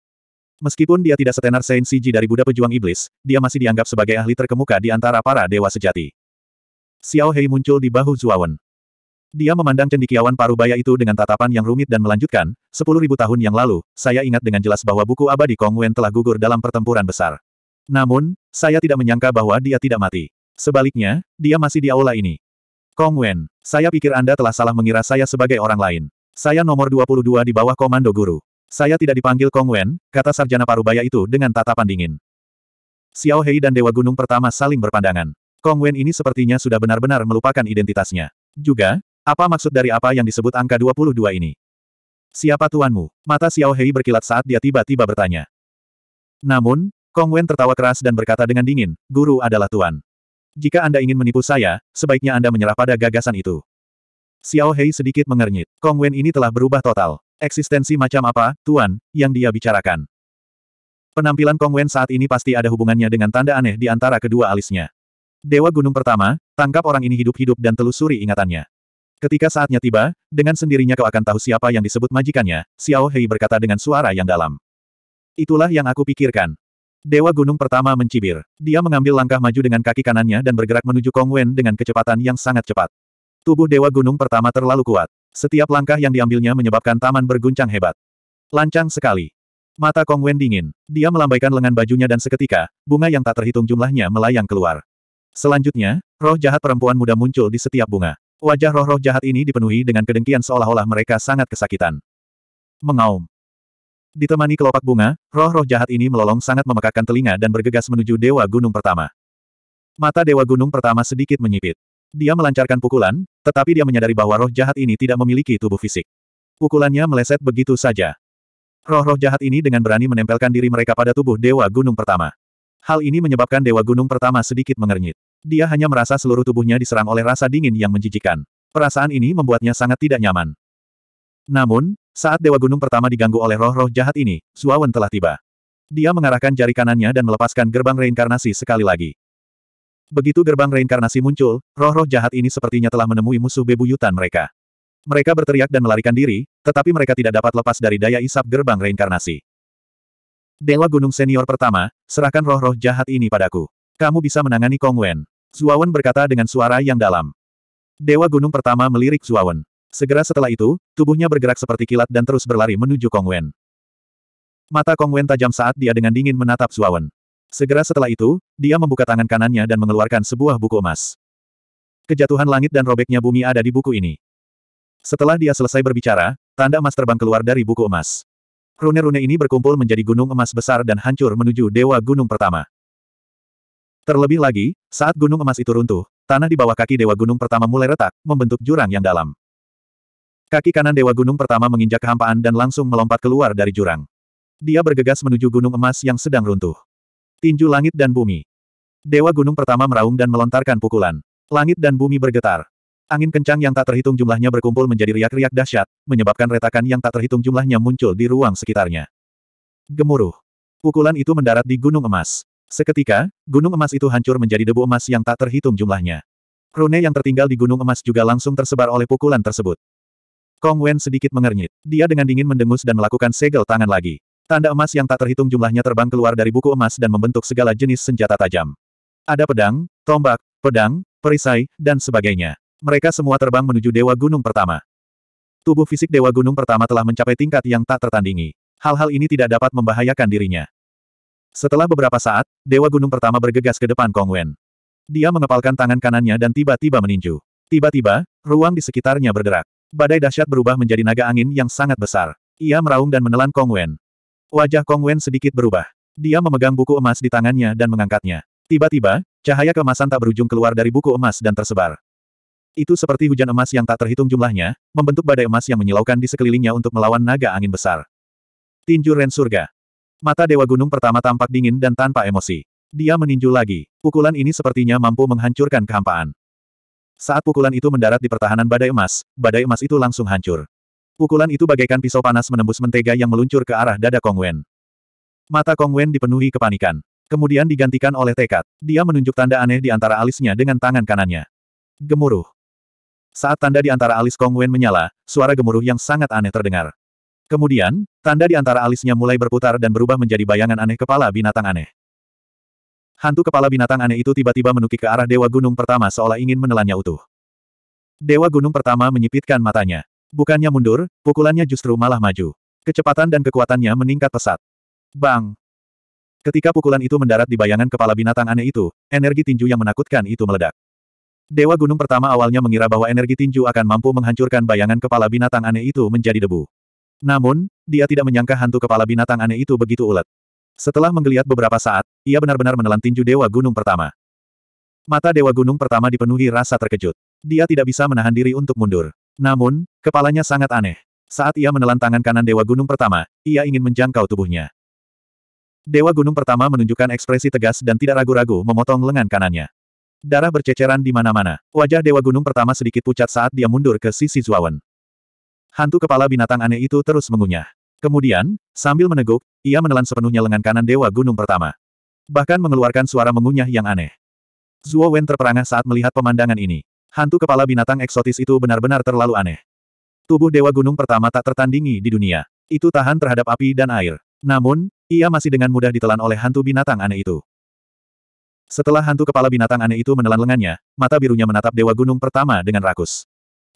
S1: Meskipun dia tidak setenar Saint Siji dari Buddha Pejuang Iblis, dia masih dianggap sebagai ahli terkemuka di antara para dewa sejati. Xiao Hei muncul di bahu Zuawan. Dia memandang cendikiawan parubaya itu dengan tatapan yang rumit dan melanjutkan, sepuluh ribu tahun yang lalu, saya ingat dengan jelas bahwa buku abadi Kongwen telah gugur dalam pertempuran besar. Namun, saya tidak menyangka bahwa dia tidak mati. Sebaliknya, dia masih di aula ini. Kong Wen, saya pikir Anda telah salah mengira saya sebagai orang lain. Saya nomor 22 di bawah komando guru. Saya tidak dipanggil Kong Wen, kata Sarjana Parubaya itu dengan tatapan dingin. Xiao Hei dan Dewa Gunung pertama saling berpandangan. Kong Wen ini sepertinya sudah benar-benar melupakan identitasnya. Juga, apa maksud dari apa yang disebut angka 22 ini? Siapa tuanmu? Mata Xiao Hei berkilat saat dia tiba-tiba bertanya. Namun, Kong Wen tertawa keras dan berkata dengan dingin, guru adalah Tuan. Jika Anda ingin menipu saya, sebaiknya Anda menyerah pada gagasan itu. Xiao Hei sedikit mengernyit. Kong Wen ini telah berubah total. Eksistensi macam apa, Tuan, yang dia bicarakan? Penampilan Kong Wen saat ini pasti ada hubungannya dengan tanda aneh di antara kedua alisnya. Dewa Gunung Pertama, tangkap orang ini hidup-hidup dan telusuri ingatannya. Ketika saatnya tiba, dengan sendirinya kau akan tahu siapa yang disebut majikannya, Xiao Hei berkata dengan suara yang dalam. Itulah yang aku pikirkan. Dewa Gunung pertama mencibir. Dia mengambil langkah maju dengan kaki kanannya dan bergerak menuju Kong Wen dengan kecepatan yang sangat cepat. Tubuh Dewa Gunung pertama terlalu kuat. Setiap langkah yang diambilnya menyebabkan taman berguncang hebat. Lancang sekali. Mata Kong Wen dingin. Dia melambaikan lengan bajunya dan seketika, bunga yang tak terhitung jumlahnya melayang keluar. Selanjutnya, roh jahat perempuan muda muncul di setiap bunga. Wajah roh-roh jahat ini dipenuhi dengan kedengkian seolah-olah mereka sangat kesakitan. Mengaum. Ditemani kelopak bunga, roh-roh jahat ini melolong sangat memekakkan telinga dan bergegas menuju Dewa Gunung Pertama. Mata Dewa Gunung Pertama sedikit menyipit. Dia melancarkan pukulan, tetapi dia menyadari bahwa roh jahat ini tidak memiliki tubuh fisik. Pukulannya meleset begitu saja. Roh-roh jahat ini dengan berani menempelkan diri mereka pada tubuh Dewa Gunung Pertama. Hal ini menyebabkan Dewa Gunung Pertama sedikit mengernyit. Dia hanya merasa seluruh tubuhnya diserang oleh rasa dingin yang menjijikan. Perasaan ini membuatnya sangat tidak nyaman. Namun, saat Dewa Gunung pertama diganggu oleh roh-roh jahat ini, Suawen telah tiba. Dia mengarahkan jari kanannya dan melepaskan gerbang reinkarnasi sekali lagi. Begitu gerbang reinkarnasi muncul, roh-roh jahat ini sepertinya telah menemui musuh bebuyutan mereka. Mereka berteriak dan melarikan diri, tetapi mereka tidak dapat lepas dari daya isap gerbang reinkarnasi. Dewa Gunung Senior pertama, serahkan roh-roh jahat ini padaku. Kamu bisa menangani Kong Wen. Zuawan berkata dengan suara yang dalam. Dewa Gunung pertama melirik Zuawan. Segera setelah itu, tubuhnya bergerak seperti kilat dan terus berlari menuju Kong Wen. Mata Kong Wen tajam saat dia dengan dingin menatap Zuawan. Segera setelah itu, dia membuka tangan kanannya dan mengeluarkan sebuah buku emas. Kejatuhan langit dan robeknya bumi ada di buku ini. Setelah dia selesai berbicara, tanda emas terbang keluar dari buku emas. Rune-rune ini berkumpul menjadi gunung emas besar dan hancur menuju Dewa Gunung Pertama. Terlebih lagi, saat gunung emas itu runtuh, tanah di bawah kaki Dewa Gunung Pertama mulai retak, membentuk jurang yang dalam. Kaki kanan Dewa Gunung pertama menginjak kehampaan dan langsung melompat keluar dari jurang. Dia bergegas menuju gunung emas yang sedang runtuh. Tinju langit dan bumi. Dewa Gunung pertama meraung dan melontarkan pukulan. Langit dan bumi bergetar. Angin kencang yang tak terhitung jumlahnya berkumpul menjadi riak-riak dahsyat, menyebabkan retakan yang tak terhitung jumlahnya muncul di ruang sekitarnya. Gemuruh. Pukulan itu mendarat di gunung emas. Seketika, gunung emas itu hancur menjadi debu emas yang tak terhitung jumlahnya. Rune yang tertinggal di gunung emas juga langsung tersebar oleh pukulan tersebut. Kong Wen sedikit mengernyit. Dia dengan dingin mendengus dan melakukan segel tangan lagi. Tanda emas yang tak terhitung jumlahnya terbang keluar dari buku emas dan membentuk segala jenis senjata tajam. Ada pedang, tombak, pedang, perisai, dan sebagainya. Mereka semua terbang menuju Dewa Gunung Pertama. Tubuh fisik Dewa Gunung Pertama telah mencapai tingkat yang tak tertandingi. Hal-hal ini tidak dapat membahayakan dirinya. Setelah beberapa saat, Dewa Gunung Pertama bergegas ke depan Kong Wen. Dia mengepalkan tangan kanannya dan tiba-tiba meninju. Tiba-tiba, ruang di sekitarnya bergerak. Badai dahsyat berubah menjadi naga angin yang sangat besar. Ia meraung dan menelan Kong Wen. Wajah Kong Wen sedikit berubah. Dia memegang buku emas di tangannya dan mengangkatnya. Tiba-tiba, cahaya kemasan tak berujung keluar dari buku emas dan tersebar. Itu seperti hujan emas yang tak terhitung jumlahnya, membentuk badai emas yang menyilaukan di sekelilingnya untuk melawan naga angin besar. Tinju Ren Surga. Mata Dewa Gunung pertama tampak dingin dan tanpa emosi. Dia meninju lagi. Pukulan ini sepertinya mampu menghancurkan kehampaan. Saat pukulan itu mendarat di pertahanan badai emas, badai emas itu langsung hancur. Pukulan itu bagaikan pisau panas menembus mentega yang meluncur ke arah dada Kong Wen. Mata Kong Wen dipenuhi kepanikan. Kemudian digantikan oleh tekad. Dia menunjuk tanda aneh di antara alisnya dengan tangan kanannya. Gemuruh. Saat tanda di antara alis Kong Wen menyala, suara gemuruh yang sangat aneh terdengar. Kemudian, tanda di antara alisnya mulai berputar dan berubah menjadi bayangan aneh kepala binatang aneh. Hantu kepala binatang aneh itu tiba-tiba menukik ke arah Dewa Gunung Pertama seolah ingin menelannya utuh. Dewa Gunung Pertama menyipitkan matanya. Bukannya mundur, pukulannya justru malah maju. Kecepatan dan kekuatannya meningkat pesat. Bang! Ketika pukulan itu mendarat di bayangan kepala binatang aneh itu, energi tinju yang menakutkan itu meledak. Dewa Gunung Pertama awalnya mengira bahwa energi tinju akan mampu menghancurkan bayangan kepala binatang aneh itu menjadi debu. Namun, dia tidak menyangka hantu kepala binatang aneh itu begitu ulet. Setelah menggeliat beberapa saat, ia benar-benar menelan tinju Dewa Gunung pertama. Mata Dewa Gunung pertama dipenuhi rasa terkejut. Dia tidak bisa menahan diri untuk mundur. Namun, kepalanya sangat aneh. Saat ia menelan tangan kanan Dewa Gunung pertama, ia ingin menjangkau tubuhnya. Dewa Gunung pertama menunjukkan ekspresi tegas dan tidak ragu-ragu memotong lengan kanannya. Darah berceceran di mana-mana. Wajah Dewa Gunung pertama sedikit pucat saat dia mundur ke sisi Zuawan. Hantu kepala binatang aneh itu terus mengunyah. Kemudian, sambil meneguk, ia menelan sepenuhnya lengan kanan Dewa Gunung Pertama. Bahkan mengeluarkan suara mengunyah yang aneh. Zuo Wen terperangah saat melihat pemandangan ini. Hantu kepala binatang eksotis itu benar-benar terlalu aneh. Tubuh Dewa Gunung Pertama tak tertandingi di dunia. Itu tahan terhadap api dan air. Namun, ia masih dengan mudah ditelan oleh hantu binatang aneh itu. Setelah hantu kepala binatang aneh itu menelan lengannya, mata birunya menatap Dewa Gunung Pertama dengan rakus.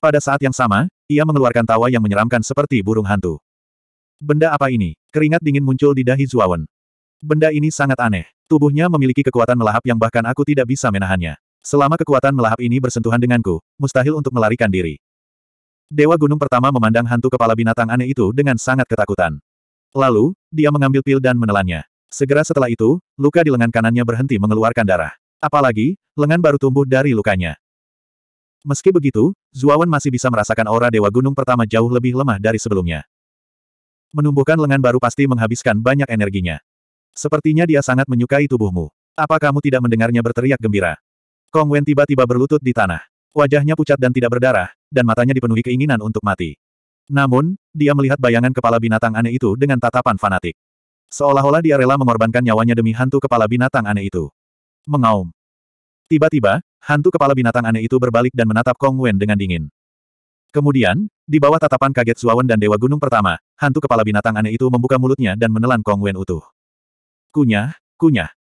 S1: Pada saat yang sama, ia mengeluarkan tawa yang menyeramkan seperti burung hantu. Benda apa ini? Keringat dingin muncul di dahi Zuawan. Benda ini sangat aneh. Tubuhnya memiliki kekuatan melahap yang bahkan aku tidak bisa menahannya. Selama kekuatan melahap ini bersentuhan denganku, mustahil untuk melarikan diri. Dewa Gunung pertama memandang hantu kepala binatang aneh itu dengan sangat ketakutan. Lalu, dia mengambil pil dan menelannya. Segera setelah itu, luka di lengan kanannya berhenti mengeluarkan darah. Apalagi, lengan baru tumbuh dari lukanya. Meski begitu, Zuawan masih bisa merasakan aura Dewa Gunung pertama jauh lebih lemah dari sebelumnya. Menumbuhkan lengan baru pasti menghabiskan banyak energinya. Sepertinya dia sangat menyukai tubuhmu. Apa kamu tidak mendengarnya berteriak gembira? Kong Wen tiba-tiba berlutut di tanah. Wajahnya pucat dan tidak berdarah, dan matanya dipenuhi keinginan untuk mati. Namun, dia melihat bayangan kepala binatang aneh itu dengan tatapan fanatik. Seolah-olah dia rela mengorbankan nyawanya demi hantu kepala binatang aneh itu. Mengaum. Tiba-tiba, hantu kepala binatang aneh itu berbalik dan menatap Kong Wen dengan dingin. Kemudian, di bawah tatapan kaget Zuawan dan Dewa Gunung pertama, hantu kepala binatang aneh itu membuka mulutnya dan menelan Kong Wen utuh. Kunyah, kunyah.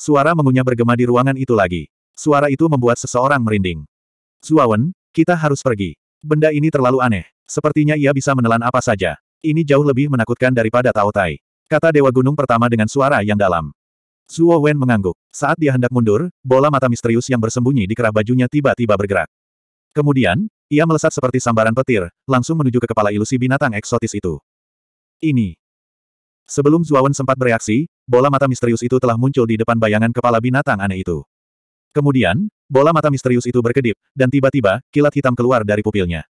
S1: Suara mengunyah bergema di ruangan itu lagi. Suara itu membuat seseorang merinding. Zuawan, kita harus pergi. Benda ini terlalu aneh. Sepertinya ia bisa menelan apa saja. Ini jauh lebih menakutkan daripada Tao Tai. Kata Dewa Gunung pertama dengan suara yang dalam. Zuo Wen mengangguk. Saat dia hendak mundur, bola mata misterius yang bersembunyi di kerah bajunya tiba-tiba bergerak. Kemudian, ia melesat seperti sambaran petir, langsung menuju ke kepala ilusi binatang eksotis itu. Ini. Sebelum Zuawan sempat bereaksi, bola mata misterius itu telah muncul di depan bayangan kepala binatang aneh itu. Kemudian, bola mata misterius itu berkedip, dan tiba-tiba, kilat hitam keluar dari pupilnya.